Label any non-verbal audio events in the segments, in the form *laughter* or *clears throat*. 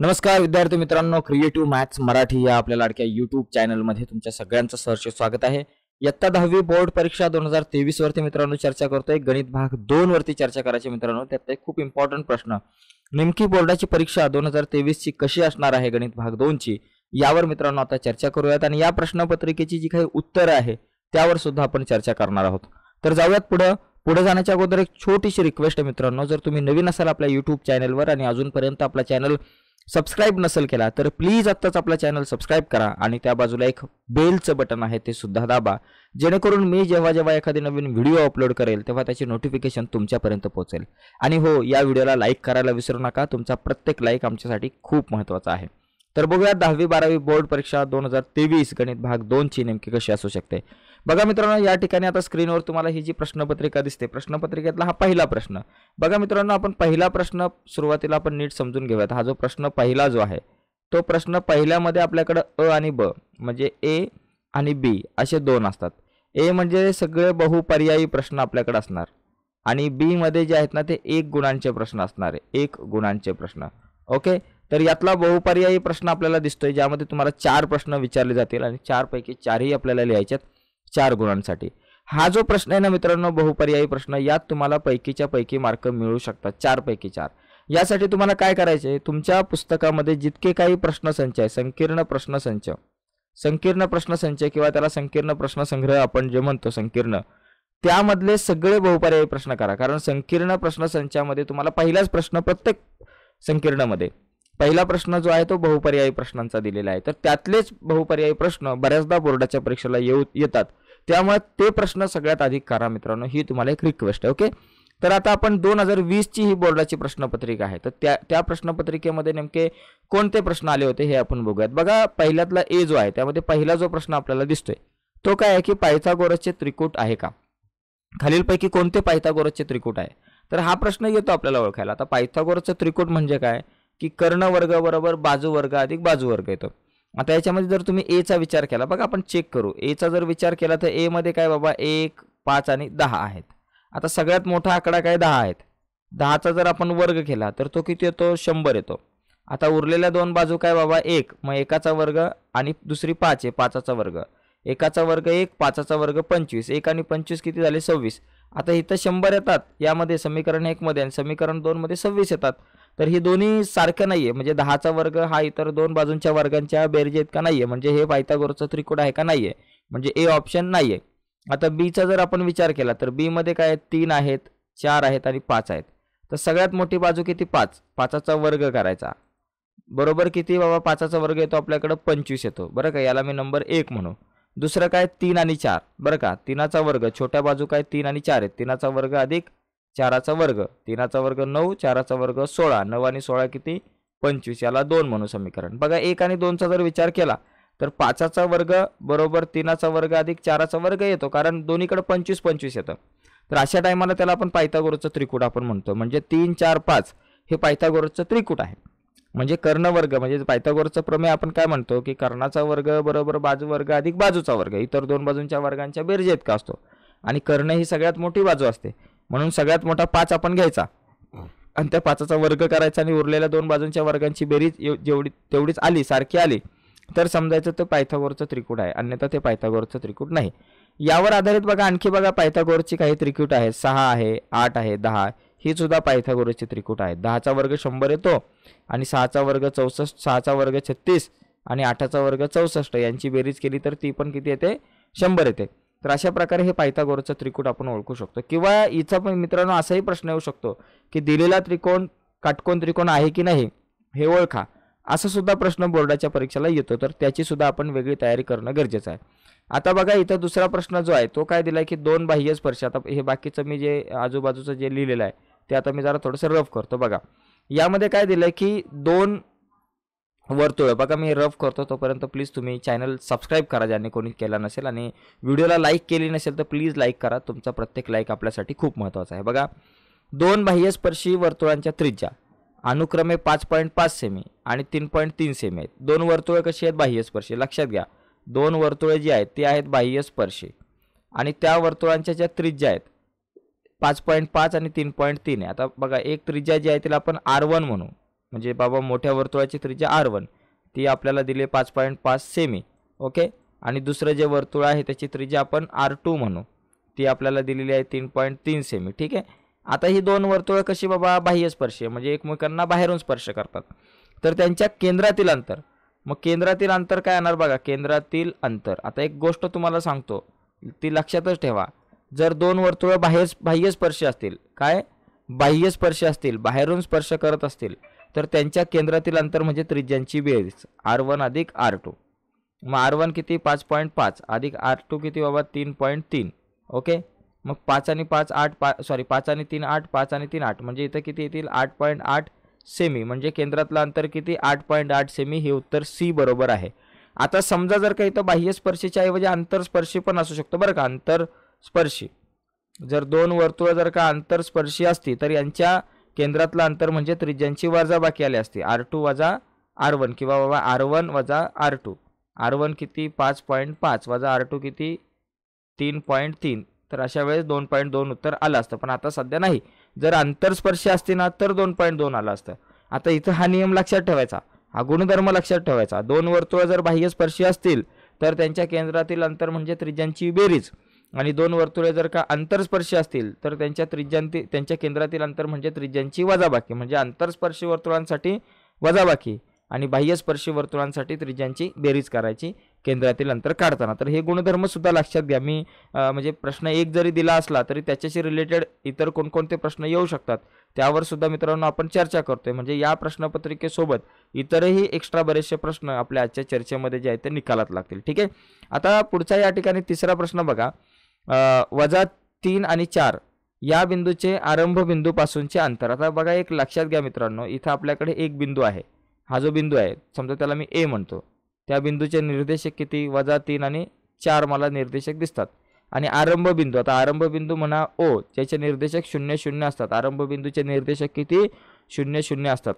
नमस्कार विद्यार्थी मित्रांनो क्रिएटिव्ह मॅथ्स मराठी या आपल्या लाडक्या युट्यूब चॅनलमध्ये तुमच्या सगळ्यांचं सहर्ष स्वागत आहे इयत्ता दहावी बोर्ड परीक्षा दोन हजार तेवीस वरती मित्रांनो चर्चा करतोय गणित भाग दोन वरती चर्चा करायची मित्रांनो त्यात एक खूप इम्पॉर्टंट प्रश्न नेमकी बोर्डाची परीक्षा दोन हजार तेवीसची कशी असणार आहे गणित भाग दोनची यावर मित्रांनो आता चर्चा करूयात आणि या प्रश्नपत्रिकेची जी काही उत्तरं आहे त्यावर सुद्धा आपण चर्चा करणार आहोत तर जाऊयात पुढं पुढे जाण्याच्या अगोदर एक छोटीशी रिक्वेस्ट आहे मित्रांनो जर तुम्ही नवीन असाल आपल्या युट्यूब चॅनलवर आणि अजूनपर्यंत आपला चॅनल सबस्क्राईब नसेल केला तर प्लीज आत्ताच आपला चॅनल सबस्क्राईब करा आणि त्या बाजूला एक बेलचं बटन आहे ते सुद्धा दाबा जेणेकरून मी जेव्हा जेव्हा एखादी नवीन व्हिडिओ अपलोड करेल तेव्हा त्याची नोटिफिकेशन तुमच्यापर्यंत पोहोचेल आणि हो या व्हिडिओला लाईक करायला विसरू नका तुमचा प्रत्येक लाईक आमच्यासाठी खूप महत्त्वाचा आहे तर बघूया दहावी बारावी बोर्ड परीक्षा दोन हजार तेवीस गणित भाग दोनची नेमकी कशी असू शकते बघा मित्रांनो या ठिकाणी आता स्क्रीनवर तुम्हाला ही जी प्रश्नपत्रिका दिसते प्रश्नपत्रिकेतला हा पहिला प्रश्न बघा मित्रांनो आपण पहिला प्रश्न सुरुवातीला आपण नीट समजून घेऊयात हा जो प्रश्न पहिला जो आहे तो प्रश्न पहिल्यामध्ये आपल्याकडं अ आणि ब म्हणजे ए आणि बी असे दोन असतात ए म्हणजे सगळे बहुपर्यायी प्रश्न आपल्याकडे असणार आणि बीमध्ये जे आहेत ना ते एक गुणांचे प्रश्न असणार आहे एक गुणांचे प्रश्न ओके तर यातला बहुपर्यायी प्रश्न आपल्याला दिसतोय ज्यामध्ये तुम्हाला चार प्रश्न विचारले जातील आणि चारपैकी चारही आपल्याला लिहायचे आहेत चार गुणांसाठी हा जो प्रश्न आहे ना मित्रांनो बहुपर्यायी प्रश्न यात तुम्हाला पैकीच्या पैकी मार्क मिळू शकतात चार पैकी चार यासाठी तुम्हाला काय करायचे तुमच्या पुस्तकामध्ये जितके काही प्रश्नसंच आहे संकीर्ण प्रश्नसंच संकीर्ण प्रश्नसंच किंवा त्याला संकीर्ण प्रश्नसंग्रह आपण जे म्हणतो संकीर्ण त्यामधले सगळे बहुपर्यायी प्रश्न करा कारण संकीर्ण प्रश्नसंचामध्ये तुम्हाला पहिलाच प्रश्न प्रत्येक संकीर्णमध्ये पहिला प्रश्न जो आहे तो बहुपर्यायी प्रश्नांचा दिलेला आहे तर त्यातलेच बहुपर्यायी प्रश्न बऱ्याचदा बोर्डाच्या परीक्षेला येऊ येतात त्यामुळे ते प्रश्न सगळ्यात अधिक करा मित्रांनो ही तुम्हाला एक रिक्वेस्ट आहे ओके तर आता आपण दोन हजार वीसची ही बोर्डाची प्रश्नपत्रिका आहे तर त्या त्या प्रश्नपत्रिकेमध्ये नेमके कोणते प्रश्न आले होते हे आपण बघूयात बघा पहिल्यातला ए जो आहे त्यामध्ये पहिला जो प्रश्न आपल्याला दिसतोय तो काय आहे की पायथागोरसचे त्रिकूट आहे का खालीलपैकी कोणते पायथागोरसचे त्रिकूट आहे तर हा प्रश्न येतो आपल्याला ओळखायला आता पायथागोरसचं त्रिकूट म्हणजे काय की बाजू वर्ग अधिक बाजू वर्ग येतो आता याच्यामध्ये जर तुम्ही एचा विचार केला बघा आपण चेक करू एचा जर विचार केला तर एमध्ये काय बाबा एक पाच आणि दहा आहेत आता सगळ्यात मोठा आकडा काय दहा आहेत दहाचा जर आपण वर्ग केला तर तो किती येतो शंभर येतो आता उरलेल्या दोन बाजू काय बाबा एक मग एकाचा वर्ग आणि दुसरी पाच आहे पाचाचा वर्ग एकाचा वर्ग एक पाचाचा वर्ग पंचवीस एक आणि पंचवीस किती झाले सव्वीस आता इथं शंभर येतात यामध्ये समीकरण एकमध्ये आणि समीकरण दोनमध्ये सव्वीस येतात तर हे दोन्ही सारखं नाही आहे म्हणजे दहाचा वर्ग हा इतर दोन बाजूंच्या वर्गांच्या बेरजे का नाही आहे म्हणजे हे पायथागोरचं त्रिकोण आहे का नाही आहे म्हणजे ए ऑप्शन नाही आहे आता बीचा जर आपण विचार केला तर बीमध्ये काय तीन आहेत चार आहेत आणि पाच आहेत तर सगळ्यात मोठी बाजू किती पाच पाचाचा वर्ग करायचा बरोबर किती बाबा पाचाचा वर्ग येतो आपल्याकडं पंचवीस येतो बरं का याला मी नंबर एक म्हणू दुसरं काय तीन आणि चार बरं का तिनाचा वर्ग छोट्या बाजू काय तीन आणि चार आहेत तिनाचा वर्ग अधिक चाराचा वर्ग तिनाचा वर्ग नऊ चाराचा वर्ग सोळा नऊ आणि सोळा किती पंचवीस याला दोन म्हणून समीकरण बघा एक आणि दोनचा जर विचार केला तर पाचाचा वर्ग बरोबर तीनाचा वर्ग अधिक चाराचा वर्ग येतो कारण दोन्हीकडे पंचवीस पंचवीस येतं तर अशा टायमाला त्याला आपण पायथागोरचं त्रिकूट आपण म्हणतो म्हणजे तीन चार पाच हे पायथागोरचं त्रिकूट आहे म्हणजे कर्णवर्ग म्हणजे पायथागोरचं प्रमेय आपण काय म्हणतो की कर्णाचा वर्ग बरोबर बाजू वर्ग अधिक बाजूचा वर्ग इतर दोन बाजूंच्या वर्गांच्या बेरजेत का असतो आणि कर्ण ही सगळ्यात मोठी बाजू असते म्हणून सगळ्यात मोठा पाच आपण घ्यायचा आणि त्या पाचाचा वर्ग करायचा आणि उरलेल्या दोन बाजूंच्या वर्गांची बेरीज जेवढी तेवढीच आली सारखी आली तर समजायचं ते पायथागोरचं त्रिकूट आहे अन्यथा ते पायथागोरचं त्रिकूट नाही यावर आधारित बघा आणखी बघा पायथागोरची काही त्रिकूट आहे सहा आहे आठ आहे दहा ही सुद्धा पायथागोरची त्रिकूट आहे दहाचा वर्ग शंभर येतो आणि सहाचा वर्ग चौसष्ट सहाचा वर्ग छत्तीस आणि आठाचा वर्ग चौसष्ट यांची बेरीज केली तर ती पण किती येते शंभर येते तर अशा प्रकारे हे पायथागोरचं त्रिकोण आपण ओळखू शकतो किंवा इचा पण मित्रांनो असाही प्रश्न येऊ शकतो की दिलेला त्रिकोण काटकोण त्रिकोण आहे की नाही हे ओळखा असा सुद्धा प्रश्न बोर्डाच्या परीक्षेला येतो तर त्याची सुद्धा आपण वेगळी तयारी करणं गरजेचं आहे आता बघा इथं दुसरा प्रश्न जो आहे तो काय दिला की दोन बाह्य स्पर्श आता हे बाकीचं मी जे आजूबाजूचं जे लिहिलेलं आहे ते आता मी जरा थोडंसं रफ करतो बघा यामध्ये काय दिलं की दोन वर्तुळ बघा मी रफ करतो तोपर्यंत प्लीज तुम्ही चॅनल सबस्क्राईब करा ज्याने कोणी केला नसेल आणि व्हिडिओला लाईक केली नसेल तर प्लीज लाईक करा तुमचा प्रत्येक लाईक आपल्यासाठी खूप महत्त्वाचा आहे बघा दोन बाह्यस्पर्शी वर्तुळांच्या त्रिज्या अनुक्रमे पाच पॉईंट पाच सेमी आणि तीन पॉईंट तीन सेमी आहेत दोन वर्तुळे कशी आहेत बाह्यस्पर्शी लक्षात घ्या दोन वर्तुळे जी आहेत ती आहेत बाह्यस्पर्शी आणि त्या वर्तुळांच्या ज्या त्रिज्या आहेत पाच पॉईंट पाच आणि तीन पॉईंट तीन आहे आता बघा एक त्रिज्या जी आहे तिला आपण आर वन म्हणू म्हणजे बाबा मोठ्या वर्तुळाची त्रिज्या आर वन ती आपल्याला दिली पाच पॉईंट पाच सेमी ओके आणि दुसरं जे वर्तुळ आहे त्याची त्रिज्या आपण आर टू म्हणू ती आपल्याला दिलेली आहे तीन पॉईंट तीन सेमी ठीक आहे आता ही दोन वर्तुळं कशी बाबा आहे म्हणजे एकमेकांना बाहेरून स्पर्श करतात तर त्यांच्या केंद्रातील अंतर मग केंद्रातील अंतर काय येणार बघा केंद्रातील अंतर आता एक गोष्ट तुम्हाला सांगतो ती लक्षातच ठेवा जर दोन वर्तुळं बाह्य बाह्यस्पर्शी असतील काय बाह्यस्पर्शी असतील बाहेरून स्पर्श करत असतील तर त्यांच्या केंद्रातील अंतर म्हणजे त्रिज्यांची बेरीज आर वन अधिक आर टू मग आर वन किती पाच पॉईंट पाच अधिक आर टू किती बाबा तीन पॉईंट तीन ओके मग पाच आणि पाच आठ पा सॉरी पाच आणि तीन आठ पाच आणि तीन आठ म्हणजे इथं किती येतील आठ पॉईंट आठ सेमी म्हणजे केंद्रातलं अंतर किती आठ पॉईंट आठ सेमी हे उत्तर सी बरोबर आहे आता समजा जर का इथं बाह्यस्पर्शीच्या ऐवजी आंतरस्पर्शी पण असू शकतो बरं का आंतरस्पर्शी जर दोन वर्तुळ जर का आंतरस्पर्शी असती तर यांच्या केंद्रातलं अंतर म्हणजे त्रिज्यांची वजाबाकी आली असते आर टू वजा आर वन किंवा बाबा आर वन वजा आर टू आर वन किती पाच पॉईंट पाच वजा आर टू किती तीन पॉईंट तीन तर अशा वेळेस दोन पॉईंट दोन उत्तर आलं असतं पण आता सध्या नाही जर अंतरस्पर्शी असते ना तर दोन पॉईंट दोन आलं असतं आता इथं हा नियम लक्षात ठेवायचा हा गुणधर्म लक्षात ठेवायचा दोन वर्तुळ जर बाह्यस्पर्शी असतील तर त्यांच्या केंद्रातील अंतर म्हणजे त्रिज्यांची बेरीज आणि दोन वर्तुळे जर का आंतरस्पर्शी असतील तर त्यांच्या त्रिज्यांती त्यांच्या केंद्रातील अंतर म्हणजे त्रिज्यांची वजाबाकी म्हणजे आंतरस्पर्शी वर्तुळांसाठी वजाबाकी आणि बाह्यस्पर्शी वर्तुळांसाठी त्रिज्यांची बेरीज करायची केंद्रातील अंतर काढताना तर हे गुणधर्मसुद्धा लक्षात घ्या मी म्हणजे प्रश्न एक जरी दिला असला तरी त्याच्याशी रिलेटेड इतर कोणकोणते प्रश्न येऊ शकतात त्यावर सुद्धा मित्रांनो आपण चर्चा करतोय म्हणजे या प्रश्नपत्रिकेसोबत इतरही एक्स्ट्रा बरेचसे प्रश्न आपल्या आजच्या चर्चेमध्ये जे आहेत ते निकालात लागतील ठीक आहे आता पुढचा या ठिकाणी तिसरा प्रश्न बघा वजा तीन आणि चार या बिंदूचे आरंभ बिंदूपासूनचे अंतर आता बघा एक लक्षात घ्या मित्रांनो इथं आपल्याकडे एक बिंदू आहे हा जो बिंदू आहे समजा त्याला मी ए म्हणतो त्या बिंदूचे निर्देशक किती वजा तीन आणि चार मला निर्देशक दिसतात आणि आरंभ बिंदू आता आरंभ बिंदू म्हणा ओ ज्याचे निर्देशक शून्य शून्य असतात आरंभ बिंदूचे निर्देशक किती शून्य शून्य असतात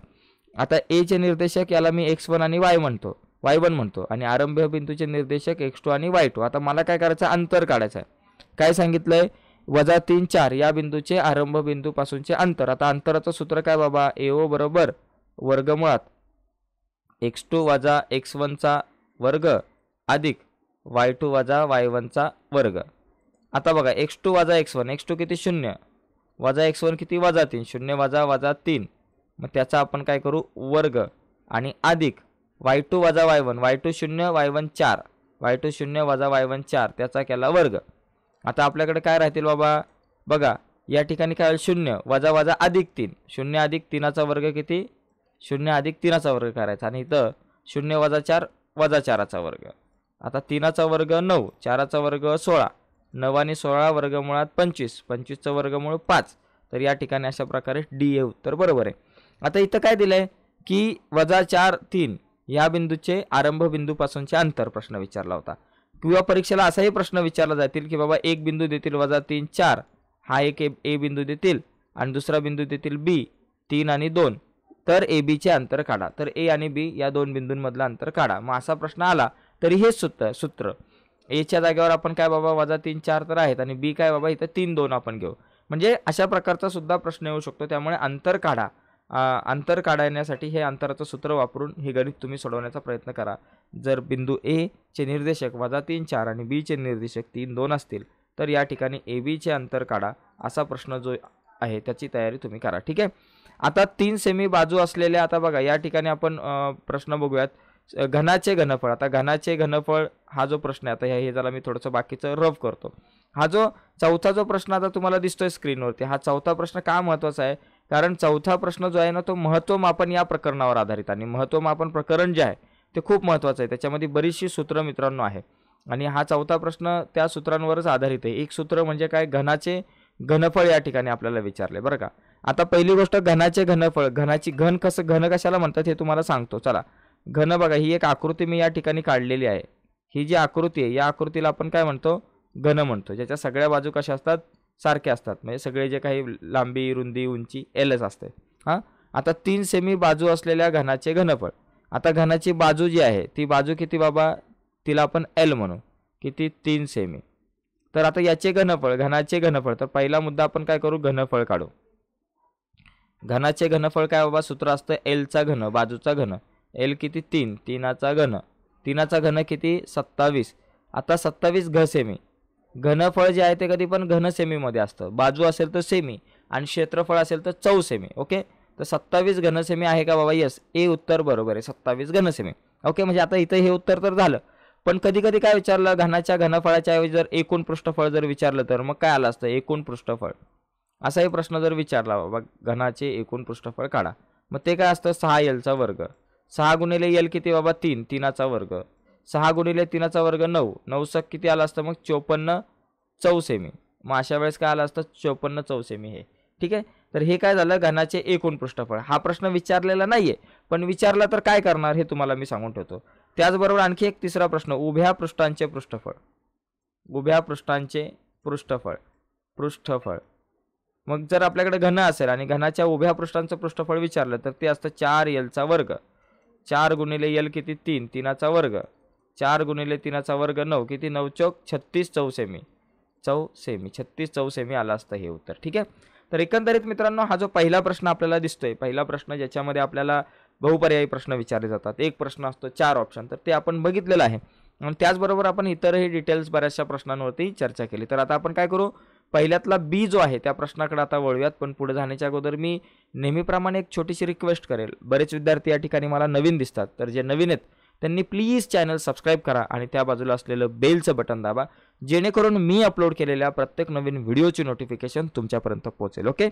आता एचे निर्देशक याला मी एक्स वन आणि वाय म्हणतो वाय वन म्हणतो आणि आरंभ बिंदूचे निर्देशक एक्स टू आणि वाय टू आता मला काय करायचं अंतर काढायचं आहे काय सांगितलंय वजा तीन चार या बिंदूचे आरंभ बिंदूपासूनचे अंतर आता अंतराचं सूत्र काय बाबा एओ ओ बरोबर वर्गमुळात एक्स टू वजा एक्स वनचा वर्ग अधिक वाय टू वजा वाय वनचा वर्ग आता बघा एक्स टू वजा एक्स वन एक्स टू किती शून्य वजा एक्स वन किती वजा तीन शून्य वजा वजा तीन मग त्याचा आपण काय करू वर्ग आणि अधिक वाय टू वजा वाय वन वाय टू शून्य वाय वन चार वाय टू शून्य वजा वाय वन चार त्याचा केला वर्ग आता आपल्याकडे काय राहतील बाबा बघा या ठिकाणी काय होईल शून्य वजा वजा अधिक तीन शून्य अधिक तीनाचा वर्ग किती शून्य अधिक तीनाचा वर्ग करायचा आणि इथं शून्य वजा चार वजा चाराचा वर्ग आता तीनाचा वर्ग नऊ चाराचा वर्ग सोळा नऊ आणि सोळा वर्ग मुळात पंचवीस पंचवीसचं वर्गमुळ पाच तर या ठिकाणी अशा प्रकारे डी ए उत्तर बरोबर आहे आता इथं काय दिलं आहे की वजा चार तीन या बिंदूचे आरंभ बिंदूपासूनचे अंतर प्रश्न विचारला होता किंवा परीक्षेला असाही प्रश्न विचारला जातील की बाबा एक बिंदू देतील वजा तीन चार हा एक ए बिंदू देतील आणि दुसरा बिंदू देतील बी तीन आणि दोन तर ए बीचे अंतर काढा तर ए आणि बी या दोन बिंदूंमधलं अंतर काढा मग असा प्रश्न आला तरी हेच सूत्र सूत्र एच्या जागेवर आपण काय बाबा वजा तीन चार तर आहेत आणि बी काय बाबा इथं तीन दोन आपण घेऊ म्हणजे अशा प्रकारचा सुद्धा प्रश्न येऊ शकतो त्यामुळे अंतर काढा अंतर काढण्यासाठी हे अंतराचं सूत्र वापरून हे गणित तुम्ही सोडवण्याचा प्रयत्न करा जर बिंदू ए चे निर्देशक वजा तीन चार आणि बीचे निर्देशक तीन दोन असतील तर या ठिकाणी ए बीचे अंतर काढा असा प्रश्न जो आहे त्याची तयारी तुम्ही करा ठीक आहे आता तीन सेमी बाजू असलेल्या आता बघा या ठिकाणी आपण प्रश्न बघूयात घनाचे घनफळ आता घनाचे घनफळ हा जो प्रश्न आहे आता हे ज्याला मी थोडंसं बाकीचं रफ करतो हा जो चौथा जो प्रश्न आता तुम्हाला दिसतोय स्क्रीनवरती हा चौथा प्रश्न का महत्त्वाचा आहे कारण चौथा प्रश्न जो आहे ना तो महत्त्वमापन या प्रकरणावर आधारित आणि महत्त्वमापन प्रकरण जे आहे ते खूप महत्त्वाचं आहे त्याच्यामध्ये बरीचशी सूत्र मित्रांनो आहे आणि हा चौथा प्रश्न त्या सूत्रांवरच आधारित आहे एक सूत्र म्हणजे काय घनाचे घनफळ या ठिकाणी आपल्याला विचारले बरं का आता पहिली गोष्ट घनाचे घनफळ घनाची घन कसं घन कशाला म्हणतात हे तुम्हाला सांगतो चला घन बघा ही एक आकृती मी या ठिकाणी काढलेली आहे ही जी आकृती आहे या आकृतीला आपण काय म्हणतो घन म्हणतो ज्याच्या सगळ्या बाजू कशा असतात सारख्या असतात म्हणजे सगळे जे काही लांबी रुंदी उंची एलच असते हां आता तीन सेमी बाजू असलेल्या घनाचे घनफळ आता घनाची बाजू जी आहे ती बाजू किती बाबा तिला आपण एल म्हणू किती तीन सेमी तर आता याचे घनफळ घनाचे घनफळ तर पहिला मुद्दा आपण काय करू घनफळ काढू घनाचे घनफळ काय बाबा सूत्र असतं एलचा घन बाजूचा घन एल किती तीन तीनाचा घन तीनाचा घन किती सत्तावीस आता सत्तावीस घ सेमी घनफळ जे आहे ते कधी पण घन सेमीमध्ये असतं बाजू असेल तर सेमी आणि क्षेत्रफळ असेल तर चौ सेमी ओके तर सत्तावीस घनसेमी आहे का बाबा यस ए उत्तर बरोबर आहे सत्तावीस घनसेमी ओके म्हणजे आता इथं हे उत्तर तर झालं पण कधी कधी काय विचारलं घनाच्या घनफळाच्या ऐवजी जर एकूण पृष्ठफळ जर विचारलं तर मग काय आलं असतं एकूण पृष्ठफळ असाही प्रश्न जर विचारला बाबा घनाचे एकूण पृष्ठफळ काढा मग ते काय असतं सहा एलचा वर्ग सहा गुणिले एल किती बाबा तीन तीनाचा वर्ग सहा गुणिले तीनाचा वर्ग नऊ नऊ सक किती आला असतं मग चोपन्न चौसेमी मग अशा वेळेस काय आलं असतं चौपन्न चौसेमी हे ठीक आहे तर हे काय झालं घनाचे एकूण पृष्ठफळ हा प्रश्न विचारलेला नाहीये पण विचारला तर काय करणार हे तुम्हाला मी सांगून ठेवतो त्याचबरोबर आणखी एक तिसरा प्रश्न उभ्या पृष्ठांचे पृष्ठफळ उभ्या पृष्ठांचे पृष्ठफळ पृष्ठफळ मग जर आपल्याकडे घन असेल आणि घनाच्या उभ्या पृष्ठांचं पृष्ठफळ विचारलं तर ते असतं चार एलचा वर्ग चार गुणिले यल किती तीन तीनाचा वर्ग चार गुणिले तीनाचा वर्ग नऊ किती नऊ चौक छत्तीस चौसेमी सेमी चौ सेमी छत्तीस चौसेमी आला असतं हे उत्तर ठीक आहे तर एकंदरीत मित्रांनो हा जो पहिला प्रश्न आपल्याला दिसतोय पहिला प्रश्न ज्याच्यामध्ये आपल्याला बहुपर्यायी प्रश्न विचारले जातात एक प्रश्न असतो चार ऑप्शन तर ते आपण बघितलेलं आहे आणि त्याचबरोबर आपण इतरही डिटेल्स बऱ्याचशा प्रश्नांवरती चर्चा केली तर आता आपण काय करू पहिल्यातला बी जो आहे त्या प्रश्नाकडे आता वळूयात पण पुढे जाण्याच्या अगोदर मी नेहमीप्रमाणे एक छोटीशी रिक्वेस्ट करेल बरेच विद्यार्थी या ठिकाणी मला नवीन दिसतात तर जे नवीन आहेत त्यांनी प्लीज चॅनल सबस्क्राईब करा आणि त्या बाजूला असलेलं बेलचं बटन दाबा जेणेकरून मी अपलोड केलेल्या प्रत्येक नवीन व्हिडिओची नोटिफिकेशन तुमच्यापर्यंत पोहोचेल ओके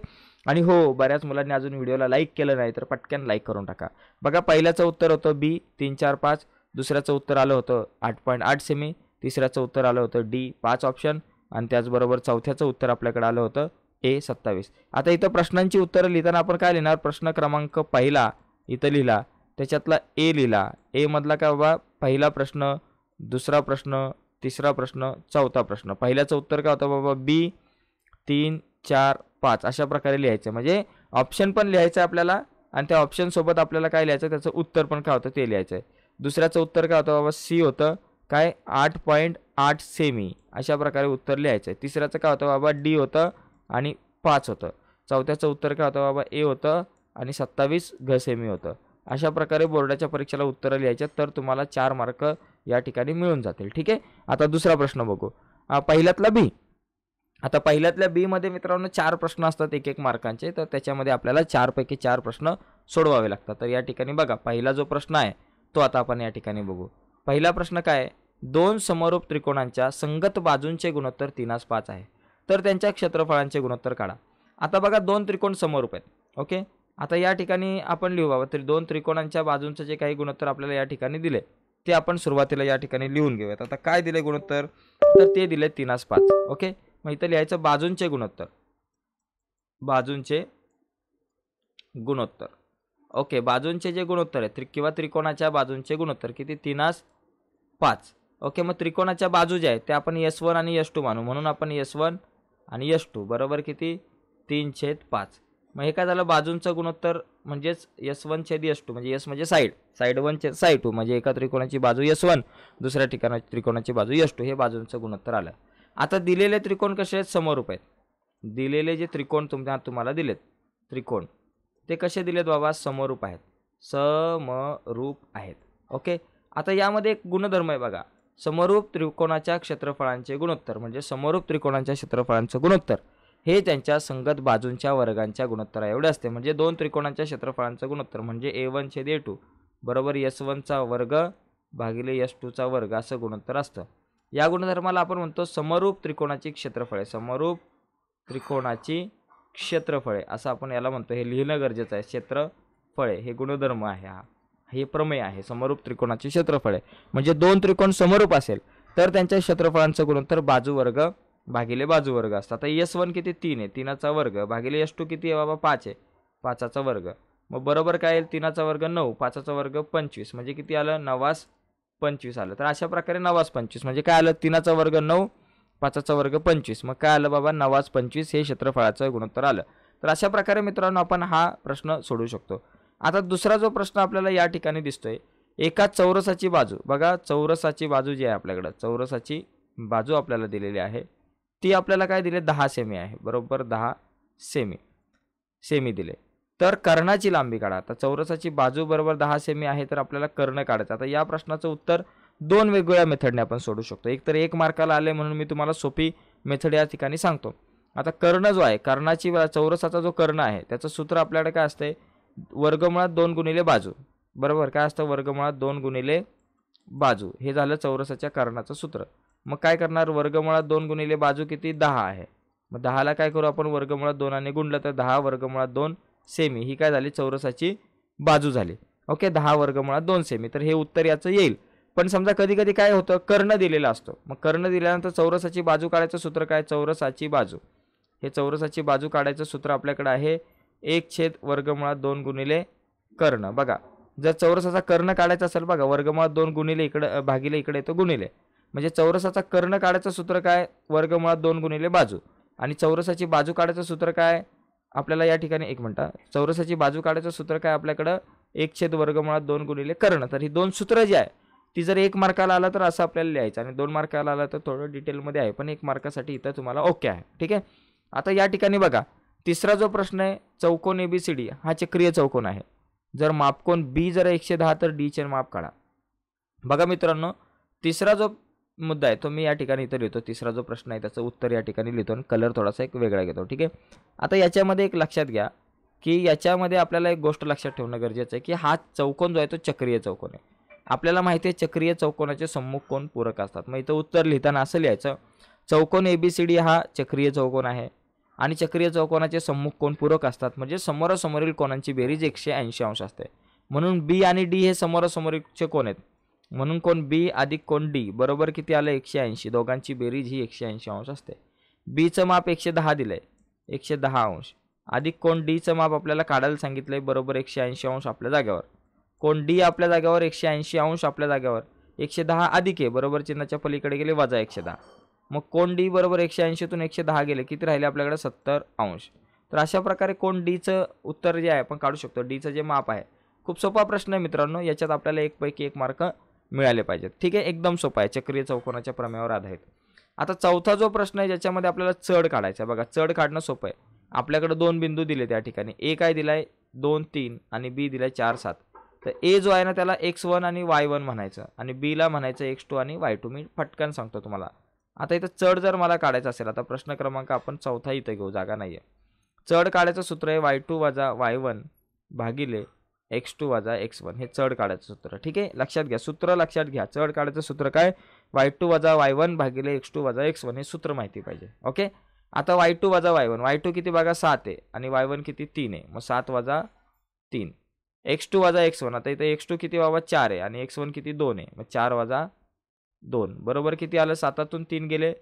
आणि हो बऱ्याच मुलांनी अजून व्हिडिओला लाईक केलं नाही तर पटक्यान लाईक करून टाका बघा पहिल्याचं उत्तर होतं बी तीन चार पाच दुसऱ्याचं उत्तर आलं होतं आठ पॉईंट आठ सेमी तिसऱ्याचं उत्तर आलं होतं डी पाच ऑप्शन आणि त्याचबरोबर चौथ्याचं उत्तर आपल्याकडे आलं होतं ए सत्तावीस आता इथं प्रश्नांची उत्तरं लिहिताना आपण काय लिहिणार प्रश्न क्रमांक पहिला इथं लिहिला त्याच्यातला ए लिहिला एमधला काय बाबा पहिला प्रश्न दुसरा प्रश्न तिसरा प्रश्न चौथा प्रश्न पहिल्याचं उत्तर काय होतं बाबा बी तीन चार पाच अशा प्रकारे लिहायचं म्हणजे ऑप्शन पण लिहायचं आहे आपल्याला आणि त्या ऑप्शनसोबत आपल्याला काय लिहायचं त्याचं उत्तर पण काय होतं ते लिहायचं आहे दुसऱ्याचं उत्तर काय होतं बाबा सी होतं काय आठ पॉईंट आठ सेमी अशा प्रकारे उत्तर लिहायचं आहे तिसऱ्याचं काय होतं बाबा डी होतं आणि पाच होतं चौथ्याचं उत्तर काय होतं बाबा ए होतं आणि सत्तावीस घ सेमी होतं अशा प्रकारे बोर्डाच्या परीक्षेला उत्तरं लिहायच्या तर तुम्हाला चार मार्क या ठिकाणी मिळून जातील ठीक आहे आता दुसरा प्रश्न बघू पहिल्यातला बी आता पहिल्यातल्या बीमध्ये मित्रांनो चार प्रश्न असतात एक एक मार्कांचे तर त्याच्यामध्ये आपल्याला चारपैकी चार प्रश्न सोडवावे लागतात तर या ठिकाणी बघा पहिला जो प्रश्न आहे तो आता आपण या ठिकाणी बघू पहिला प्रश्न काय दोन समरूप त्रिकोणांच्या संगत बाजूंचे गुणोत्तर तीनास पाच आहे तर त्यांच्या क्षेत्रफळांचे गुणोत्तर काढा आता बघा दोन त्रिकोण समरूप आहेत ओके आता या ठिकाणी आपण लिहू बाबा तरी दोन त्रिकोणांच्या बाजूंचं जे काही गुणोत्तर आपल्याला या ठिकाणी दिले ते आपण सुरुवातीला या ठिकाणी लिहून घेऊयात आता काय दिले गुणोत्तर तर ते दिले तीनास पाच ओके मग इथं लिहायचं बाजूंचे गुणोत्तर बाजूंचे गुणोत्तर ओके बाजूंचे जे गुणोत्तर आहे त्रि किंवा त्रिकोणाच्या बाजूंचे गुणोत्तर किती तीनास पाच ओके मग त्रिकोणाच्या बाजू ज्या आहेत त्या आपण यस वन आणि यस टू मानू म्हणून आपण यस वन आणि यस टू बरोबर किती तीन छेद पाच मग हे काय झालं बाजूंचं गुणोत्तर म्हणजेच यस वन छेदी एस टू म्हणजे यस म्हणजे साईड साईड वन छेद साईड टू म्हणजे एका त्रिकोणाची बाजू यस वन दुसऱ्या ठिकाणाची त्रिकोणाची बाजू एस टू हे बाजूंचं गुणोत्तर आलं आता दिलेले त्रिकोण कसे आहेत समरूप आहेत दिलेले जे त्रिकोण तुमच्या तुम्हाला दिलेत त्रिकोण ते कसे दिलेत बाबा समरूप आहेत समरूप आहेत ओके आता यामध्ये एक गुणधर्म आहे बघा समरूप त्रिकोणाच्या क्षेत्रफळांचे गुणोत्तर म्हणजे समरूप त्रिकोणाच्या क्षेत्रफळांचं गुणोत्तर हे त्यांच्या संगत बाजूंच्या वर्गांच्या गुणोत्तरा एवढे असते म्हणजे दोन त्रिकोणांच्या क्षेत्रफळांचं गुणोत्तर म्हणजे ए वन छेद ए टू बरोबर यस वनचा वर्ग भागिले यस टूचा वर्ग असं गुणोत्तर असतं या गुणधर्माला आपण म्हणतो समरूप त्रिकोणाची क्षेत्रफळे समरूप त्रिकोणाची क्षेत्रफळे असं आपण याला म्हणतो हे लिहिणं गरजेचं आहे क्षेत्रफळे हे गुणधर्म आहे हा हे प्रमेय आहे समरूप त्रिकोणाची क्षेत्रफळे म्हणजे दोन त्रिकोण समरूप असेल तर त्यांच्या क्षेत्रफळांचं गुणोत्तर बाजू वर्ग भागिले बाजू वर्ग असतं आता यस वन किती तीन आहे तीनाचा वर्ग भागिले एस टू किती आहे बाबा पाच आहे पाचाचा वर्ग मग बरोबर काय येईल तीनाचा वर्ग नऊ पाचाचा वर्ग पंचवीस म्हणजे किती आलं नवास पंचवीस आलं तर अशा प्रकारे नवास पंचवीस म्हणजे काय आलं तीनाचा वर्ग नऊ पाचाचा वर्ग पंचवीस मग काय आलं बाबा नवास पंचवीस हे क्षेत्रफळाचं गुणोत्तर आलं तर अशा प्रकारे मित्रांनो आपण हा प्रश्न सोडू शकतो आता दुसरा जो प्रश्न आपल्याला या ठिकाणी दिसतोय एका चौरसाची बाजू बघा चौरसाची बाजू जी आहे आपल्याकडं चौरसाची बाजू आपल्याला दिलेली आहे ती आपल्याला काय दिले दहा सेमी आहे बरोबर दहा सेमी सेमी दिले तर कर्णाची लांबी काढा आता चौरसाची बाजू बरोबर दहा सेमी आहे तर आपल्याला कर्ण काढायचं आता या प्रश्नाचं उत्तर दोन वेगवेगळ्या मेथडने आपण सोडू शकतो एकतर एक मार्काला आले म्हणून मी तुम्हाला सोपी मेथड या ठिकाणी सांगतो आता कर्ण जो आहे कर्णाची चौरसाचा जो कर्ण आहे त्याचं सूत्र आपल्याकडे काय असते वर्गमुळात दोन गुणिले बाजू बरोबर काय असतं वर्गमुळात दोन गुणिले बाजू हे झालं चौरसाच्या कर्णाचं सूत्र मग काय करणार वर्गमुळात दोन गुणिले बाजू किती दहा आहे मग दहाला काय करू आपण वर्गमुळात दोनाने गुणलं तर दहा वर्गमुळात दोन सेमी ही काय झाली चौरसाची बाजू झाली ओके दहा वर्गमुळात दोन सेमी तर हे उत्तर याचं येईल पण समजा कधी कधी काय होतं कर्ण दिलेला असतो मग कर्ण दिल्यानंतर चौरसाची बाजू काढायचं सूत्र काय चौरसाची बाजू हे चौरसाची बाजू काढायचं सूत्र आपल्याकडे आहे एक छेद वर्गमुळात दोन गुणिले कर्ण बघा जर चौरसाचा कर्ण काढायचा असेल बघा वर्गमुळात दोन गुणिले इकडं भागिले इकडे येतो गुणिले म्हणजे चौरसाचा कर्ण काढायचं सूत्र काय वर्गमुळात दोन गुणिले बाजू आणि चौरसाची बाजू काढायचं सूत्र काय आपल्याला या ठिकाणी एक म्हणतात चौरसाची बाजू काढायचं सूत्र काय आपल्याकडं एक छेद वर्गमुळात दोन गुणिले कर्ण तर ही दोन सूत्र जी आहे ती जर एक मार्काला आला तर असं आपल्याला लिहायचं आणि दोन मार्काला आला तर थोडं डिटेलमध्ये आहे पण एक मार्कासाठी इथं तुम्हाला ओके आहे ठीक आहे आता या ठिकाणी बघा तिसरा जो प्रश्न आहे चौकोन ए बी सी डी हा चक्रीय चौकोन आहे जर मापकोन बी जर एकशे दहा तर डीचे माप काढा बघा मित्रांनो तिसरा जो मुद्दा आहे तो मी या ठिकाणी इथं लिहितो तिसरा जो प्रश्न आहे त्याचं उत्तर या ठिकाणी लिहितो आणि कलर थोडासा एक वेगळा घेतो ठीक आहे आता याच्यामध्ये एक लक्षात घ्या की याच्यामध्ये आपल्याला एक गोष्ट लक्षात ठेवणं गरजेचं आहे की हा चौकोन जो आहे तो चक्रीय चौकोन आहे आपल्याला माहिती आहे चक्रीय चौकोनाचे सम्मुख कोण पूरक असतात मग इथं उत्तर लिहिताना असं लिहायचं चौकोन ए बी सी डी हा चक्रीय चौकोन आहे आणि चक्रीय चौकोनाचे सम्मुख कोण पूरक असतात म्हणजे समोरासमोरील कोणांची बेरीज एकशे ऐंशी अंश असते म्हणून बी आणि डी हे समोरासमोरीलचे कोण आहेत म्हणून कोण बी अधिक कोण डी बरोबर किती आलं एकशे ऐंशी दोघांची बेरीज ही एकशे ऐंशी अंश असते बीचं माप एकशे दहा दिलं आहे एकशे दहा अंश अधिक कोण डीचं माप आपल्याला काढायला सांगितलं आहे बरोबर एकशे ऐंशी अंश आपल्या जाग्यावर कोण डी आपल्या जागेवर एकशे ऐंशी अंश आपल्या जाग्यावर एकशे दहा अधिक आहे बरोबर चिन्हाच्या पलीकडे गेले वजा एकशे दहा मग कोण डी बरोबर एकशे ऐंशीतून एकशे दहा गेले किती राहिले आपल्याकडे सत्तर अंश तर अशा प्रकारे कोण डीचं उत्तर जे आहे आपण काढू शकतो डीचं जे माप आहे खूप सोपा प्रश्न आहे मित्रांनो याच्यात आपल्याला एकपैकी एक मार्क मिळाले पाहिजेत ठीक आहे एकदम सोपं आहे चक्रीय चौकोनाच्या प्रमेयावर आधारित आता चौथा जो प्रश्न आहे ज्याच्यामध्ये आपल्याला चढ काढायचा आहे बघा चढ काढणं सोपं आहे आपल्याकडे दोन बिंदू दिले त्या ठिकाणी ए काय दिलाय दोन तीन आणि बी दिलाय आहे चार सात तर ए जो आहे ना त्याला एक्स वन आणि वाय वन म्हणायचं आणि बीला म्हणायचं एक्स टू आणि वाय टू मी फटकन सांगतो तुम्हाला आता इथं चढ जर मला काढायचा असेल आता प्रश्न क्रमांक आपण चौथा इथं घेऊ जागा नाही आहे चढ काढायचं सूत्र आहे वाय टू वजा वाय वन भागिले एक्स टू वाजा एक्स वन हे चढ काढायचं सूत्र ठीक आहे लक्षात घ्या सूत्र लक्षात घ्या चढ काढायचं सूत्र काय वाय टू वाजा वाय वन भागिले एक्स टू वाजा एक्स वन हे सूत्र माहिती पाहिजे ओके आता वाय टू वाजा वाय वन वाय टू किती बघा सात आहे आणि वाय वन किती तीन आहे मग सात वाजा तीन एक्स टू वाजा एक्स वन आता इथे एक्स टू किती बाबा चार आहे आणि एक्स वन किती दोन आहे मग चार वाजा दोन बरोबर किती आलं सातातून तीन गेले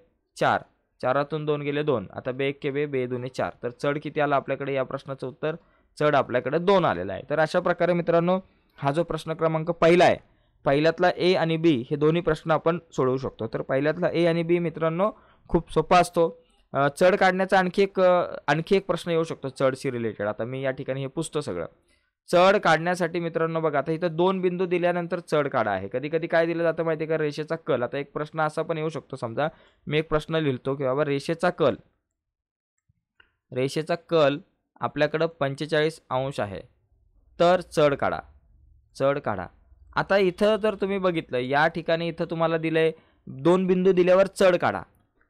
चार चारातून दोन गेले दोन आता बे एक के बे बे दोन्ही चार तर चढ किती आलं आपल्याकडे या प्रश्नाचं उत्तर चढ आपल्याकडे दोन आलेला आहे तर अशा प्रकारे मित्रांनो हा जो प्रश्न क्रमांक पहिला आहे पहिल्यातला ए आणि बी हे दोन्ही प्रश्न आपण सोडवू शकतो तर पहिल्यातला ए आणि बी मित्रांनो खूप सोपा असतो चढ काढण्याचा आणखी एक आणखी एक प्रश्न येऊ शकतो चढशी रिलेटेड आता मी या ठिकाणी हे पुसतो सगळं चढ काढण्यासाठी मित्रांनो बघा आता इथं दोन बिंदू दिल्यानंतर चढ काढा आहे कधी कधी काय दिलं जातं माहिती आहे का रेषेचा कल आता एक प्रश्न असा पण येऊ शकतो समजा मी एक प्रश्न लिहितो की बाबा रेषेचा कल रेषेचा कल आपल्याकडं पंचेचाळीस अंश आहे तर चढ काढा चढ काढा आता इथं जर तुम्ही बघितलं या ठिकाणी इथं तुम्हाला दिलं आहे दोन बिंदू दिल्यावर चढ काढा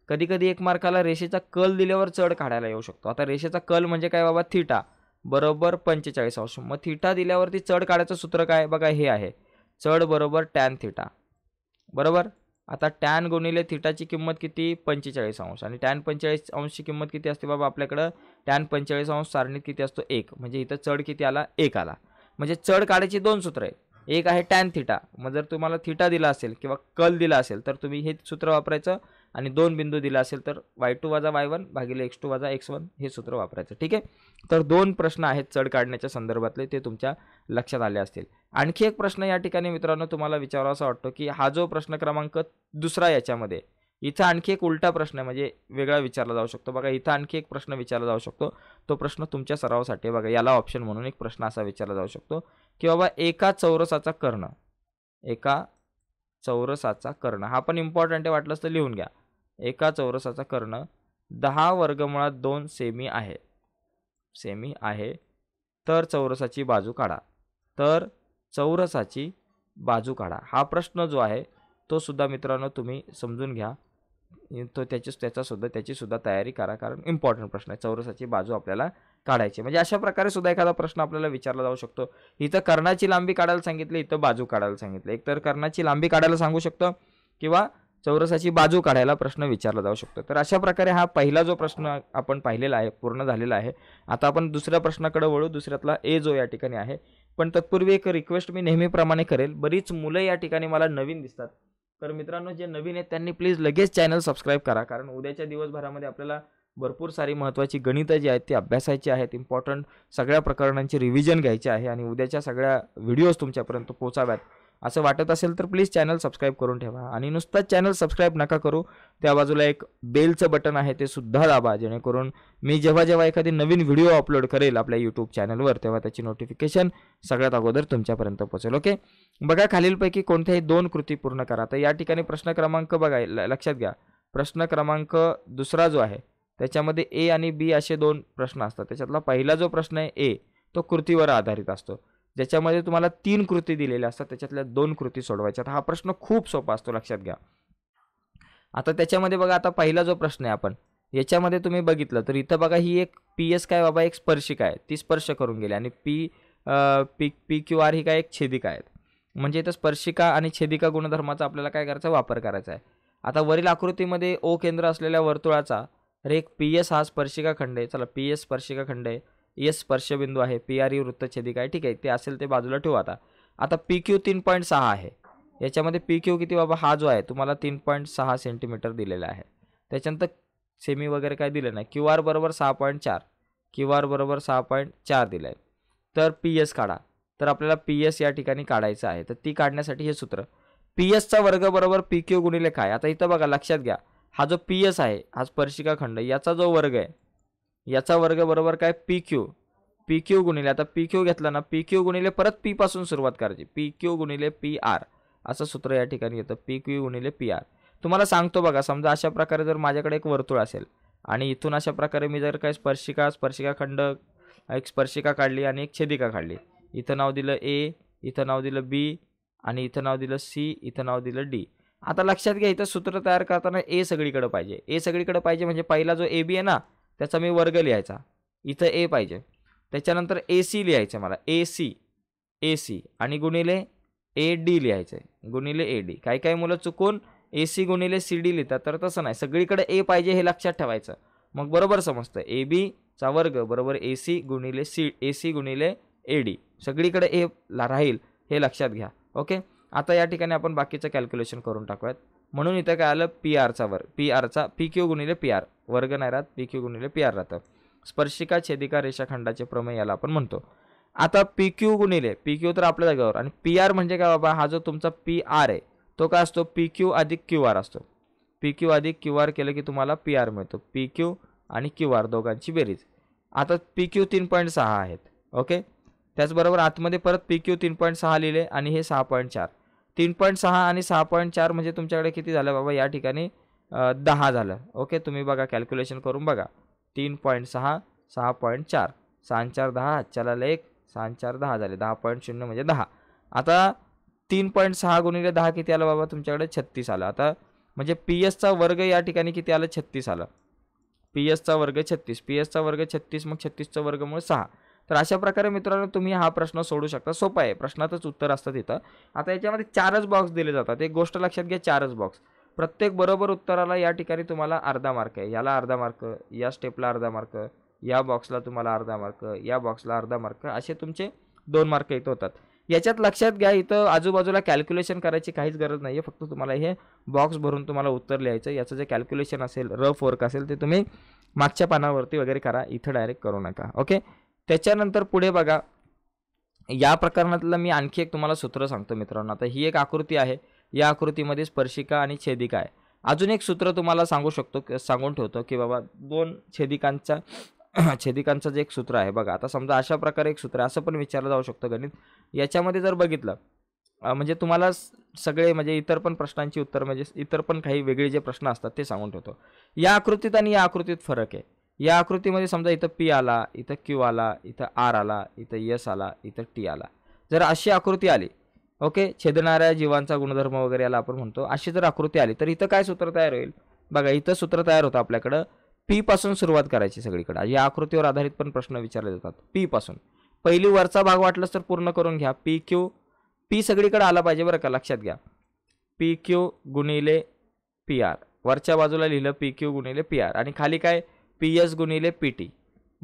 कधी कधी एक मार्काला रेषेचा कल दिल्यावर चढ काढायला येऊ शकतो आता रेषेचा कल म्हणजे काय बाबा थिटा बरोबर पंचेचाळीस अंश मग थिटा दिल्यावरती चढ काढायचं सूत्र काय बघा हे आहे चढ बरोबर टॅन थिटा बरोबर आता टॅन गुणिले थिटाची किंमत किती पंचेचाळीस अंश आणि टॅन पंचेचाळीस अंशची किंमत किती असते बाबा आपल्याकडं टॅन पंचेचाळीस अंश सारणीत किती असतो एक म्हणजे इथं चढ किती आला एक आला म्हणजे चढ काढायची दोन सूत्र आहे एक आहे टॅन थिटा मग जर तुम्हाला थिटा दिला असेल किंवा कल दिला असेल तर तुम्ही हे सूत्र वापरायचं आणि दोन बिंदू दिला असेल तर वाय टू वाजा वाय वन भागिले एक्स टू वाजा एक्स वन हे सूत्र वापरायचं ठीक आहे तर दोन प्रश्न आहेत चढ काढण्याच्या संदर्भातले ते तुमच्या लक्षात आले असतील आणखी एक प्रश्न या ठिकाणी मित्रांनो तुम्हाला विचारावा असा वाटतो की हा जो प्रश्न क्रमांक दुसरा याच्यामध्ये इथं आणखी एक उलटा प्रश्न म्हणजे वेगळा विचारला जाऊ शकतो बघा इथं आणखी एक प्रश्न विचारला जाऊ शकतो तो प्रश्न तुमच्या सरावासाठी बघा याला ऑप्शन म्हणून एक प्रश्न असा विचारला जाऊ शकतो की बाबा एका चौरसाचा कर्ण एका चौरसाचा कर्ण हा पण इम्पॉर्टंट आहे वाटलंच तर लिहून घ्या एका चौरसाचा कर्ण दहा वर्गमुळात दोन सेमी आहे सेमी आहे तर चौरसाची बाजू काढा तर चौरसाची बाजू काढा हा प्रश्न जो आहे तो सुद्धा मित्रांनो तुम्ही समजून घ्या तो त्याची त्याचासुद्धा त्याचीसुद्धा तयारी करा कारण इम्पॉर्टंट प्रश्न आहे चौरसाची बाजू आपल्याला काढायची म्हणजे अशा प्रकारे सुद्धा एखादा प्रश्न आपल्याला विचारला जाऊ शकतो इथं कर्णाची लांबी काढायला सांगितली इथं बाजू काढायला सांगितलं एकतर कर्णाची लांबी काढायला सांगू शकतो किंवा चौरसाची बाजू काढायला प्रश्न विचारला जाऊ शकतो तर अशा प्रकारे हा पहिला जो प्रश्न आपण पाहिलेला आहे पूर्ण झालेला आहे आता आपण दुसऱ्या प्रश्नाकडे वळू दुसऱ्यातला ए जो या ठिकाणी आहे पण तत्पूर्वी एक रिक्वेस्ट मी नेहमीप्रमाणे करेल बरीच मुलं या ठिकाणी मला नवीन दिसतात तर मित्रांनो जे नवीन आहेत त्यांनी प्लीज लगेच चॅनल सबस्क्राईब करा कारण उद्याच्या दिवसभरामध्ये आपल्याला भरपूर सारी महत्त्वाची गणितं जी आहेत ती अभ्यासायची आहेत इम्पॉर्टंट सगळ्या प्रकरणांची रिव्हिजन घ्यायची आहे आणि उद्याच्या सगळ्या व्हिडिओज तुमच्यापर्यंत पोचाव्यात असं वाटत असेल तर प्लीज चॅनल सबस्क्राईब करून ठेवा आणि नुसतंच चॅनल सबस्क्राईब नका करू त्या बाजूला एक बेलचं बटन आहे ते सुद्धा दाबा जेणेकरून मी जेव्हा जेव्हा एखादी नवीन व्हिडिओ अपलोड करेल आपल्या यूट्यूब चॅनलवर तेव्हा त्याची नोटिफिकेशन सगळ्यात अगोदर तुमच्यापर्यंत पोहोचेल ओके बघा खालीलपैकी कोणत्याही दोन कृती पूर्ण करा तर या ठिकाणी प्रश्न क्रमांक बघा लक्षात घ्या प्रश्न क्रमांक दुसरा जो आहे त्याच्यामध्ये ए आणि बी असे दोन प्रश्न असतात त्याच्यातला पहिला जो प्रश्न आहे ए तो कृतीवर आधारित असतो ज्याच्यामध्ये तुम्हाला तीन कृती दिलेल्या असतात त्याच्यातल्या दोन कृती सोडवायच्यात हा प्रश्न खूप सोपा असतो लक्षात घ्या आता त्याच्यामध्ये बघा आता पहिला जो प्रश्न आहे आपण याच्यामध्ये तुम्ही बघितलं तर इथं बघा ही एक पी एस काय बाबा एक स्पर्शिका आहे ती स्पर्श करून गेली आणि P P P Q R ही काय एक छेदिका आहेत म्हणजे इथं स्पर्शिका आणि छेदिका गुणधर्माचा आपल्याला काय करायचा वापर करायचा आहे आता वरील आकृतीमध्ये ओ केंद्र असलेल्या वर्तुळाचा अरे एक पी एस हा स्पर्शिका खंड आहे चला पी एस स्पर्शिका खंड आहे एस स्पर्शबिंदू आहे पी आर ई वृत्तछेदिका काय ठीक आहे ते असेल ते बाजूला ठेवू आता आता पी क्यू तीन पॉईंट सहा आहे याच्यामध्ये पी क्यू किती बाबा हा जो आहे तुम्हाला तीन पॉईंट सहा सेंटीमीटर दिलेला आहे त्याच्यानंतर सेमी वगैरे काय दिलं नाही क्यू आर बरोबर सहा पॉईंट चार क्यू आर बरोबर सहा पॉईंट चार दिलं आहे तर पी एस काढा तर आपल्याला पी एस या ठिकाणी काढायचं आहे तर ती काढण्यासाठी हे सूत्र पी एसचा वर्ग बरोबर पी क्यू गुणिले काय आता इथं बघा लक्षात घ्या हा जो पी एस आहे हा स्पर्शिका खंड याचा जो वर्ग आहे याचा वर्ग बरोबर काय पी क्यू पी क्यू गुणिले आता पी क्यू घेतला ना पी क्यू गुणिले परत पीपासून सुरुवात करायची पी क्यू गुणिले पी आर असं सूत्र या ठिकाणी येतं पी क्यू गुणिले पी आर तुम्हाला सांगतो बघा समजा अशा प्रकारे जर माझ्याकडे एक वर्तुळ असेल आणि इथून अशा प्रकारे मी जर काय स्पर्शिका स्पर्शिका खंड एक स्पर्शिका काढली आणि एक छेदिका काढली इथं नाव दिलं ए इथं नाव दिलं बी आणि इथं नाव दिलं सी इथं नाव दिलं डी आता लक्षात घ्या इथं सूत्र तयार करताना ए सगळीकडे पाहिजे ए सगळीकडे पाहिजे म्हणजे पहिला जो ए बी आहे ना त्याचा मी वर्ग लिहायचा इथं ए पाहिजे त्याच्यानंतर ए सी लिहायचं मला ए सी ए सी आणि गुणिले ए डी लिहायचं गुणिले ए डी काही काही मुलं चुकून ए सी गुणिले सी डी लिहितात तर तसं नाही सगळीकडे ए पाहिजे हे लक्षात ठेवायचं मग बरोबर समजतं ए बीचा वर्ग बरोबर ए सी गुणिले सी ए सी गुणिले ए डी सगळीकडे ए ला राहील हे लक्षात घ्या ओके आता या ठिकाणी आपण बाकीचं कॅल्क्युलेशन करून टाकूयात म्हणून इथं काय आलं पी आरचा वर्ग पी आरचा पी क्यू गुणिले पी आर वर्ग नाही राहत पी क्यू गुणिले पी आर राहतं स्पर्शिका छेदिका रेषाखंडाचे प्रमेय याला आपण म्हणतो आता पी क्यू गुणिले पी क्यू तर आपल्या जागेवर आणि पी आर म्हणजे काय बाबा हा जो तुमचा पी आर आहे तो काय असतो पी क्यू अधिक क्यू आर असतो पी क्यू अधिक क्यू आर केलं की तुम्हाला पी आर मिळतो पी क्यू आणि क्यू आर दोघांची बेरीज आता पी क्यू तीन पॉईंट सहा आहेत ओके त्याचबरोबर आतमध्ये परत पी क्यू तीन पॉईंट सहा लिहिले आणि हे सहा पॉईंट चार तीन पॉईंट सहा आणि सहा पॉईंट चार म्हणजे तुमच्याकडे किती झालं बाबा या ठिकाणी दहा झालं ओके तुम्ही बघा कॅल्क्युलेशन करून बघा तीन पॉईंट सहा सहा पॉईंट चार सहा चार दहा चलाला एक सहा चार दहा झाले दहा पॉईंट शून्य म्हणजे दहा आता तीन पॉईंट सहा गुणिले दहा किती आलं बाबा तुमच्याकडे छत्तीस आलं आता म्हणजे पी एसचा वर्ग या ठिकाणी किती आलं छत्तीस आलं पी एसचा वर्ग छत्तीस पी एसचा वर्ग छत्तीस मग छत्तीसचा वर्गमुळे सहा तर अशा प्रकारे मित्रांनो तुम्ही हा प्रश्न सोडू शकता सोपा आहे प्रश्नातच उत्तर असतं तिथं आता याच्यामध्ये चारच बॉक्स दिले जातात एक गोष्ट लक्षात घ्या चारच बॉक्स प्रत्येक बरोबर उत्तराला या ठिकाणी तुम्हाला अर्धा मार्क आहे याला अर्धा मार्क या स्टेपला अर्धा मार्क या बॉक्सला तुम्हाला अर्धा मार्क या बॉक्सला अर्धा मार्क असे तुमचे दोन मार्क इथं होतात याच्यात लक्षात घ्या इथं आजूबाजूला कॅल्क्युलेशन करायची काहीच गरज नाही आहे फक्त तुम्हाला हे बॉक्स भरून तुम्हाला उत्तर लिहायचं याचं जे कॅल्क्युलेशन असेल रफ वर्क असेल ते तुम्ही मागच्या पानावरती वगैरे करा इथं डायरेक्ट करू नका ओके त्याच्यानंतर पुढे बघा या प्रकरणातलं मी आणखी एक तुम्हाला सूत्र सांगतो मित्रांनो आता ही एक आकृती आहे या आकृतीमध्ये स्पर्शिका आणि छेदिका आहे अजून एक सूत्र तुम्हाला सांगू शकतो सांगून ठेवतो की बाबा दोन छेदिकांचा छेदिकांचं जे एक सूत्र आहे बघा आता समजा अशा प्रकारे एक सूत्र आहे असं पण विचारलं जाऊ शकतं गणित याच्यामध्ये जर बघितलं म्हणजे तुम्हाला सगळे म्हणजे इतर पण प्रश्नांची उत्तर म्हणजे इतर पण काही वेगळे जे प्रश्न असतात ते सांगून ठेवतो या आकृतीत आणि या आकृतीत फरक आहे या आकृतीमध्ये समजा इथं पी आला इथं क्यू आला इथं आर आला इथं यस आला इथं टी आला जर अशी आकृती आली ओके छेदणाऱ्या जीवांचा गुणधर्म वगैरे याला आपण म्हणतो अशी जर आकृती आली तर इथं काय सूत्र तयार होईल बघा इथं सूत्र तयार होतं आपल्याकडं पी पासून सुरुवात करायची सगळीकडे या आकृतीवर आधारित पण प्रश्न विचारले जातात पी पासून पहिली वरचा भाग वाटलास तर पूर्ण करून घ्या पी क्यू पी सगळीकडे आला पाहिजे बरं का लक्षात घ्या पी क्यू गुणिले पी आर वरच्या बाजूला लिहिलं पी क्यू गुणिले पी आर आणि खाली काय पी एस गुणिले पी टी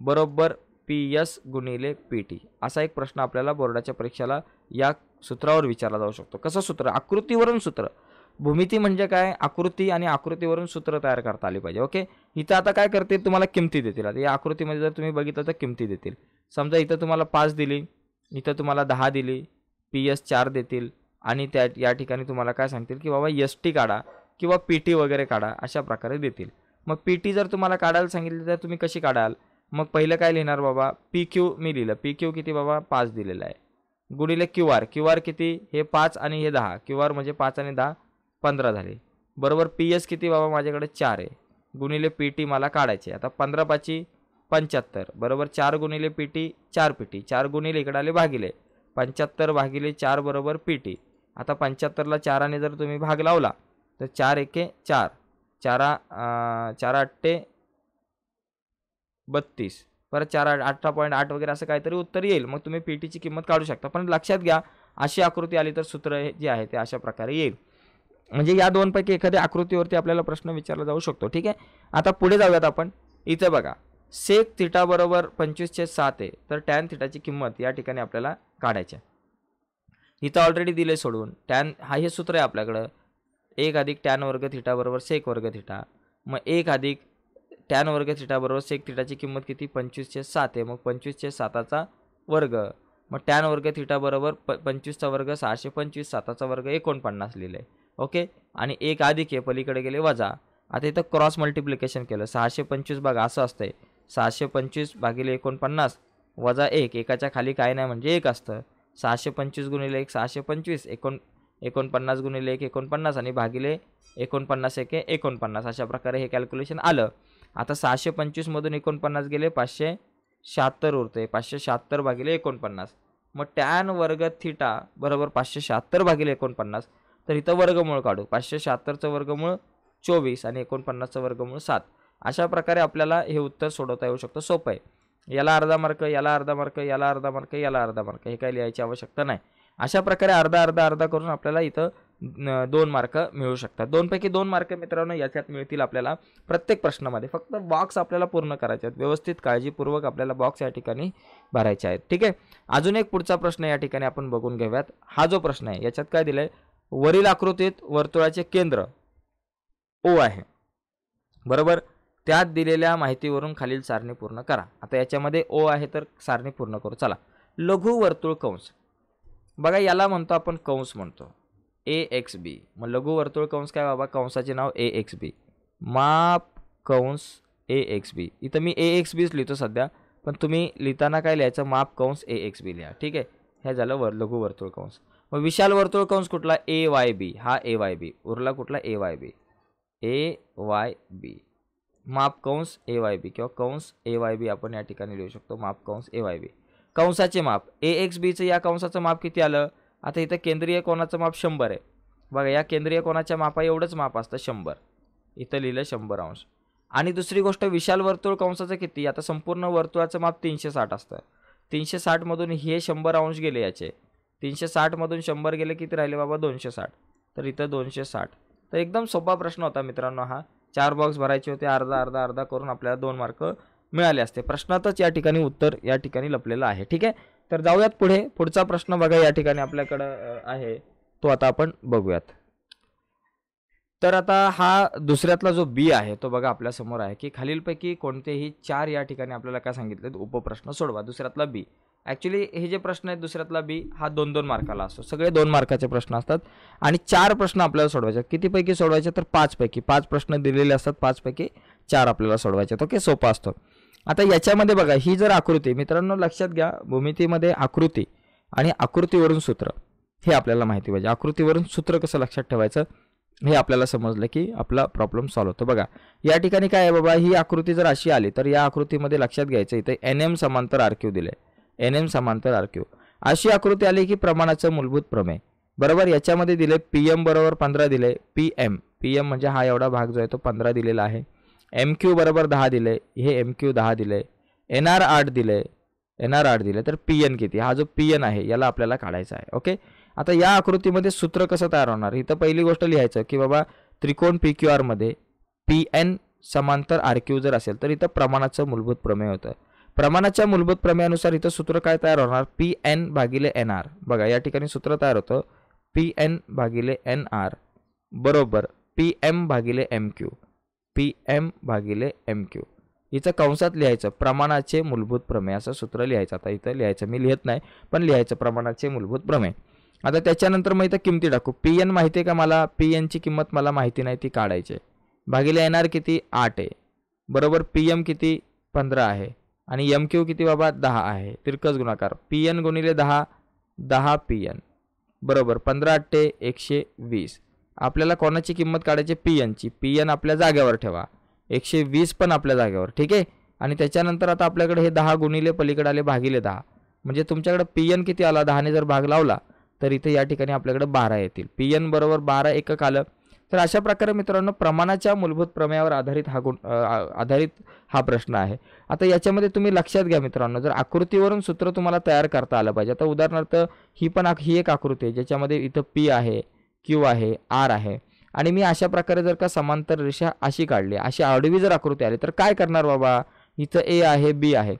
बरोबर पी एस गुणिले पी टी असा एक प्रश्न आपल्याला बोर्डाच्या परीक्षेला या सूत्रावर विचारला जाऊ शकतो कसं सूत्र आकृतीवरून सूत्र भूमिती म्हणजे काय आकृती आणि आकृतीवरून सूत्र तयार करता आली पाहिजे ओके इथं आता काय करतील तुम्हाला किमती देतील आता या आकृतीमध्ये जर तुम्ही बघितलं तर किमती देतील समजा इथं तुम्हाला पाच दिली इथं तुम्हाला दहा दिली पी एस चार देतील आणि त्या या ठिकाणी तुम्हाला काय सांगतील की बाबा एस टी काढा किंवा पी टी वगैरे काढा अशा प्रकारे देतील मग पी टी जर तुम्हाला काढायला सांगितली तर तुम्ही कशी काढाल मग पहिलं काय लिहिणार बाबा पी क्यू मी लिहिलं पी क्यू किती बाबा पाच दिलेलं आहे गुणिले क्यू आर क्यू आर किती हे पाच आणि हे दहा क्यू आर म्हणजे पाच आणि दहा पंधरा झाले बरोबर पी एस किती बाबा माझ्याकडे चार आहे गुणिले पी टी मला काढायचे आता पंधरा पाची पंच्याहत्तर बरोबर चार गुणिले पी टी चार पी टी चार गुणिले इकडे आले भागिले पंच्याहत्तर भागिले चार बरोबर पी टी आता पंच्याहत्तरला चाराने जर तुम्ही भाग लावला तर चार एके चार चारा चार ते बत्तीस परत चार अठरा पॉईंट आठ वगैरे असं काहीतरी उत्तर येईल मग तुम्ही पी टीची किंमत काढू शकता पण लक्षात घ्या अशी आकृती आली तर सूत्र जे आहे ते अशा प्रकारे येईल म्हणजे या दोनपैकी एखाद्या आकृतीवरती आपल्याला प्रश्न विचारला जाऊ शकतो ठीक आहे आता पुढे जाऊयात आपण इथं बघा सेक थिटाबरोबर पंचवीसचे सात आहे तर टॅन थिटाची किंमत या ठिकाणी आपल्याला काढायची इथं ऑलरेडी दिले सोडून टॅन हा हे सूत्र आहे आपल्याकडं एक अधिक टॅन वर्ग थिटाबरोबर सेक वर्ग थिटा मग एक अधिक टॅन वर्ग थिटाबरोबर सेक थिटाची किंमत किती पंचवीसशे सात आहे मग पंचवीसशे साताचा वर्ग मग टॅन वर्ग थिटाबरोबर प पंचवीसचा वर्ग सहाशे पंचवीस साताचा वर्ग एकोणपन्नास लिहिले ओके आणि एक अधिक आहे पलीकडे गेले वजा आता इथं क्रॉस मल्टिप्लिकेशन केलं सहाशे पंचवीस भाग असं असतंय सहाशे पंचवीस भागिले एकोणपन्नास वजा एक एकाच्या खाली काय नाही म्हणजे एक असतं सहाशे पंचवीस गुणिले एक सहाशे पंचवीस एकोण एकोणपन्नास गुणिले एक एकोणपन्नास आणि भागिले एकोणपन्नास एक एकोणपन्नास अशा प्रकारे हे कॅल्क्युलेशन आलं आता सहाशे पंचवीसमधून एकोणपन्नास गेले पाचशे शहात्तर उरते पाचशे शहात्तर भागिले एकोणपन्नास मग टॅन वर्ग थिटा बरोबर पाचशे शहात्तर भागिले एकोणपन्नास तर इथं वर्गमूळ काढू पाचशे शहात्तरचं वर्गमूळ चोवीस आणि एकोणपन्नासचं वर्गमूळ सात अशा प्रकारे आपल्याला हे उत्तर सोडवता येऊ शकतं सोपं आहे याला अर्धा मार्क याला अर्धा मार्क याला अर्धा मार्क याला अर्धा मार्क हे काही लिहायची आवश्यकता नाही अशा प्रकारे अर्धा अर्धा अर्धा करून आपल्याला इथं दोन मार्क मिळू शकतात दोनपैकी दोन मार्क मित्रांनो याच्यात मिळतील आपल्याला प्रत्येक प्रश्नामध्ये फक्त बॉक्स आपल्याला पूर्ण करायचे आहेत व्यवस्थित काळजीपूर्वक आपल्याला बॉक्स या ठिकाणी भरायचे आहेत ठीक आहे अजून एक पुढचा प्रश्न या ठिकाणी आपण बघून घेऊयात हा जो प्रश्न आहे याच्यात काय दिलं वरील आकृतीत वर्तुळाचे केंद्र ओ आहे बरोबर त्यात दिलेल्या माहितीवरून खालील सारणी पूर्ण करा आता याच्यामध्ये ओ आहे तर सारणी पूर्ण करू चला लघु वर्तुळ कंस बघा याला म्हणतो आपण कंस म्हणतो ए एक्स बी मग लघुवर्तुळ कंस काय बाबा कंसाचे नाव ए एक्स बी माप कंस ए एक्स बी इथं मी ए एक्स बीच लिहितो सध्या पण तुम्ही लिहिताना काय लिहायचं माप कंस ए एक्स बी लिहा ठीक आहे हे झालं वर लघुवर्तुळ कंस मग विशाल वर्तुळ कंस कुठला ए वाय बी हा ए वाय बी उरला कुठला ए वाय बी ए वाय बी माप कंस ए वाय बी किंवा कंस ए वाय बी आपण या ठिकाणी लिहू शकतो माप कंस ए वाय बी कंसाचे माप ए एक्स बीचं या कंसाचं माप किती आलं आता इथं केंद्रीय कोणाचं माप शंभर आहे बघा या केंद्रीय कोणाच्या मापा एवढंच माप असतं शंभर इथं लिहिलं शंभर अंश आणि दुसरी गोष्ट विशाल वर्तुळ कंसाचं किती आता संपूर्ण वर्तुळाचं माप तीनशे साठ असतं तीनशे साठमधून हे शंभर अंश गेले याचे तीनशे साठमधून शंभर गेले किती राहिले बाबा दोनशे साठ तर इथं दोनशे साठ तर एकदम सोपा प्रश्न होता मित्रांनो हा चार बॉक्स भरायचे होते अर्धा अर्धा अर्धा करून आपल्याला दोन मार्क मिळाले असते प्रश्नातच या ठिकाणी उत्तर या ठिकाणी लपलेलं आहे ठीक आहे तर जाऊयात पुढे पुढचा प्रश्न बघा या ठिकाणी आपल्याकडं आहे तो आता आपण बघूयात तर आता हा दुसऱ्यातला जो बी आहे तो बघा आपल्यासमोर आहे की खालीलपैकी कोणतेही चार या ठिकाणी आपल्याला काय सांगितले उपप्रश्न सोडवा दुसऱ्यातला बी ॲक्च्युली हे जे प्रश्न आहेत दुसऱ्यातला बी हा दोन दोन मार्काला असतो सगळे दोन मार्काचे प्रश्न असतात आणि चार प्रश्न आपल्याला सोडवायचे कितीपैकी सोडवायचे तर पाचपैकी पाच प्रश्न दिलेले असतात पाचपैकी चार आपल्याला सोडवायचे आहेत ओके सोपा असतो आता याच्यामध्ये बघा ही जर आकृती मित्रांनो लक्षात घ्या भूमितीमध्ये आकृती आणि आकृतीवरून सूत्र हे आपल्याला माहिती पाहिजे आकृतीवरून सूत्र कसं लक्षात ठेवायचं हे आपल्याला समजलं की आपला प्रॉब्लेम सॉल्व्ह होतो बघा या ठिकाणी काय आहे बाबा ही आकृती जर अशी आली तर या आकृतीमध्ये लक्षात घ्यायचं इथे एन एम समांतर आर क्यू दिले एन एम समांतर आर क्यू अशी आकृती आली की प्रमाणाचं मूलभूत प्रमेय बरोबर याच्यामध्ये दिले पी एम बरोबर पंधरा दिले पी एम पी एम म्हणजे हा एवढा भाग जो आहे तो पंधरा दिलेला आहे एम क्यू बरोबर दहा दिले हे एम क्यू दहा दिले एन आर आठ दिले एन आर आठ दिले तर पी एन किती हा जो पी एन आहे याला आपल्याला काढायचा आहे ओके आता या आकृतीमध्ये सूत्र कसं तयार होणार इथं पहिली गोष्ट लिहायचं की बाबा त्रिकोण पी क्यू आरमध्ये पी एन समांतर आर क्यू जर असेल तर इथं प्रमाणाचं मूलभूत प्रमेय होतं प्रमाणाच्या मूलभूत प्रमेयानुसार इथं सूत्र काय तयार होणार पी एन भागिले एन आर बघा या ठिकाणी सूत्र तयार होतं पी एन भागिले एन आर बरोबर पी एम भागिले एम क्यू पी एम भागिले एम क्यू इथं कंसात लिहायचं प्रमाणाचे मूलभूत प्रमेय असं सूत्र लिहायचं आता इथं लिहायचं मी लिहित नाही पण लिहायचं प्रमाणाचे मूलभूत प्रमेय आता त्याच्यानंतर मग इथं किमती टाकू पी एन माहिती आहे का मला पी एनची किंमत मला माहिती नाही ती काढायची एन आर किती आठ आहे बरोबर पी एम किती पंधरा आहे आणि एम क्यू किती बाबा दहा आहे तिरकस गुणाकार पी एन गुणिले दहा दहा पी एन बरोबर पंधरा अठ्ठे एकशे वीस आपल्याला कोणाची किंमत काढायची पी एनची पी एन आपल्या जागेवर ठेवा एकशे वीस पण आपल्या जागेवर ठीक आहे आणि त्याच्यानंतर आता आपल्याकडे हे दहा गुणिले पलीकडे आले भागिले दहा म्हणजे तुमच्याकडे पी एन किती आला दहाने जर भाग लावला तर इथे या ठिकाणी आपल्याकडे बारा येतील पी एन बरोबर बारा एकक आलं तर अशा प्रकारे मित्रांनो प्रमाणाच्या मूलभूत प्रमेयावर आधारित हा गुण आधारित हा प्रश्न आहे आता याच्यामध्ये तुम्ही लक्षात घ्या मित्रांनो जर आकृतीवरून सूत्र तुम्हाला तयार करता आलं पाहिजे आता उदाहरणार्थ ही पण ही एक आकृती आहे ज्याच्यामध्ये इथं पी आहे क्यू आहे आर आहे आणि मी अशा प्रकारे जर का समांतर रेषा अशी काढली अशी आडवी जर आकृती आली तर काय करणार बाबा इथं ए आहे बी आहे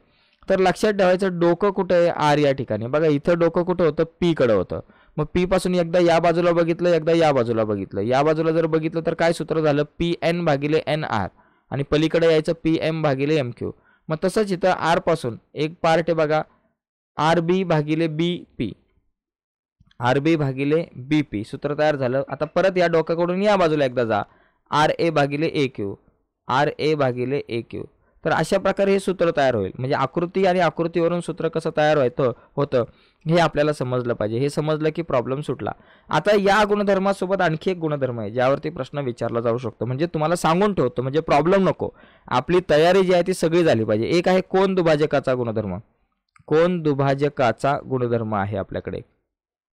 तर लक्षात ठेवायचं डोकं कुठं आहे आर या ठिकाणी बघा इथं डोकं कुठं होतं पीकडं होतं मग पी पासून एकदा या बाजूला बघितलं एकदा या बाजूला बघितलं या बाजूला जर बघितलं तर काय सूत्र झालं पी एन भागिले एन आर आणि पलीकडे यायचं पी एम भागिले एम क्यू मग तसंच इथं आरपासून एक पार्ट आहे बघा आर बी भागिले बी पी आर बी भागिले बी पी सूत्र तयार झालं आता परत या डोक्याकडून या बाजूला एकदा जा आर ए भागिले ए क्यू आर ए भागिले ए क्यू तर अशा प्रकारे हे सूत्र तयार होईल म्हणजे आकृती आणि आकृतीवरून सूत्र कसं तयार व्हायचं होतं हे आपल्याला समजलं पाहिजे हे समजलं की प्रॉब्लेम सुटला आता या गुणधर्मासोबत आणखी एक गुणधर्म आहे ज्यावरती प्रश्न विचारला जाऊ शकतो म्हणजे तुम्हाला सांगून ठेवतो म्हणजे प्रॉब्लेम नको आपली तयारी जी आहे ती सगळी झाली पाहिजे एक आहे कोण दुभाजकाचा गुणधर्म कोण दुभाजकाचा गुणधर्म आहे आपल्याकडे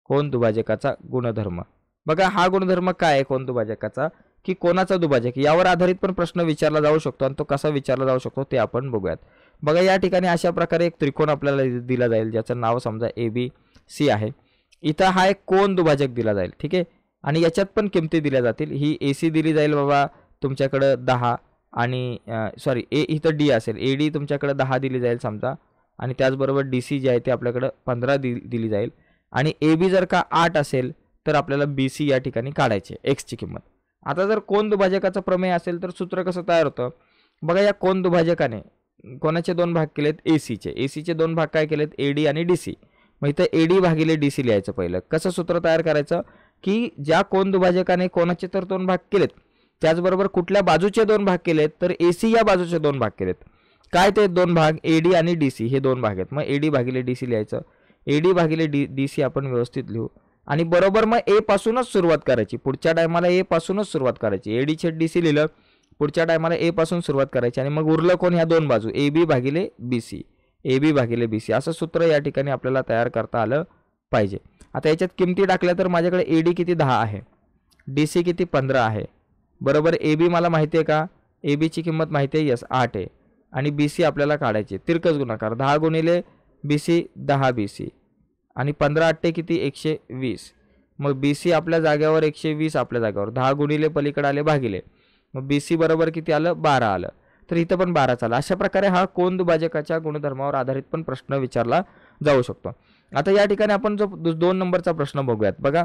कोण दुभाजकाचा गुणधर्म बघा हा गुणधर्म काय आहे कोण दुभाजकाचा की कोणाचा दुभाजक यावर आधारित पण प्रश्न विचारला जाऊ शकतो आणि तो कसा विचारला जाऊ शकतो ते आपण बघूयात बघा या ठिकाणी अशा प्रकारे एक त्रिकोण आपल्याला दिला जाईल ज्याचं नाव समजा ए बी सी आहे इथं हा एक कोण दुभाजक दिला जाईल ठीक आहे आणि याच्यात पण किमती दिल्या जातील ही ए सी दिली जाईल बाबा तुमच्याकडं दहा आणि सॉरी ए इथं डी असेल ए डी तुमच्याकडं दहा दिली जाईल समजा आणि त्याचबरोबर डी सी जे आहे ते आपल्याकडं पंधरा दि दिली जाईल आणि ए बी जर का आठ असेल तर आपल्याला बी सी या ठिकाणी काढायचे एक्सची किंमत आता जर कोण दुभाजकाचा प्रमेय असेल तर सूत्र कसं तयार होतं बघा या कोण दुभाजकाने कोणाचे दोन भाग केलेत ए सीचे ए सीचे दोन भाग काय केलेत ए डी आणि डी सी मग इथं ए डी भागिले डी सी लिहायचं पहिलं कसं सूत्र तयार करायचं की ज्या कोण दुभाजकाने कोणाचे तर दोन भाग केलेत त्याचबरोबर कुठल्या बाजूचे दोन भाग केलेत तर ए सी या बाजूचे दोन भाग केलेत काय ते दोन भाग ए डी आणि डी सी हे दोन भाग आहेत मग ए डी भागिले डी सी लिहायचं ए डी भागिले डी डी सी आपण व्यवस्थित लिहू आणि बरोबर मग ए पासूनच सुरुवात करायची पुढच्या टायमाला ए पासूनच सुरुवात करायची ए डी डी सी लिहिलं पुढच्या टायमाला ए पासून सुरुवात करायची आणि मग उरलं कोण ह्या दोन बाजू ए बी भागिले बी सी ए बी भागिले बी सी असं सूत्र या ठिकाणी आपल्याला तयार करता आलं पाहिजे आता याच्यात किमती टाकल्या तर माझ्याकडे ए डी किती दहा आहे डी सी किती पंधरा आहे बरोबर ए बी मला माहिती आहे का ए बीची किंमत माहिती आहे यस आठ आहे आणि बी सी आपल्याला काढायची तिरकस गुणाकार दहा गुणिले बी सी दहा बी सी आणि पंधरा अठ्ठे किती एकशे वीस मग बी सी आपल्या जागेवर एकशे वीस आपल्या जागेवर दहा गुणिले पलीकडे आले भागिले मग बी सी बरोबर किती आलं बारा आलं तर इथं पण बारा आलं अशा प्रकारे हा कोण दुभाजकाच्या गुणधर्मावर आधारित पण प्रश्न विचारला जाऊ शकतो आता या ठिकाणी आपण जो दोन नंबरचा प्रश्न बघूयात बघा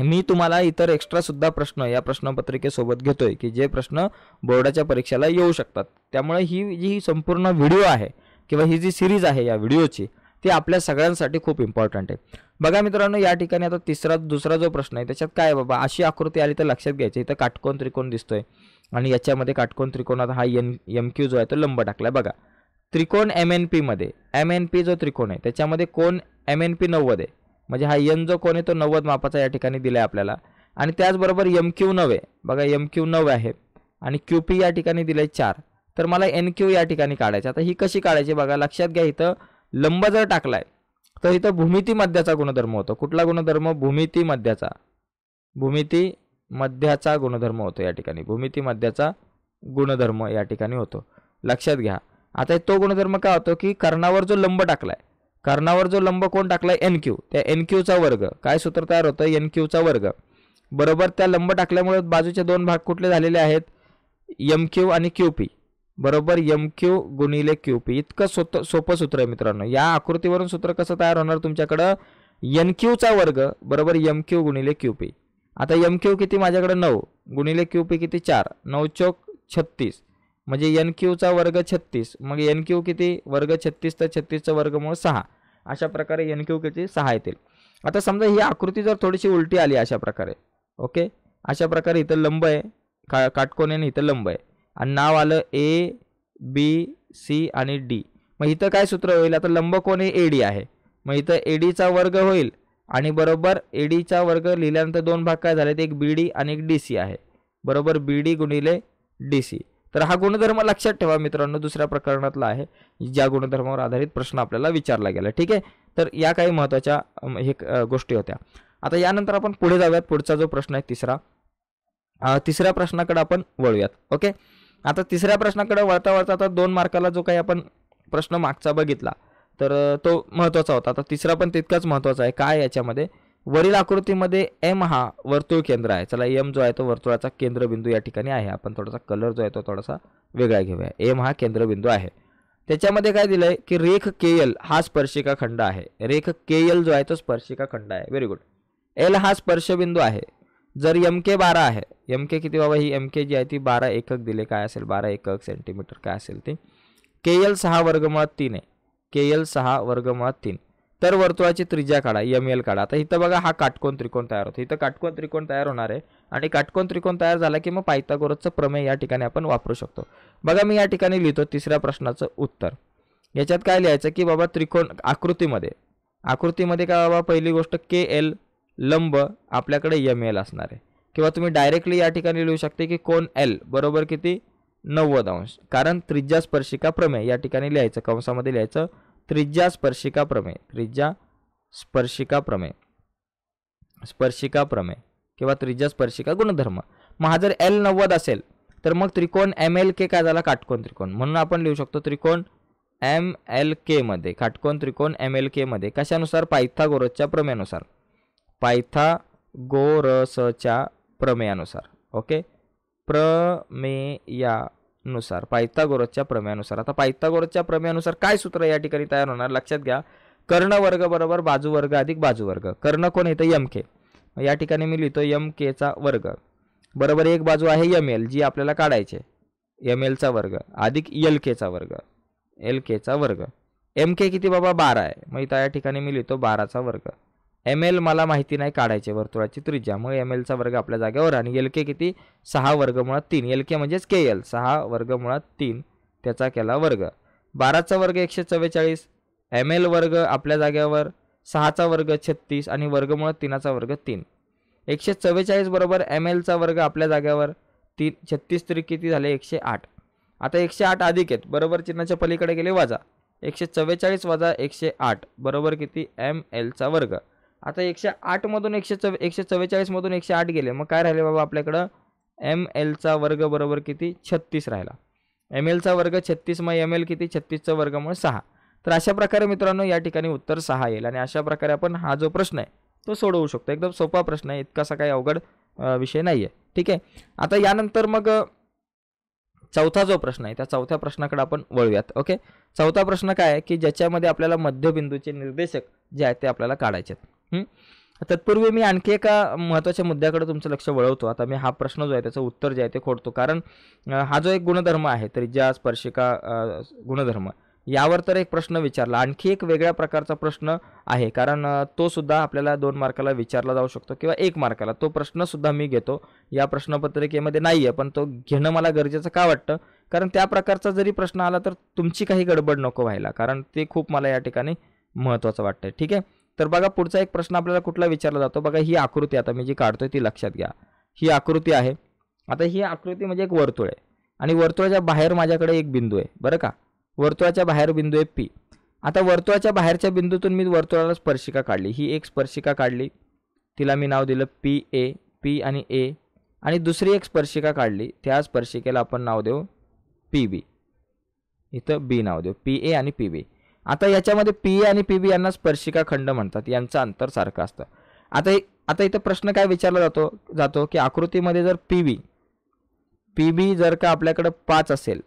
मी तुम्हाला इतर एक्स्ट्रा सुद्धा प्रश्न या प्रश्नपत्रिकेसोबत घेतोय की जे प्रश्न बोर्डाच्या परीक्षेला येऊ शकतात त्यामुळे ही जी संपूर्ण व्हिडिओ आहे किंवा ही जी सिरीज आहे या व्हिडिओची ते आपल्या सगळ्यांसाठी खूप इम्पॉर्टंट आहे बघा मित्रांनो या ठिकाणी आता तिसरा दुसरा जो प्रश्न आहे त्याच्यात काय बाबा अशी आकृती आली तर लक्षात घ्यायची इथं काटकोण त्रिकोण दिसतोय आणि याच्यामध्ये काटकोण आता हा एन एम क्यू जो आहे तो लंब टाकला बघा त्रिकोण एम एन पीमध्ये एम एन पी जो त्रिकोण आहे त्याच्यामध्ये कोण एम एन पी नव्वद आहे म्हणजे हा एन जो कोण आहे तो नव्वद मापाचा या ठिकाणी दिला आहे आपल्याला आणि त्याचबरोबर एम क्यू नव्हे आहे बघा एम क्यू नव आहे आणि क्यू पी या ठिकाणी दिलं आहे चार तर मला एन क्यू या ठिकाणी काढायचं आता ही कशी काढायची बघा लक्षात घ्या इथं लंब जर टाकलाय तर इथं भूमिती मध्याचा गुणधर्म होतो कुठला गुणधर्म भूमिती मध्याचा भूमिती मध्याचा गुणधर्म होतो या ठिकाणी भूमिती मध्याचा गुणधर्म या ठिकाणी होतो लक्षात घ्या आता तो गुणधर्म काय होतो की कर्णावर जो लंब टाकलाय कर्णावर जो लंब कोण टाकलाय एन क्यू त्या एन क्यूचा वर्ग काय सूत्र तयार होतं एन क्यूचा वर्ग बरोबर त्या लंब टाकल्यामुळे बाजूचे दोन भाग कुठले झालेले आहेत एम क्यू आणि क्यू पी बरोबर एम क्यू गुणिले क्यू पी इतकं सोत सोपं सूत्र आहे मित्रांनो या आकृतीवरून सूत्र कसं तयार होणार तुमच्याकडं एन क्यूचा वर्ग बरोबर एम क्यू गुणिले क्यू पी आता एम क्यू किती माझ्याकडे नऊ गुणिले क्यू पी किती चार नऊ चौक छत्तीस म्हणजे एन क्यूचा वर्ग छत्तीस मग एन क्यू किती वर्ग छत्तीस तर छत्तीसचा वर्गमूळ सहा अशा प्रकारे एन क्यू किती सहा येतील आता समजा ही आकृती जर थोडीशी उलटी आली अशा प्रकारे ओके अशा प्रकारे इथं लंब आहे का काटकोण्याने इथं लंब आहे आणि नाव आलं ए बी सी आणि डी मग इथं काय सूत्र होईल आता लंबकोन हे ए डी आहे मग इथं ए डीचा वर्ग होईल आणि बरोबर ए डीचा वर्ग लिहिल्यानंतर दोन भाग काय झालेत एक बी डी आणि एक डी सी आहे बरोबर बी डी गुणिले डी सी तर हा गुणधर्म लक्षात ठेवा मित्रांनो दुसऱ्या प्रकरणातला आहे ज्या गुणधर्मावर आधारित प्रश्न आपल्याला विचारला गेला ठीक आहे तर या काही महत्वाच्या हे गोष्टी होत्या आता यानंतर आपण पुढे जाऊयात पुढचा जो प्रश्न आहे तिसरा तिसऱ्या प्रश्नाकडे आपण वळूयात ओके आता तिसऱ्या प्रश्नाकडे वळता वळता आता दोन मार्काला जो काही आपण प्रश्न मागचा बघितला तर तो महत्त्वाचा होता आता तिसरा पण तितकाच महत्त्वाचा आहे काय याच्यामध्ये वरील आकृतीमध्ये एम हा वर्तुळ केंद्र आहे चला एम जो आहे तो वर्तुळाचा केंद्रबिंदू या ठिकाणी आहे आपण थोडासा कलर जो आहे तो थोडासा वेगळा घेऊया एम हा केंद्रबिंदू आहे त्याच्यामध्ये काय दिलं आहे की रेख के एल हा स्पर्शिका खंड आहे रेख के एल जो आहे तो स्पर्शिका खंड आहे व्हेरी गुड एल हा स्पर्शबिंदू आहे जर एम के बारा आहे एम के किती बाबा ही एम के जी आहे ती बारा एकक दिले काय असेल बारा एकक सेंटीमीटर काय असेल ते के एल सहा वर्गमुळात तीन आहे के एल सहा वर्गमुळात तीन तर वर्तुळाची त्रिज्या काढा एम एल काढा आता इथं बघा हा काटकोन त्रिकोण तयार होतो इथं काटकोन त्रिकोण तयार होणार आहे आणि काटकोन त्रिकोण तयार झाला की मग पायथागोरसचं प्रमेय या ठिकाणी आपण वापरू शकतो बघा मी या ठिकाणी लिहितो तिसऱ्या प्रश्नाचं उत्तर याच्यात काय लिहायचं की बाबा त्रिकोण आकृतीमध्ये आकृतीमध्ये काय बाबा पहिली गोष्ट के एल लंब आपल्याकडे यम एल असणार आहे किंवा तुम्ही डायरेक्टली या ठिकाणी लिहू शकते की कोण एल बरोबर किती नव्वद अंश कारण त्रिज्या स्पर्शिका प्रमेय या ठिकाणी लिहायचं कंसामध्ये लिहायचं त्रिज्या स्पर्शिका प्रमेय त्रिज्या स्पर्शिका प्रमेय स्पर्शिका प्रमेय किंवा त्रिज्या स्पर्शिका गुणधर्म मग हा जर एल नव्वद असेल तर मग त्रिकोण एम एल के काय झाला काटकोण त्रिकोण म्हणून आपण लिहू शकतो त्रिकोण एम एल मध्ये काटकोण त्रिकोण एम एल मध्ये कशानुसार पायथागोरसच्या प्रमेयानुसार पायथागोरसच्या प्रमेयानुसार ओके प्रमेयानुसार पायथागोरसच्या प्रमेयानुसार आता पायथागोरसच्या प्रमेयानुसार काय सूत्र या ठिकाणी तयार होणार लक्षात घ्या कर्णवर्ग बरोबर बाजूवर्ग अधिक बाजू वर्ग कर्ण कोण येतं यम के या ठिकाणी मी लिहितो यम केचा वर्ग बरोबर एक बाजू आहे यम एल जी आपल्याला काढायची यम एलचा वर्ग अधिक यल केचा वर्ग एल केचा वर्ग एम के किती बाबा बारा आहे मग इथं या ठिकाणी मी लिहितो बाराचा वर्ग एम एल मला माहिती नाही काढायचे वर्तुळाची त्रिज्या मग एम एलचा वर्ग आपल्या जागेवर आणि एल के किती सहा वर्ग मुळात तीन एल के म्हणजेच के एल सहा वर्ग मुळात तीन त्याचा केला वर्ग बाराचा वर्ग एकशे चव्वेचाळीस एम एल वर्ग आपल्या जागेवर सहाचा वर्ग छत्तीस आणि वर्गमुळात तीनाचा वर्ग तीन एकशे चव्वेचाळीस बरोबर एम एलचा वर्ग आपल्या जागेवर तीन छत्तीस तरी किती झाले एकशे आठ आता एकशे आठ अधिक आहेत बरोबर चिन्हाच्या पलीकडे गेले वाजा एकशे चव्वेचाळीस वाजा एकशे आठ बरोबर किती एम एलचा वर्ग आता एकशे आठमधून एकशे चव एकशे चव्वेचाळीसमधून एकशे आठ गेले मग काय राहिले बाबा आपल्याकडं एम एलचा वर्ग बरोबर किती छत्तीस राहिला एम एलचा वर्ग छत्तीस मग एम एल किती छत्तीसचा वर्ग मग सहा तर अशा प्रकारे मित्रांनो या ठिकाणी उत्तर सहा येईल आणि अशा प्रकारे आपण हा जो प्रश्न आहे तो सोडवू शकतो एकदम सोपा प्रश्न आहे इतकासा काही अवघड विषय नाही आहे ठीक आहे आता यानंतर मग चौथा जो प्रश्न आहे त्या चौथ्या प्रश्नाकडे आपण वळूयात ओके चौथा प्रश्न काय आहे की ज्याच्यामध्ये आपल्याला मध्यबिंदूचे निर्देशक जे आहेत ते आपल्याला काढायचे आहेत तत्पूर्वी मी आणखी एका महत्त्वाच्या मुद्द्याकडे तुमचं लक्ष वळवतो आता मी हा प्रश्न जो आहे त्याचं उत्तर जे आहे ते खोडतो कारण हा जो एक गुणधर्म आहे त्रिज्या स्पर्शिका गुणधर्म यावर तर एक प्रश्न विचारला आणखी एक वेगळ्या प्रकारचा प्रश्न आहे कारण तो सुद्धा आपल्याला दोन मार्काला विचारला जाऊ शकतो किंवा एक मार्काला तो प्रश्न सुद्धा मी घेतो या प्रश्नपत्रिकेमध्ये नाही आहे पण तो घेणं मला गरजेचं का वाटतं कारण त्या प्रकारचा जरी प्रश्न आला तर तुमची काही गडबड नको व्हायला कारण ते खूप मला या ठिकाणी महत्त्वाचं वाटतं ठीक आहे तर बघा पुढचा एक प्रश्न आपल्याला कुठला विचारला जातो बघा ही आकृती आता मी जी काढतोय ती लक्षात घ्या ही आकृती आहे आता ही आकृती म्हणजे एक वर्तुळ आहे आणि वर्तुळाच्या बाहेर माझ्याकडे एक बिंदू आहे बरं का वर्तुळाच्या बाहेर बिंदू आहे पी आता वर्तुळाच्या बाहेरच्या बिंदूतून मी वर्तुळाला स्पर्शिका काढली ही एक स्पर्शिका काढली तिला मी नाव दिलं पी ए पी आणि ए आणि दुसरी एक स्पर्शिका काढली त्या स्पर्शिकेला आपण नाव देऊ पी बी इथं बी नाव देऊ पी ए आणि पी बी आता याच्यामध्ये पी ए आणि पी बी यांना स्पर्शिका खंड म्हणतात यांचं अंतर सारखं असतं आता आता इथं प्रश्न काय विचारला जातो जातो की आकृतीमध्ये जर पी बी पी बी जर का आपल्याकडं पाच असेल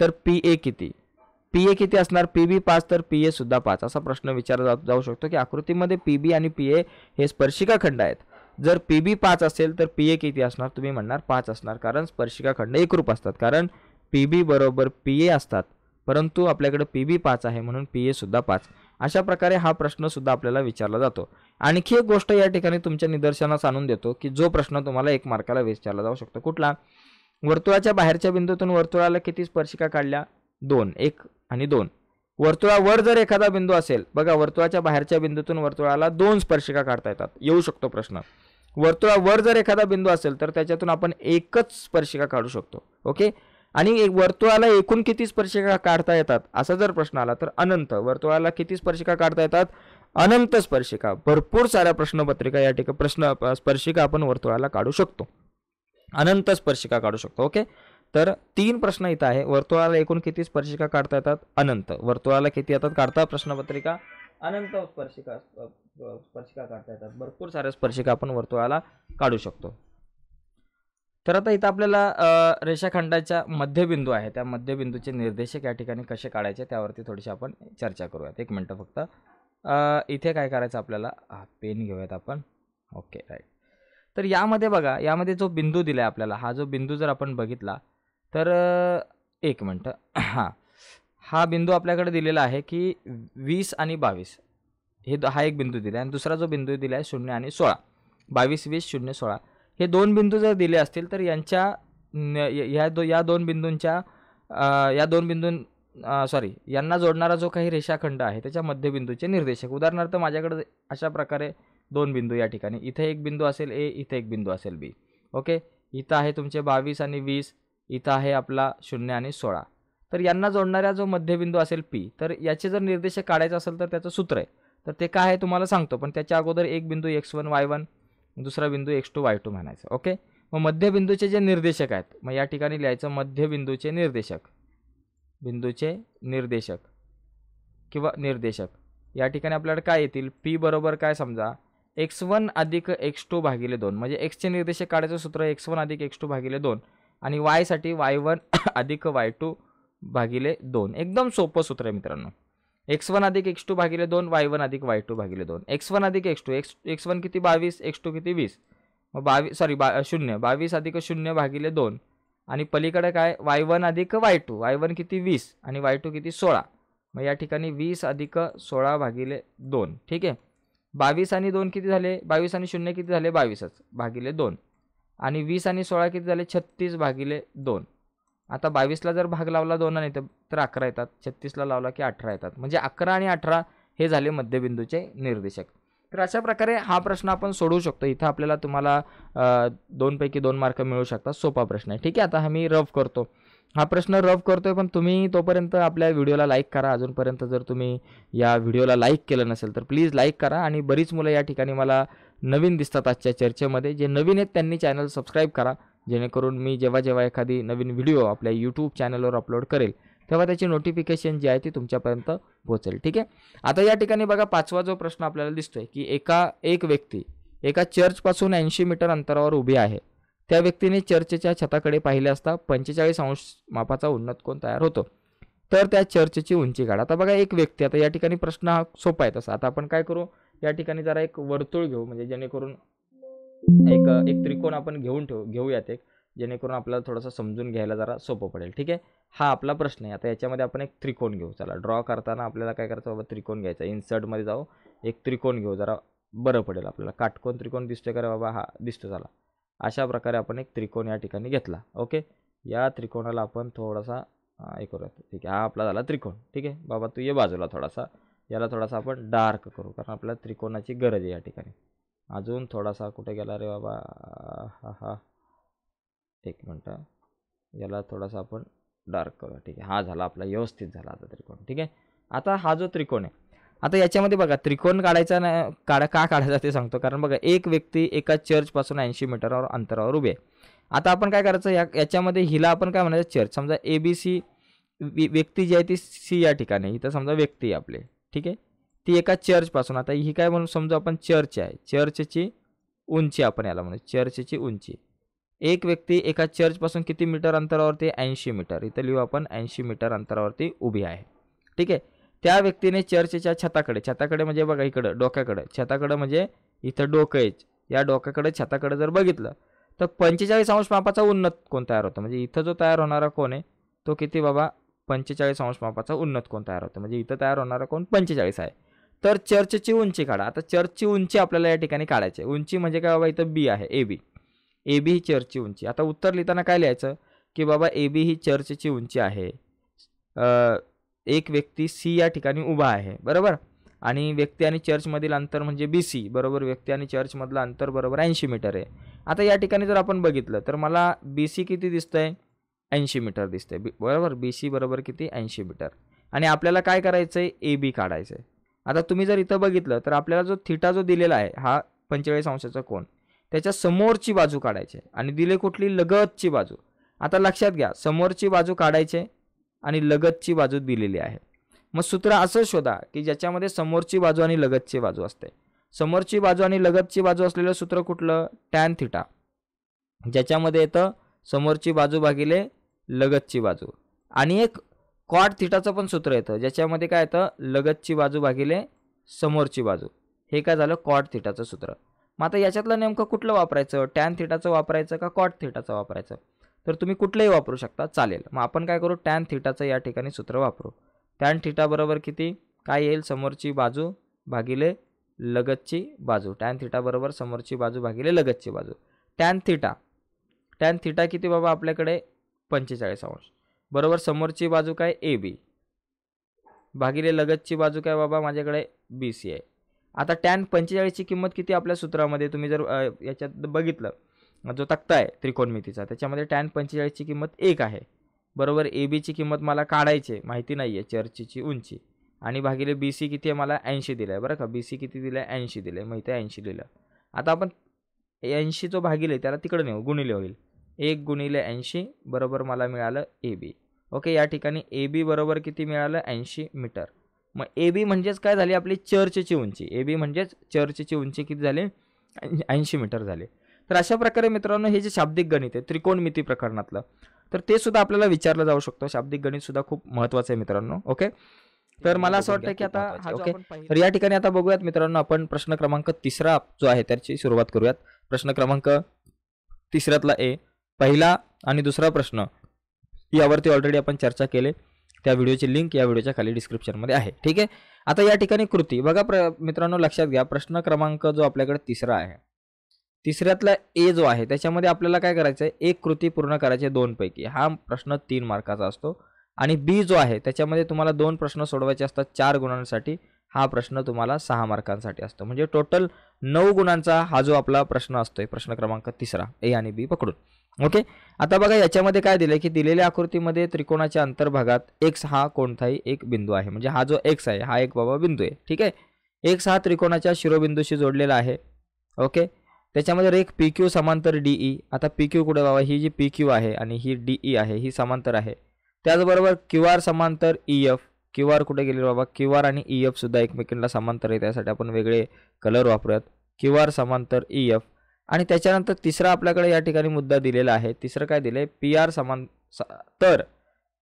तर पी ए किती पी ए किती असणार पी बी पाच तर पी ए सुद्धा पाच असा प्रश्न विचारला जाऊ जाऊ शकतो की आकृतीमध्ये पी बी आणि पी ए हे स्पर्शिका खंड आहेत जर पी बी पाच असेल तर पी ए किती असणार तुम्ही म्हणणार पाच असणार कारण स्पर्शिका खंड एकरूप असतात कारण पी बी बरोबर पी ए असतात परंतु आपल्याकडे पी बी पाच आहे म्हणून पी एसुद्धा सुद्धा पाच अशा प्रकारे हा प्रश्नसुद्धा आपल्याला विचारला जातो आणखी एक गोष्ट या ठिकाणी तुमच्या निदर्शनास आणून देतो की जो प्रश्न तुम्हाला एक मार्काला विचारला जाऊ शकतो कुठला वर्तुळाच्या बाहेरच्या बिंदूतून वर्तुळाला किती स्पर्शिका काढल्या दोन एक आणि दोन वर्तुळावर जर एखादा बिंदू असेल बघा वर्तुळाच्या बाहेरच्या बिंदूतून वर्तुळाला दोन स्पर्शिका काढता येतात येऊ शकतो प्रश्न वर्तुळावर जर एखादा बिंदू असेल तर त्याच्यातून आपण एकच स्पर्शिका काढू शकतो ओके आणि एक वर्तुळाला एकूण किती स्पर्शिका काढता येतात असा जर प्रश्न आला तर अनंत वर्तुळाला किती स्पर्शिका काढता येतात अनंत स्पर्शिका भरपूर साऱ्या प्रश्नपत्रिका या ठिकाणी प्रश्न स्पर्शिका आपण वर्तुळाला काढू शकतो अनंत स्पर्शिका काढू शकतो ओके तर तीन प्रश्न इथं आहे वर्तुळाला एकूण किती स्पर्शिका काढता येतात अनंत वर्तुळाला किती येतात काढता प्रश्नपत्रिका अनंत स्पर्शिका स्पर्शिका काढता येतात भरपूर साऱ्या स्पर्शिका आपण वर्तुळाला काढू शकतो तर आता इथं आपल्याला रेषाखंडाच्या मध्यबिंदू आहे त्या मध्यबिंदूचे निर्देशक या ठिकाणी कसे काढायचे त्यावरती थोडीशी आपण चर्चा करूयात एक मिनटं फक्त इथे काय करायचं आपल्याला पेन घेऊयात आपण ओके राईट तर यामध्ये बघा यामध्ये जो बिंदू दिला आहे आपल्याला हा जो बिंदू जर आपण बघितला तर एक मिनटं *clears throat* हां हा बिंदू आपल्याकडे दिलेला आहे की वीस आणि बावीस हे हा एक बिंदू दिला आहे आणि दुसरा जो बिंदू दिला आहे शून्य आणि सोळा बावीस वीस शून्य सोळा हे दोन बिंदू जर दिले असतील तर यांच्या या दो या दोन बिंदूंच्या या दोन बिंदूं सॉरी यांना जोडणारा जो काही रेषाखंड आहे त्याच्या मध्यबिंदूचे निर्देशक उदाहरणार्थ माझ्याकडे अशा प्रकारे दोन बिंदू या ठिकाणी इथे एक बिंदू असेल ए इथे एक बिंदू असेल बी ओके इथं आहे तुमचे बावीस आणि वीस इथं आहे आपला शून्य आणि सोळा तर यांना जोडणारा जो मध्यबिंदू असेल पी तर याचे जर निर्देशक काढायचं असेल तर त्याचं सूत्र आहे तर ते काय आहे तुम्हाला सांगतो पण त्याच्या अगोदर एक बिंदू एक्स वन वाय वन दुसरा बिंदू एक्स टू वाय टू म्हणायचा ओके मग मध्यबिंदूचे जे निर्देशक आहेत मग या ठिकाणी लिहायचं मध्यबिंदूचे निर्देशक बिंदूचे निर्देशक किंवा निर्देशक या ठिकाणी आपल्याला काय येतील पी बरोबर काय समजा एक्स वन अधिक एक्स टू भागिले दोन म्हणजे एक्सचे निर्देशक काढायचं सूत्र एक्स वन अधिक एक्स टू भागिले दोन आणि वायसाठी वाय वन अधिक वाय टू भागिले दोन एकदम सोपं सूत्र आहे मित्रांनो एक्स वन अधिक एक्स टू भागिले दोन वाय वन अधिक वाय टू भागिले दोन एक्स वन अधिक X two X X one किती बावीस एक्स टू किती वीस मग बावीस सॉरी बा शून्य बावीस अधिक शून्य भागिले दोन आणि पलीकडे काय वाय वन अधिक वाय टू वाय वन किती वीस आणि वाय टू किती सोळा मग या ठिकाणी वीस अधिक सोळा भागिले दोन ठीक आहे बावीस आणि दोन किती झाले बावीस आणि शून्य किती झाले बावीसच भागिले दोन आणि वीस आणि सोळा किती झाले छत्तीस भागिले दोन आता बावीसला जर भाग लावला दोनाने तर अकरा येतात छत्तीसला लावला की अठरा येतात म्हणजे अकरा आणि अठरा हे झाले मध्यबिंदूचे निर्देशक तर अशा प्रकारे हा प्रश्न आपण सोडवू शकतो इथं आपल्याला तुम्हाला दोनपैकी दोन मार्क मिळू शकतात सोपा प्रश्न आहे ठीक आहे आता हा मी रफ करतो हा प्रश्न रफ करतोय पण तुम्ही तोपर्यंत आपल्या व्हिडिओला लाईक करा अजूनपर्यंत जर तुम्ही या व्हिडिओला लाईक केलं नसेल तर प्लीज लाईक करा आणि बरीच मुलं या ठिकाणी मला नवीन दिसतात आजच्या चर्चेमध्ये जे नवीन आहेत त्यांनी चॅनल सबस्क्राईब करा जेणेकरून मी जेव्हा जेव्हा एखादी नवीन व्हिडिओ आपल्या यूट्यूब चॅनलवर अपलोड करेल तेव्हा त्याची नोटिफिकेशन जी आहे ती तुमच्यापर्यंत पोहोचेल ठीक आहे आता या ठिकाणी बघा पाचवा जो प्रश्न आपल्याला दिसतोय की एका एक व्यक्ती एका चर्चपासून ऐंशी मीटर अंतरावर उभी आहे त्या व्यक्तीने चर्चच्या छताकडे पाहिले असता पंचेचाळीस अंश मापाचा उन्नत कोण तयार होतो तर त्या चर्चची उंची काढा आता बघा एक व्यक्ती आता या ठिकाणी प्रश्न हा सोपा आहे तसा आता आपण काय करू या ठिकाणी जरा एक वर्तुळ घेऊ म्हणजे जेणेकरून एक एक त्रिकोण आपण घेऊन ठेवू घेऊयात एक जेणेकरून आपल्याला थोडंसं समजून घ्यायला जरा सोपं पडेल ठीक आहे हा आपला प्रश्न आहे आता याच्यामध्ये आपण एक त्रिकोण घेऊ चला ड्रॉ करताना आपल्याला काय करायचं बाबा त्रिकोण घ्यायचा इन्सर्टमध्ये जाऊ एक त्रिकोण घेऊ जरा बरं पडेल आपल्याला काटकोण त्रिकोण दिसतोय का बाबा हा दिसतो झाला अशा प्रकारे आपण एक त्रिकोण या ठिकाणी घेतला ओके या त्रिकोणाला आपण थोडासा हे करूयात ठीक आहे हा आपला झाला त्रिकोण ठीक आहे बाबा तू ये बाजूला थोडासा याला थोडासा आपण डार्क करू कारण आपल्याला त्रिकोणाची गरज आहे या ठिकाणी अजून थोडासा कुठे गेला रे बाबा हा हा एक मिनटं याला थोडासा आपण डार्क करू ठीक आहे हा झाला आपला व्यवस्थित झाला आता त्रिकोण ठीक आहे आता हा जो त्रिकोण आहे आता याच्यामध्ये बघा त्रिकोण काढायचा ना काढा का काढायचा ते सांगतो कारण बघा एक व्यक्ती एका चर्चपासून ऐंशी मीटरवर अंतरावर उभे आहे आता आपण काय करायचं या याच्यामध्ये हिला आपण काय म्हणायचं चर्च समजा ए बी सी व्यक्ती जी आहे ती सी या ठिकाणी इथं समजा व्यक्ती आहे आपले ठीक आहे ती एका चर्चपासून आता ही काय म्हणून समजू आपण चर्च आहे चर्चची उंची आपण याला म्हणू चर्चची उंची एक व्यक्ती एका चर्चपासून किती मीटर अंतरावरती ऐंशी मीटर इथं लिहू आपण ऐंशी मीटर अंतरावरती उभी आहे ठीक आहे त्या व्यक्तीने चर्चच्या छताकडे छताकडे म्हणजे बघा इकडं डोक्याकडे छताकडे म्हणजे इथं डोकं या डोक्याकडे छताकडे जर बघितलं तर पंचेचाळीस अंश मापाचा उन्नत कोण तयार होतं म्हणजे इथं जो तयार होणारा कोण आहे तो किती बाबा पंचेचाळीस अंश मापाचा उन्नत कोण तयार होतं म्हणजे इथं तयार होणारा कोण पंचेचाळीस आहे तर चर्चची उंची काढा आता चर्चची उंची आपल्याला या ठिकाणी काढायची आहे उंची म्हणजे काय बाबा इथं बी आहे ए बी ए बी ही चर्चची उंची आता उत्तर लिहिताना काय लिहायचं की बाबा ए बी ही चर्चची उंची आहे एक व्यक्ती सी या ठिकाणी उभा आहे बरोबर आणि व्यक्ती आणि चर्चमधील अंतर म्हणजे बी सी बरोबर व्यक्ती आणि चर्चमधलं अंतर बरोबर ऐंशी मीटर आहे आता या ठिकाणी जर आपण बघितलं तर मला बी सी किती दिसतं आहे ऐंशी मीटर आहे बी बरोबर बी सी बरोबर किती ऐंशी मीटर आणि आपल्याला काय करायचं आहे ए बी काढायचं आहे आता तुम्ही जर इथं बघितलं तर आपल्याला जो थिटा जो दिलेला आहे हा पंचेचाळीस अंशाचा कोण त्याच्या समोरची बाजू काढायची आणि दिले कुठली लगतची बाजू आता लक्षात घ्या समोरची बाजू काढायचे आणि लगतची बाजू दिलेली आहे मग सूत्र असं शोधा की ज्याच्यामध्ये समोरची बाजू आणि लगतची बाजू असते समोरची बाजू आणि लगतची बाजू असलेलं सूत्र कुठलं टॅन थिटा ज्याच्यामध्ये येतं समोरची बाजू भागिले लगतची बाजू आणि एक कॉट थिटाचं पण सूत्र येतं ज्याच्यामध्ये काय येतं लगतची बाजू भागिले समोरची बाजू हे काय झालं कॉट थिटाचं सूत्र मग आता याच्यातलं नेमकं कुठलं वापरायचं टॅन थिटाचं वापरायचं का कॉट थिटाचं वापरायचं तर तुम्ही कुठलंही वापरू शकता चालेल मग आपण काय करू टॅन थिटाचं या ठिकाणी सूत्र वापरू टॅन थिटाबरोबर किती काय येईल समोरची बाजू भागिले लगतची बाजू टॅन थिटाबरोबर समोरची बाजू भागिले लगतची बाजू टॅन थिटा टॅन थिटा किती बाबा आपल्याकडे पंचेचाळीस अंश बरोबर समोरची बाजू काय ए बी भागिले लगतची बाजू काय बाबा माझ्याकडे बी सी आहे आता टॅन पंचेचाळीसची किंमत किती आपल्या सूत्रामध्ये तुम्ही जर याच्यात बघितलं जो तक्ता आहे त्रिकोणमितीचा त्याच्यामध्ये टॅन पंचेचाळीसची किंमत एक आहे बरोबर ए बीची किंमत मला काढायची आहे माहिती नाही आहे चर्चीची उंची आणि भागिले बी सी किती आहे मला ऐंशी दिलं आहे बरं का बी सी किती दिलं आहे ऐंशी दिलं आहे माहिती आहे ऐंशी दिलं आता आपण ऐंशी जो भागिले त्याला तिकडे नेऊ गुणिले होईल एक गुणिले ऐंशी बरोबर मला मिळालं ए बी ओके या ठिकाणी ए बी बरोबर किती मिळालं ऐंशी मीटर मग ए बी म्हणजेच काय झाली आपली चर्चची उंची ए बी म्हणजेच चर्चची उंची किती झाली ऐंशी मीटर झाली तर अशा प्रकारे मित्रांनो हे जे शाब्दिक गणित आहे त्रिकोणमिती प्रकरणातलं तर ते सुद्धा आपल्याला विचारलं जाऊ शकतो शाब्दिक गणित सुद्धा खूप महत्त्वाचं आहे मित्रांनो ओके तर हो, मला असं वाटतं की आता ओके तर या ठिकाणी आता बघूयात मित्रांनो आपण प्रश्न क्रमांक तिसरा जो आहे त्याची सुरुवात करूयात प्रश्न क्रमांक तिसऱ्यातला ए पहिला आणि दुसरा प्रश्न यावरती ऑलरेडी आपण चर्चा केले त्या व्हिडिओची लिंक या व्हिडिओच्या खाली डिस्क्रिप्शनमध्ये आहे ठीक आहे आता या ठिकाणी कृती बघा प्र मित्रांनो लक्षात घ्या प्रश्न क्रमांक जो आपल्याकडे तिसरा आहे तिसऱ्यातला ए जो आहे त्याच्यामध्ये आपल्याला काय करायचं आहे एक कृती पूर्ण करायची दोन दोनपैकी हा प्रश्न तीन मार्काचा असतो आणि बी जो आहे त्याच्यामध्ये तुम्हाला दोन प्रश्न सोडवायचे असतात चार गुणांसाठी हा प्रश्न तुम्हाला सहा मार्कांसाठी असतो म्हणजे टोटल नऊ गुणांचा हा जो आपला प्रश्न असतोय प्रश्न क्रमांक तिसरा ए आणि बी पकडून ओके आता बघा याच्यामध्ये काय दिलं की दिलेल्या आकृतीमध्ये त्रिकोणाच्या अंतर्भागात एक्स हा कोणताही एक बिंदू आहे म्हणजे हा जो एक्स आहे हा एक बाबा बिंदू आहे ठीक आहे एक्स हा त्रिकोणाच्या शिरोबिंदूशी जोडलेला आहे ओके त्याच्यामध्ये रेख पी क्यू समांतर डी ई e. आता पी क्यू कुठे बाबा ही जी पी क्यू आहे आणि ही डी ई e आहे ही समांतर आहे त्याचबरोबर क्यू आर समांतर E e F Q R कुठे गेले बाबा क्यू आर आणि ई सुद्धा एकमेकींना समांतर आहे त्यासाठी आपण वेगळे कलर वापरूयात क्यू आर समांतर ई एफ आणि त्याच्यानंतर तिसरा आपल्याकडे या ठिकाणी मुद्दा दिलेला आहे तिसरं काय दिलं आहे पी आर समान तर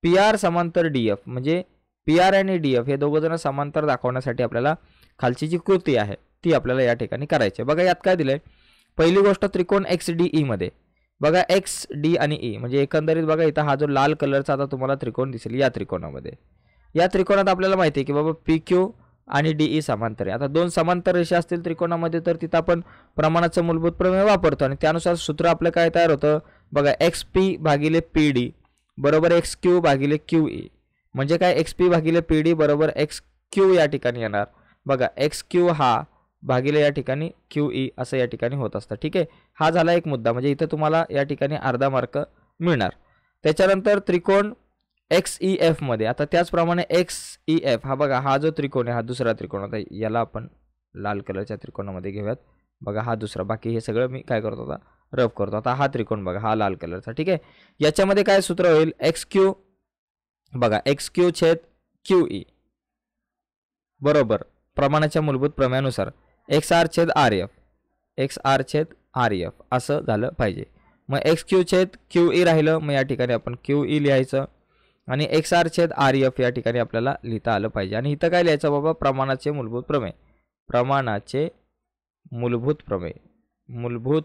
पी आर समांतर डी एफ म्हणजे पी आर आणि डी एफ हे दोघंजण समांतर दाखवण्यासाठी आपल्याला खालची जी कृती आहे ती आपल्याला या ठिकाणी करायची आहे बघा यात काय दिलं आहे पहिली गोष्ट त्रिकोण एक्स डी ईमध्ये बघा एक्स डी आणि ई म्हणजे एकंदरीत बघा इथं हा जो लाल कलरचा आता तुम्हाला त्रिकोण दिसेल या त्रिकोणामध्ये या त्रिकोणात आपल्याला माहिती आहे की बाबा पी क्यू आणि डी ई e समांतर आहे आता दोन समांतर रेषा असतील त्रिकोणामध्ये तर तिथं आपण प्रमाणाचं मूलभूत प्रमेय वापरतो आणि त्यानुसार सूत्र आपलं काय तयार होतं बघा एक्स पी भागिले पी डी बरोबर एक्स क्यू भागिले क्यू ई e. म्हणजे काय एक्स पी भागिले पी डी बरोबर एक्स क्यू या ठिकाणी येणार बघा एक्स क्यू हा भागिले या ठिकाणी क्यू ई e असं या ठिकाणी होत असतं ठीक आहे हा झाला एक मुद्दा म्हणजे इथं तुम्हाला या ठिकाणी अर्धा मार्क मिळणार त्याच्यानंतर त्रिकोण एक्स ई e एफमध्ये आता त्याचप्रमाणे एक्स ई एफ हा बघा हा जो त्रिकोण आहे हा दुसरा त्रिकोण आता याला आपण लाल कलरच्या त्रिकोणामध्ये घेऊयात बघा हा दुसरा बाकी हे सगळं मी काय करतो आता रफ करतो आता हा त्रिकोण बघा हा लाल कलरचा ठीक आहे याच्यामध्ये काय सूत्र होईल एक्स क्यू बघा एक्स क्यू छेद क्यू ई e. बरोबर प्रमाणाच्या मूलभूत प्रमाणानुसार एक्स आर छेद आर एफ एक्स आर छेद आर एफ असं झालं पाहिजे मग एक्स क्यू छेद क्यू ई e राहिलं मग या ठिकाणी आपण क्यू ई लिहायचं आणि एक्स आर छेद आर एफ e, या ठिकाणी आपल्याला लिहिता आलं पाहिजे आणि इथं काय लिहायचं बाबा प्रमाणाचे मूलभूत प्रमेय प्रमाणाचे मूलभूत प्रमेय मूलभूत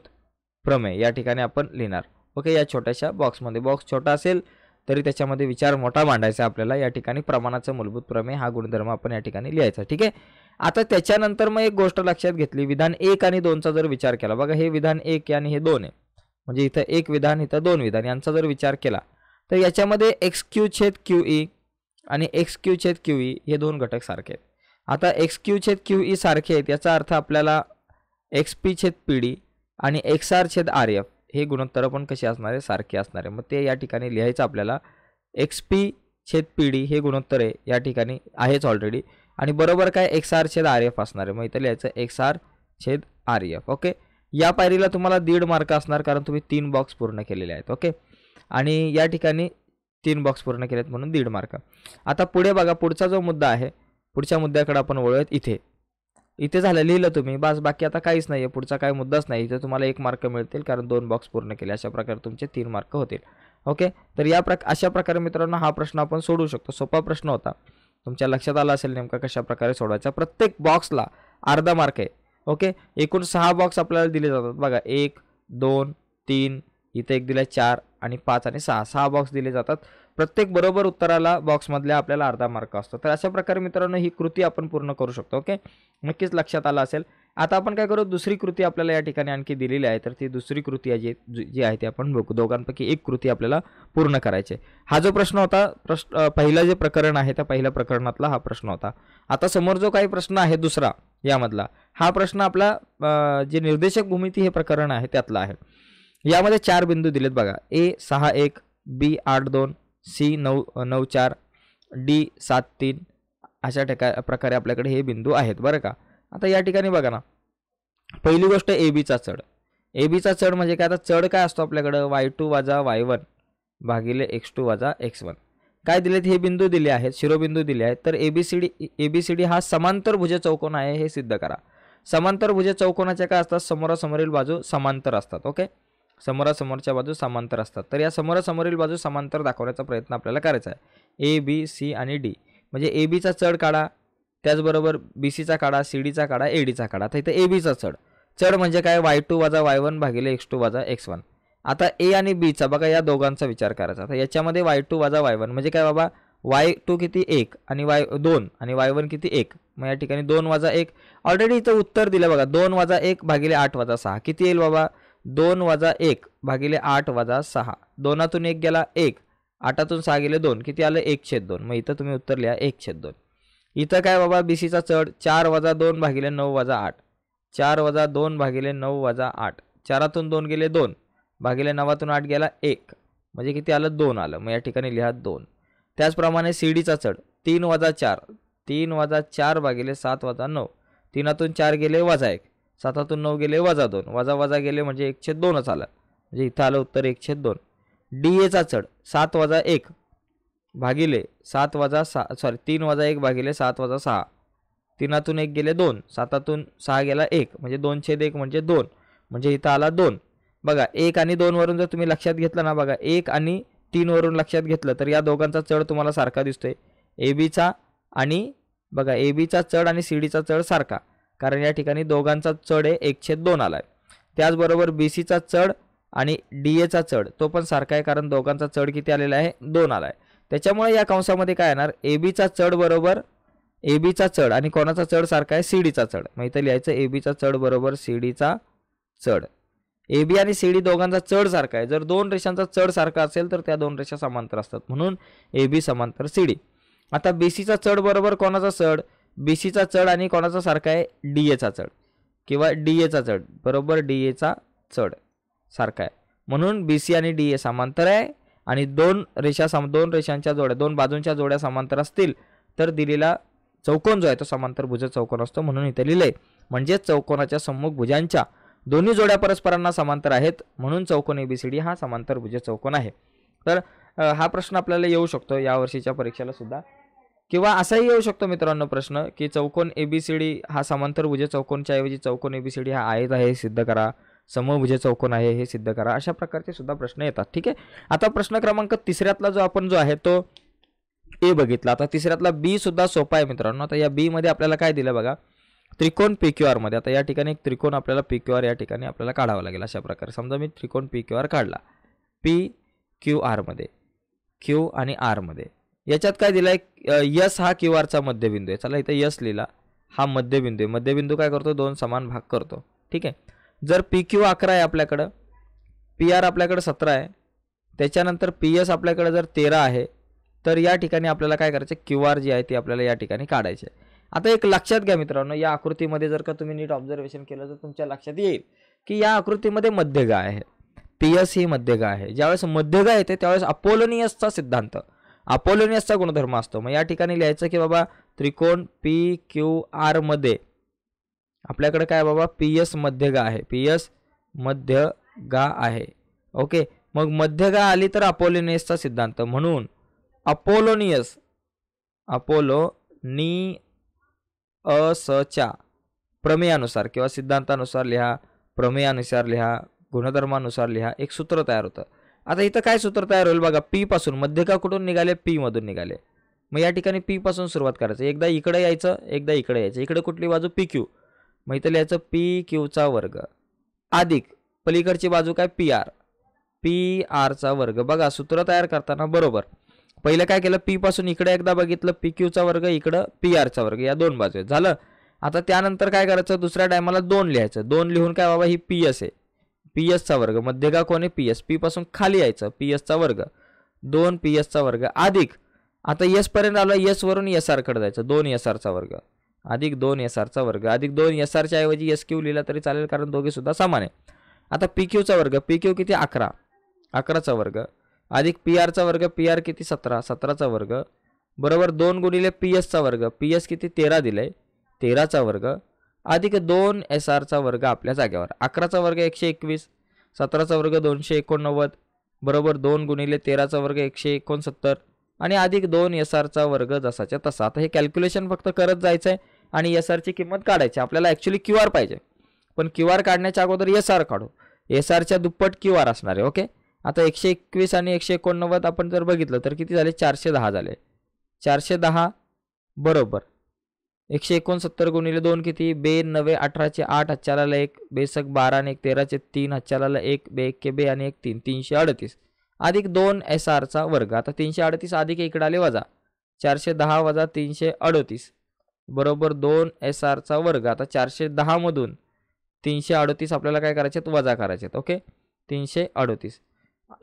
प्रमेय या ठिकाणी आपण लिहिणार ओके या छोट्याशा बॉक्समध्ये बॉक्स छोटा असेल तरी त्याच्यामध्ये विचार मोठा मांडायचा आपल्याला या ठिकाणी प्रमाणाचा मूलभूत प्रमेय हा गुणधर्म आपण या ठिकाणी लिहायचा ठीक आहे आता त्याच्यानंतर मग एक गोष्ट लक्षात घेतली विधान एक आणि दोनचा जर विचार केला बघा हे विधान एक आणि हे दोन आहे म्हणजे इथं एक विधान इथं दोन विधान यांचा जर विचार केला तर याच्यामध्ये एक्स क्यू छेद क्यू ई e आणि एक्स क्यू छेद क्यू ई e हे दोन घटक सारखे आहेत आता एक्स क्यू छेद क्यू ई e सारखे आहेत याचा अर्थ आपल्याला एक्स पी छेद पी डी आणि एक्स आर छेद आर एफ हे गुणोत्तर पण कसे असणारे सारखे आहे मग ते या ठिकाणी लिहायचं आपल्याला एक्स पी छेद पी डी हे गुणोत्तर आहे या ठिकाणी आहेच ऑलरेडी आणि बरोबर काय एक्स आर छेद आर एफ असणार आहे मग इथं लिहायचं एक्स आर छेद आर एफ ओके या पायरीला तुम्हाला दीड मार्क असणार कारण तुम्ही तीन बॉक्स पूर्ण केलेले आहेत ओके आणि या ठिकाणी तीन बॉक्स पूर्ण केलेत म्हणून दीड मार्क आता पुढे बघा पुढचा जो मुद्दा आहे पुढच्या मुद्द्याकडे आपण वळूयात इथे इथे झालं लिहिलं तुम्ही बस बाकी आता काहीच नाही आहे पुढचा काही मुद्दाच नाही इथे तुम्हाला एक मार्क मिळतील कारण दोन बॉक्स पूर्ण केले अशा प्रकारे तुमचे तीन मार्क होतील ओके तर या प्र अशा प्रकारे मित्रांनो हा प्रश्न आपण सोडवू शकतो सोपा प्रश्न होता तुमच्या लक्षात आला असेल नेमका कशा प्रकारे सोडवायचा प्रत्येक बॉक्सला अर्धा मार्क आहे ओके एकूण सहा बॉक्स आपल्याला दिले जातात बघा एक दोन तीन इथे एक दिला चार आणि पाच आणि सहा सहा बॉक्स दिले जातात प्रत्येक बरोबर उत्तराला बॉक्समधल्या आपल्याला अर्धा मार्क असतो तर अशा प्रकारे मित्रांनो ही कृती आपण पूर्ण करू शकतो ओके नक्कीच लक्षात आलं असेल आता आपण काय करू दुसरी कृती आपल्याला या ठिकाणी आणखी दिलेली आहे तर ती दुसरी कृती जी जी आहे ती आपण बघू दोघांपैकी एक कृती आपल्याला पूर्ण करायची हा जो प्रश्न होता प्रश्न पहिलं जे प्रकरण आहे त्या पहिल्या प्रकरणातला हा प्रश्न होता आता समोर जो काही प्रश्न आहे दुसरा यामधला हा प्रश्न आपला जे निर्देशक भूमिती हे प्रकरण आहे त्यातला आहे यामध्ये चार बिंदू दिलेत बघा ए सहा एक बी आठ दोन सी नऊ नऊ चार डी सात तीन अशा ठिका प्रकारे आपल्याकडे हे बिंदू आहेत बरं का आता या ठिकाणी बघा ना पहिली गोष्ट ए बीचा चढ ए बीचा चढ म्हणजे काय आता चढ काय असतो आपल्याकडं वाय टू वाजा वाय वन भागिले एक्स टू वाजा एक्स वन काय दिलेत हे बिंदू दिले आहेत शिरोबिंदू दिले आहेत तर A B C D A B C D हा समांतर भुज चौकोन आहे हे सिद्ध करा समांतर भुजे चौकोनाच्या काय असतात समोरासमोरील बाजू समांतर असतात ओके समोरासमोरच्या बाजू समांतर असतात तर या समोरासमोरील बाजू समांतर दाखवण्याचा प्रयत्न आपल्याला करायचा आहे ए बी सी आणि डी म्हणजे ए बीचा चढ काढा त्याचबरोबर बी सीचा काढा सी डीचा काढा ए डीचा काढा तर इथं ए बीचा चढ चढ म्हणजे काय वाय टू वाजा वाय वन भागिले एक्स टू वाजा एक्स वन आता ए आणि बीचा बघा या दोघांचा विचार करायचा तर याच्यामध्ये वाय टू वाजा वाय वन म्हणजे काय बाबा वाय टू किती एक आणि वाय दोन आणि वाय वन किती एक मग या ठिकाणी दोन वाजा एक ऑलरेडी इथं उत्तर दिलं बघा दोन वाजा एक भागिले आठ वाजा सहा किती येईल बाबा दोन वजा एक भागिले आठ वजा सहा दोनातून एक गेला एक आठातून सहा गेले दोन किती आलं एक छेद दोन मग इथं तुम्ही उत्तर लिहा एक छेद दोन इथं काय बाबा बी सीचा चढ चार वजा दोन भागिले नऊ वजा आठ चार वजा दोन भागिले नऊ वजा आठ चारातून दोन गेले दोन भागिले नवातून आठ गेला एक म्हणजे किती आलं दोन आलं मग या ठिकाणी लिहा दोन त्याचप्रमाणे सी डीचा चढ तीन वजा चार तीन वजा चार भागिले सात वजा नऊ तीनातून चार गेले वजा एक सातातून नऊ गेले वजा दोन वजा वजा गेले म्हणजे एकशे दोनच आलं म्हणजे इथं आलं उत्तर एकशे दोन डी एचा चढ सात वजा एक भागिले सात वजा सहा सॉरी तीन वजा एक भागिले सात वजा सहा तीनातून एक गेले दोन सातातून सहा गेला एक म्हणजे दोन छेद एक म्हणजे दोन म्हणजे इथं आला दोन बघा एक आणि दोनवरून जर तुम्ही लक्षात घेतलं ना बघा एक आणि तीनवरून लक्षात घेतलं तर या दोघांचा चढ तुम्हाला सारखा दिसतोय ए बीचा आणि बघा ए बीचा चढ आणि सी डीचा चढ सारखा कारण या ठिकाणी दोघांचा चढ आहे एकशे दोन आला आहे त्याचबरोबर बी सीचा चढ आणि डी एचा चढ तो पण सारखा आहे कारण दोघांचा चढ किती आलेला आहे दोन आला आहे त्याच्यामुळे या कंसामध्ये काय येणार ए बीचा चढ बरोबर ए बीचा चढ आणि कोणाचा चढ सारखा आहे सी डीचा चढ मग इथं लिहायचं ए बीचा चढ बरोबर सी चढ ए बी आणि सी डी दोघांचा चढ सारखा आहे जर दोन रेषांचा चढ सारखा असेल तर त्या दोन रेषा समांतर असतात म्हणून ए बी समांतर सी डी आता बी सीचा चढ बरोबर कोणाचा चढ बी सीचा चढ आणि कोणाचा सारखा आहे डी एचा चढ किंवा डी एचा चढ बरोबर डी एचा चढ सारखा आहे म्हणून बी सी आणि डी ए समांतर आहे आणि दोन रेषा सम दोन रेषांच्या जोड्या दोन बाजूंच्या जोड्या समांतर असतील तर दिलेला चौकोन जो आहे तो समांतर भुज चौकोन असतो म्हणून इथे लिहिलंय म्हणजे चौकोनाच्या सम्मुख भुजांच्या दोन्ही जोड्या परस्परांना समांतर आहेत म्हणून चौकोन ए बी सी डी हा समांतर भुज चौकोन आहे तर हा प्रश्न आपल्याला येऊ शकतो या वर्षीच्या परीक्षेला सुद्धा किंवा असाही येऊ शकतो मित्रांनो प्रश्न की चौकोन ए बी सी डी हा समांतरभुज चौकोनच्या ऐवजी चौकोन ए बी डी हा आहेत आहे सिद्ध करा समभुज चौकोन आहे हे सिद्ध करा अशा प्रकारचे सुद्धा प्रश्न येतात ठीक आहे आता प्रश्न क्रमांक तिसऱ्यातला जो आपण जो आहे तो ए बघितला आता तिसऱ्यातला बी सुद्धा सोपा आहे मित्रांनो आता या बीमध्ये आपल्याला काय दिलं बघा त्रिकोण पी क्यू आरमध्ये आता या ठिकाणी एक त्रिकोण आपल्याला पी क्यू आर या ठिकाणी आपल्याला काढावा लागेल अशा प्रकारे समजा मी त्रिकोण पी क्यू आर काढला पी क्यू आरमध्ये क्यू आणि आरमध्ये याच्यात काय दिलाय यस हा क्यू आरचा मध्यबिंदू आहे चला इथं यस लिहिला हा मध्यबिंदू आहे मध्यबिंदू काय करतो दोन समान भाग करतो ठीक आहे जर पी क्यू अकरा आहे आपल्याकडं पी आर आपल्याकडं सतरा आहे त्याच्यानंतर पी एस आपल्याकडं जर तेरा आहे तर या ठिकाणी आपल्याला काय करायचं क्यू आर जी आहे ती आपल्याला या ठिकाणी काढायची आहे आता एक लक्षात घ्या मित्रांनो या आकृतीमध्ये जर का तुम्ही नीट ऑब्झर्वेशन केलं तर तुमच्या लक्षात येईल की या आकृतीमध्ये मध्यगा आहे पी एस ही मध्यगा आहे ज्यावेळेस मध्यगा येते त्यावेळेस अपोलोनियसचा सिद्धांत अपोलोनियसचा गुणधर्म असतो मग या ठिकाणी लिहायचं की बाबा त्रिकोण पी क्यू मध्ये आपल्याकडे काय बाबा पी एस मध्यगा आहे पी एस मध्यगा आहे ओके मग मध्यगा आली तर अपोलोनियसचा सिद्धांत म्हणून अपोलोनियस अपोलो नी असच्या प्रमेयानुसार किंवा सिद्धांतानुसार लिहा प्रमेयानुसार लिहा गुणधर्मानुसार लिहा एक सूत्र तयार होतं आता इथं काय सूत्र तयार होईल बघा पी पासून मध्यका कुठून निघाले पी मधून निघाले मग या ठिकाणी पी पासून सुरुवात करायचं एकदा इकडे यायचं एकदा इकडे यायचं इकडे कुठली बाजू पी क्यू मग इथं लिहायचं पी क्यूचा वर्ग अधिक पलीकडची बाजू काय पी आर पी आरचा वर्ग बघा सूत्र तयार करताना बरोबर पहिलं काय केलं पी पासून इकडे एकदा बघितलं पी क्यूचा वर्ग इकडं पी आरचा वर्ग या दोन बाजू झालं आता त्यानंतर काय करायचं दुसऱ्या टायमाला दोन लिहायचं दोन लिहून काय बाबा ही पी असे पी एसचा वर्ग मध्यगा कोण आहे पी एस पी पासून खाली यायचं पी एसचा वर्ग दोन पी एसचा वर्ग अधिक आता यसपर्यंत आलो यस वरून एस आरकडे जायचं दोन एस आरचा वर्ग अधिक दोन एस आरचा वर्ग अधिक दोन एस आरच्या ऐवजी एस क्यू लिहिला तरी चालेल कारण दोघे सुद्धा समान आहे आता पी क्यूचा वर्ग पी क्यू किती अकरा अकराचा वर्ग अधिक पी आरचा वर्ग पी आर किती सतरा सतराचा वर्ग बरोबर दोन गुणिले पी एसचा वर्ग पी एस किती तेरा दिलं आहे तेराचा वर्ग अधिक दोन एस आरचा वर्ग आपल्या जागेवर अकराचा वर्ग एकशे एकवीस सतराचा वर्ग दोनशे एकोणनव्वद बरोबर दोन गुणिले तेराचा वर्ग एकशे एकोणसत्तर आणि अधिक दोन एस आरचा वर्ग जसाच्या तसा आता हे कॅल्क्युलेशन फक्त करत जायचं आहे आणि एस आरची किंमत काढायची आपल्याला ॲक्च्युली क्यू आर पाहिजे पण क्यू आर काढण्याच्या अगोदर एस आर काढू एस आरच्या दुप्पट क्यू आर असणार आहे ओके आता एकशे एकवीस आणि एकशे एकोणनव्वद आपण जर बघितलं तर किती झाले चारशे दहा झाले चारशे दहा बरोबर एकशे एकोणसत्तर गुणिले दोन किती बे नवे अठराचे आठ हच्चाराला एक बेसक बारा आणि एक तेराचे तीन हच्चाराला एक बे के बे आणि एक तीन तीनशे अडतीस अधिक दोन एस आरचा वर्ग आता तीनशे अडतीस अधिक आले वजा चारशे दहा वजा तीनशे अडतीस बरोबर दोन एस आरचा वर्ग आता चारशे दहामधून तीनशे अडतीस आपल्याला काय करायचे आहेत वजा करायचे आहेत ओके तीनशे अडतीस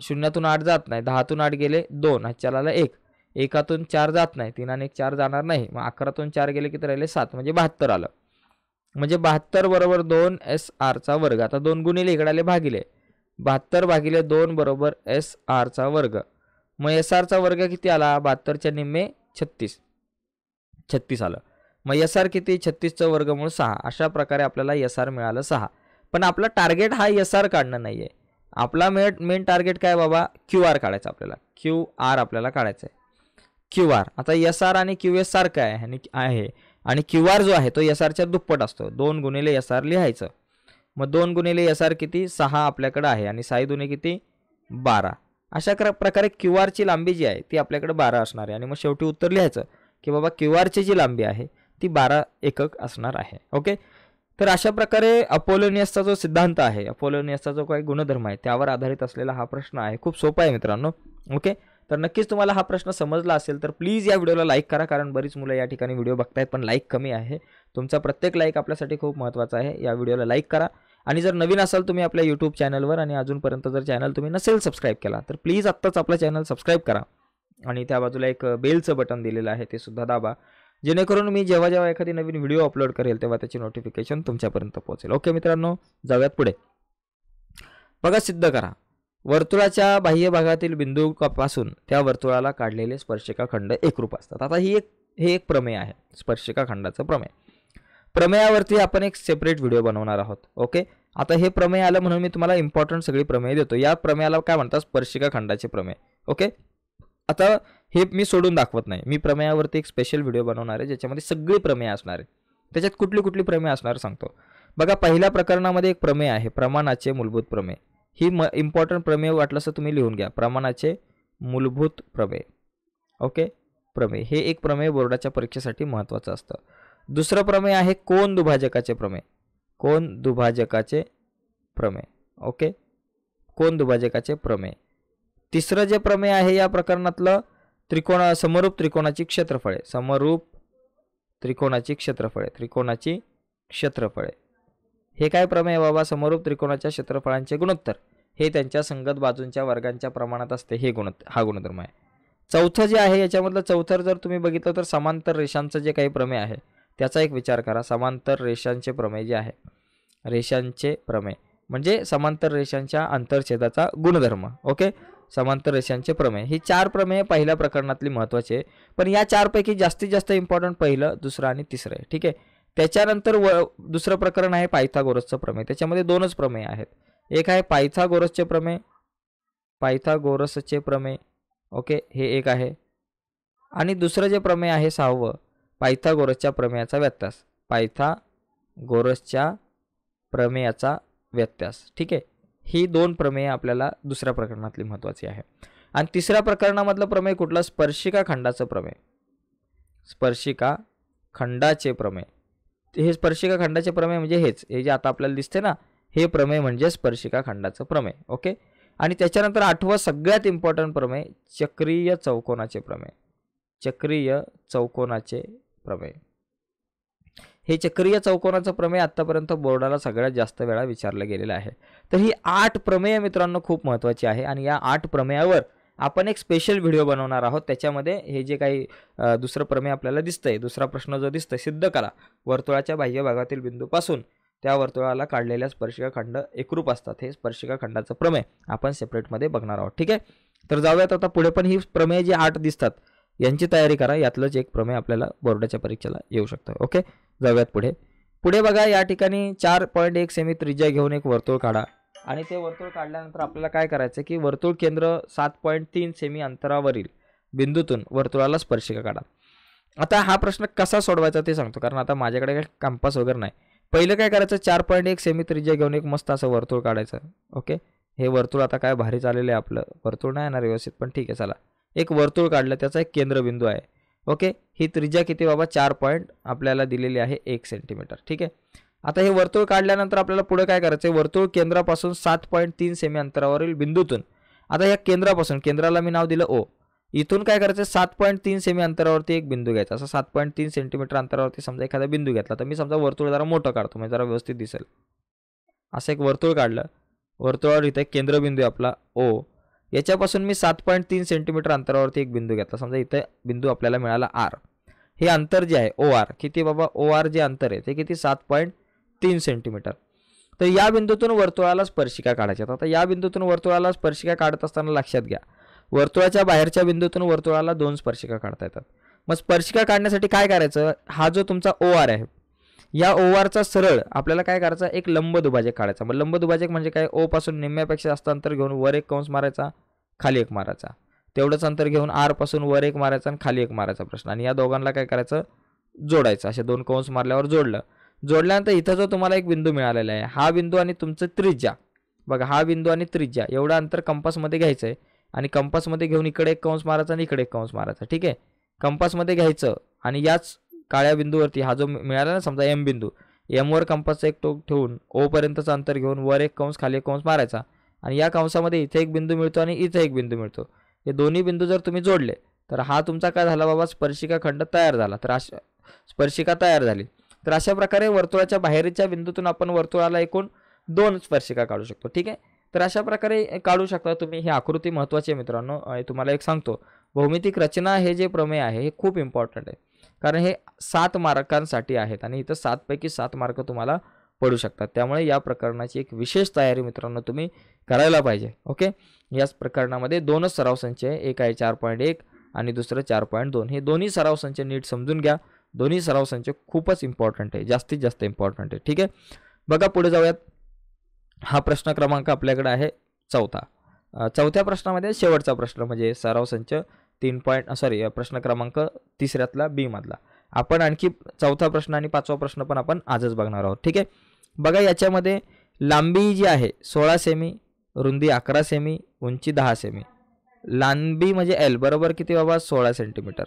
शून्यातून आठ जात नाही दहातून आठ गेले दोन हच्चाराला एक एकातून चार जात नाही तीन आणि एक चार जाणार नाही मग अकरातून चार गेले किती राहिले सात म्हणजे बहात्तर आलं म्हणजे बहात्तर बरोबर दोन एस आरचा वर्ग आता दोन गुणिले इकडे आले भागिले बहात्तर भागिले दोन बरोबर एस आरचा वर्ग मग एस आरचा वर्ग किती आला बहात्तरच्या निम्मे छत्तीस छत्तीस आलं मग एस आर किती छत्तीसचं म्हणून सहा अशा प्रकारे आपल्याला एस आर मिळालं सहा पण आपला टार्गेट हा एस आर काढणं नाही आहे आपला मेट मेन टार्गेट काय बाबा क्यू आर काढायचा आपल्याला क्यू आर आपल्याला काढायचा आहे क्यू आर आता एस आर आणि क्यू एस सारखा आहे आणि आहे आणि क्यू आर जो आहे तो एस आरच्या दुप्पट असतो दोन गुणिले एस आर लिहायचं मग दोन गुणिले एस आर किती सहा आपल्याकडं आहे आणि साई दुने किती बारा अशा क्र प्रकारे क्यू आरची लांबी जी आहे ती आपल्याकडे बारा असणार आहे आणि मग शेवटी उत्तर लिहायचं की बाबा क्यू आरची जी लांबी आहे ती बारा एकक असणार आहे ओके तर अशा प्रकारे अपोलोनियसचा जो सिद्धांत आहे अपोलोनियसचा जो काही गुणधर्म आहे त्यावर आधारित असलेला हा प्रश्न आहे खूप सोपा आहे मित्रांनो ओके तर नक्कीच तुम्हाला हा प्रश्न समजला असेल तर प्लीज या व्हिडिओला लाईक करा कारण बरीच मुलं या ठिकाणी व्हिडिओ बघतायत पण लाईक कमी आहे तुमचा प्रत्येक लाईक आपल्यासाठी खूप महत्त्वाचा आहे या व्हिडिओला लाईक करा आणि जर नवीन असाल तुम्ही आपल्या यूट्यूब चॅनलवर आणि अजूनपर्यंत जर चॅनल तुम्ही नसेल सबस्क्राईब केला तर प्लीज आत्ताच आपला चॅनल सबस्क्राईब करा आणि त्या बाजूला एक बेलचं बटन दिलेलं आहे ते सुद्धा दाबा जेणेकरून मी जेव्हा जेव्हा एखादी नवीन व्हिडिओ अपलोड करेल तेव्हा त्याची नोटिफिकेशन तुमच्यापर्यंत पोहोचेल ओके मित्रांनो जाऊयात पुढे बघा सिद्ध करा वर्तुळाच्या बाह्य भागातील बिंदूपासून त्या वर्तुळाला काढलेले स्पर्शिका खंड एकरूप असतात आता ही एक हे एक प्रमेय आहे स्पर्शिका खंडाचं प्रमेय प्रमेयावरती आपण एक सेपरेट व्हिडिओ बनवणार आहोत ओके आता हे प्रमेय आलं म्हणून मी तुम्हाला इम्पॉर्टंट सगळी प्रमेय देतो या प्रमेयाला काय म्हणतात स्पर्शिका खंडाचे प्रमेय ओके आता हे मी सोडून दाखवत नाही मी प्रमेयावरती एक स्पेशल व्हिडिओ बनवणार आहे ज्याच्यामध्ये सगळी प्रमेय असणार आहे त्याच्यात कुठली कुठली प्रमेय असणार सांगतो बघा पहिल्या प्रकरणामध्ये एक प्रमेय आहे प्रमाणाचे मूलभूत प्रमेय ही म इम्पॉर्टंट प्रमेय वाटलं असं तुम्ही लिहून घ्या प्रमाणाचे मूलभूत प्रमेय ओके प्रमेय हे एक प्रमेय बोर्डाच्या परीक्षेसाठी महत्त्वाचं असतं दुसरं प्रमेय आहे कोण दुभाजकाचे प्रमेय कोण दुभाजकाचे प्रमेय ओके कोण दुभाजकाचे प्रमेय तिसरं जे प्रमेय आहे या प्रकरणातलं त्रिकोणा समरूप त्रिकोणाची क्षेत्रफळे समरूप त्रिकोणाची क्षेत्रफळे त्रिकोणाची क्षेत्रफळे हे काय प्रमेय बाबा समरूप त्रिकोणाच्या क्षेत्रफळांचे गुणोत्तर हे त्यांच्या संगत बाजूंच्या वर्गांच्या प्रमाणात असते हे गुणोत्तर हा गुणधर्म आहे चौथं जे आहे याच्यामधलं चौथं जर तुम्ही बघितलं तर समांतर रेषांचं जे काही प्रमेय आहे त्याचा एक विचार करा समांतर रेषांचे प्रमेय जे आहे रेषांचे प्रमेय म्हणजे समांतर रेषांच्या आंतरछेदाचा गुणधर्म ओके समांतर रेषांचे प्रमेय ही चार प्रमेय पहिल्या प्रकरणातली महत्त्वाचे पण या चारपैकी जास्तीत जास्त इम्पॉर्टंट पहिलं दुसरं आणि तिसरं आहे ठीक आहे त्याच्यानंतर व दुसरं प्रकरण आहे पायथागोरसचं प्रमेय त्याच्यामध्ये दोनच प्रमेय आहेत एक आहे पायथागोरसचे प्रमेय पायथागोरसचे प्रमेय ओके हे एक आहे आणि दुसरं जे प्रमेय आहे सहावं पायथागोरसच्या प्रमेयाचा व्यत्यास पायथागोरसच्या प्रमेयाचा व्यत्यास ठीक आहे ही दोन प्रमेय आपल्याला दुसऱ्या प्रकरणातली महत्त्वाची आहे आणि तिसऱ्या प्रकरणामधलं प्रमेय कुठलं स्पर्शिका खंडाचं प्रमेय स्पर्शिका खंडाचे प्रमेय हे स्पर्शिका खंडाचे प्रमेय म्हणजे हेच हे जे आता आपल्याला दिसते ना हे प्रमेय म्हणजे स्पर्शिका खंडाचं प्रमेय ओके आणि त्याच्यानंतर आठवं सगळ्यात इम्पॉर्टंट प्रमेय चक्रीय चौकोनाचे प्रमेय चक्रीय चौकोनाचे प्रमेय हे चक्रीय चौकोनाचं प्रमेय आत्तापर्यंत बोर्डाला सगळ्यात जास्त वेळा विचारलं गेलेलं आहे तर ही आठ प्रमेय मित्रांनो खूप महत्त्वाची आहे आणि या आठ प्रमेयावर आपण एक स्पेशल व्हिडिओ बनवणार आहोत त्याच्यामध्ये हे जे काही दुसरं प्रमेय आपल्याला दिसतंय दुसरा प्रश्न जो दिसतंय सिद्ध करा वर्तुळाच्या बाह्य भागातील बिंदूपासून त्या वर्तुळाला काढलेल्या स्पर्शिका खंड एकरूप असतात हे स्पर्शिका खंडाचं प्रमेय आपण सेपरेटमध्ये बघणार आहोत ठीक आहे तर जाऊयात आता पुढे पण ही प्रमेय जी आठ दिसतात यांची तयारी करा यातलंच एक प्रमेय आपल्याला बोर्डाच्या परीक्षेला येऊ शकतं ओके जाऊयात पुढे पुढे बघा या ठिकाणी चार पॉईंट एक सेमी त्रिज्या घेऊन एक वर्तुळ काढा आणि ते वर्तुळ काढल्यानंतर आपल्याला काय करायचं की वर्तुळ केंद्र सात पॉईंट तीन सेमी अंतरावरील बिंदूतून वर्तुळाला स्पर्शिका काढा आता हा प्रश्न कसा सोडवायचा ते सांगतो कारण आता माझ्याकडे काही कंपास वगैरे नाही पहिलं काय करायचं चार पॉईंट एक सेमी त्रिज्या घेऊन एक मस्त असं वर्तुळ काढायचं ओके हे वर्तुळ आता काय भारी चाललेलं आहे आपलं वर्तुळ नाही येणार व्यवस्थित पण ठीक आहे चला एक वर्तुळ काढलं त्याचा एक केंद्रबिंदू आहे ओके ही त्रिज्या किती बाबा चार पॉईंट आपल्याला दिलेली आहे एक सेंटीमीटर ठीक आहे आता हे वर्तुळ काढल्यानंतर आपल्याला पुढे काय करायचं वर्तुळ केंद्रापासून सात पॉईंट तीन सेमी अंतरावरील बिंदूतून आता या केंद्रापासून केंद्राला मी नाव दिलं ओ इथून काय करायचं सात पॉईंट तीन सेमी अंतरावरती एक बिंदू घ्यायचा असा सात पॉईंट तीन सेंटीमीटर अंतरावरती समजा एखादा बिंदू घेतला तर मी समजा वर्तुळ जरा मोठं काढतो म्हणजे जरा व्यवस्थित दिसेल असं एक वर्तुळ काढलं वर्तुळावर इथे केंद्रबिंदू आहे आपला ओ याच्यापासून मी सात पॉईंट तीन सेंटीमीटर अंतरावरती एक बिंदू घेतला समजा इथं बिंदू आपल्याला मिळाला आर हे अंतर जे आहे ओ आर किती बाबा ओ आर जे अंतर आहे ते किती सात पॉईंट तीन सेंटीमीटर तर या बिंदूतून वर्तुळाला स्पर्शिका काढायच्यात आता या बिंदूतून वर्तुळाला स्पर्शिका काढत असताना लक्षात घ्या वर्तुळाच्या बाहेरच्या बिंदूतून वर्तुळाला दोन स्पर्शिका काढता येतात मग स्पर्शिका काढण्यासाठी काय करायचं हा जो तुमचा ओ आर आहे या ओ आरचा सरळ आपल्याला काय करायचा एक लंब दुभाजक काढायचा मग लंब दुभाजक म्हणजे काय ओ पासून निम्म्यापेक्षा जास्त अंतर घेऊन वर एक कंस मारायचा खाली एक मारायचा तेवढंच अंतर घेऊन आरपासून वर एक मारायचा आणि खाली एक मारायचा प्रश्न आणि या दोघांना काय करायचं जोडायचं असे दोन कंस मारल्यावर जोडलं जोडल्यानंतर इथं जो तुम्हाला एक बिंदू मिळालेला आहे हा बिंदू आणि तुमचं त्रिज्या बघा हा बिंदू आणि त्रिज्या एवढं अंतर कंपासमध्ये घ्यायचं आहे आणि कंपासमध्ये घेऊन इकडे एक कंस मारायचा आणि इकडे एक कंस मारायचा ठीक आहे कंपासमध्ये घ्यायचं आणि याच काळ्या बिंदूवरती हा जो मिळाला ना समजा एम बिंदू एमवर कंपासचा एक टोक ठेवून ओपर्यंतचं अंतर घेऊन वर एक कंस खाली एक कंस मारायचा आणि या कंसामध्ये इथे एक बिंदू मिळतो आणि इथे एक बिंदू मिळतो हे दोन्ही बिंदू जर तुम्ही जोडले तर हा तुमचा काय झाला बाबा स्पर्शिका खंड तयार झाला तर अशा स्पर्शिका तयार झाली तर अशा प्रकारे वर्तुळाच्या बाहेरच्या बिंदूतून आपण वर्तुळाला एकूण दोन स्पर्शिका काढू शकतो ठीक आहे तर अशा प्रकारे काढू शकता तुम्ही ही आकृती महत्वाची आहे मित्रांनो तुम्हाला एक सांगतो भौमितिक रचना हे जे प्रमेय आहे हे खूप इम्पॉर्टंट आहे कारण हे सात मार्कांसाठी आहेत आणि इथं सातपैकी सात मार्क तुम्हाला पडू शकतात त्यामुळे या प्रकरणाची एक विशेष तयारी मित्रांनो तुम्ही करायला पाहिजे ओके याच प्रकरणामध्ये दोनच सराव संच एक आहे चार पॉईंट एक आणि दुसरं चार पॉईंट दोन हे दोन्ही सराव संच नीट समजून घ्या दोन्ही सराव संच खूपच इम्पॉर्टंट आहे जास्तीत जास्त इम्पॉर्टंट आहे ठीक आहे बघा पुढे जाऊयात हा प्रश्न क्रमांक आपल्याकडे आहे चौथा चौथ्या प्रश्नामध्ये शेवटचा प्रश्न म्हणजे सराव संच तीन पॉईंट सॉरी प्रश्न क्रमांक तिसऱ्यातला बी मधला आपण आणखी चौथा प्रश्न आणि पाचवा प्रश्न पण आपण आजच बघणार आहोत ठीक आहे बघा याच्यामध्ये लांबी जी आहे सोळा सेमी रुंदी अकरा सेमी उंची दहा सेमी लांबी म्हणजे एल बरोबर किती बाबा सोळा सेंटीमीटर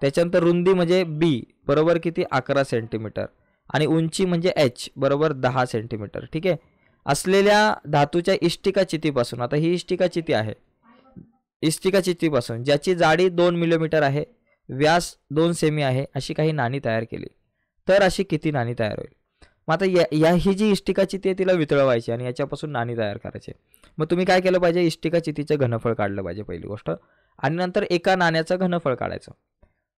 त्याच्यानंतर रुंदी म्हणजे बी बरोबर किती अकरा सेंटीमीटर आणि उंची म्हणजे एच बरोबर दहा सेंटीमीटर ठीक आहे असलेल्या धातूच्या इष्टिका चितीपासून आता ही इष्टिका चिती आहे इष्टिका चितीपासून ज्याची जाडी दोन मिलीमीटर आहे व्यास दोन सेमी आहे अशी काही नाणी तयार केली तर अशी किती नाणी तयार होईल मग आता या या ही जी इष्टिका चिती आहे तिला वितळवायची आणि याच्यापासून नाणी तयार करायची मग तुम्ही काय केलं पाहिजे इष्टिका चितीचं घनफळ काढलं पाहिजे पहिली गोष्ट आणि नंतर एका नाण्याचं घनफळ काढायचं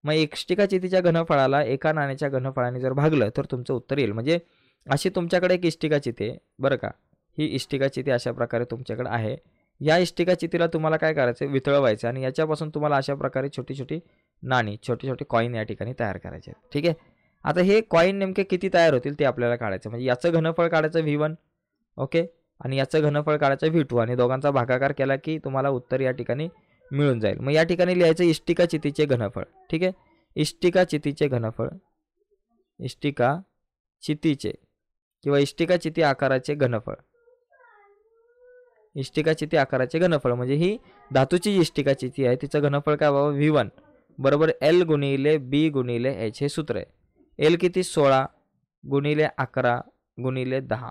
मग इष्टिका चितीच्या घनफळाला एका नाण्याच्या घनफळाने जर भागलं तर तुमचं उत्तर येईल म्हणजे अशी तुमच्याकडे एक इष्टिका चिती आहे बरं का ही इष्टिका चिती अशा प्रकारे तुमच्याकडे आहे या इष्टिका चितीला तुम्हाला काय करायचं वितळवायचं आणि याच्यापासून तुम्हाला अशा प्रकारे छोटी छोटी नाणी छोटे छोटे कॉईन या ठिकाणी तयार करायचे ठीक आहे आता हे कॉईन नेमके किती तयार होतील ते आपल्याला काढायचं म्हणजे याचं घनफळ काढायचं व्ही ओके आणि याचं घनफळ काढायचं व्ही टू आणि दोघांचा भागाकार केला की तुम्हाला उत्तर या ठिकाणी मिळून जाईल मग या ठिकाणी लिहायचं इष्टिका चितीचे घनफळ ठीक आहे इष्टिका चितीचे घनफळ इष्टिका चितीचे किंवा इष्टिका चिती आकाराचे घनफळ इष्टिका चिती आकाराचे घनफळ म्हणजे ही धातूची जी इष्टिका चिती आहे तिचं घनफळ काय बाबा व्ही वन बरोबर एल गुणिले बी गुणिले एच हे सूत्र आहे एल किती सोळा गुणिले अकरा गुणिले दहा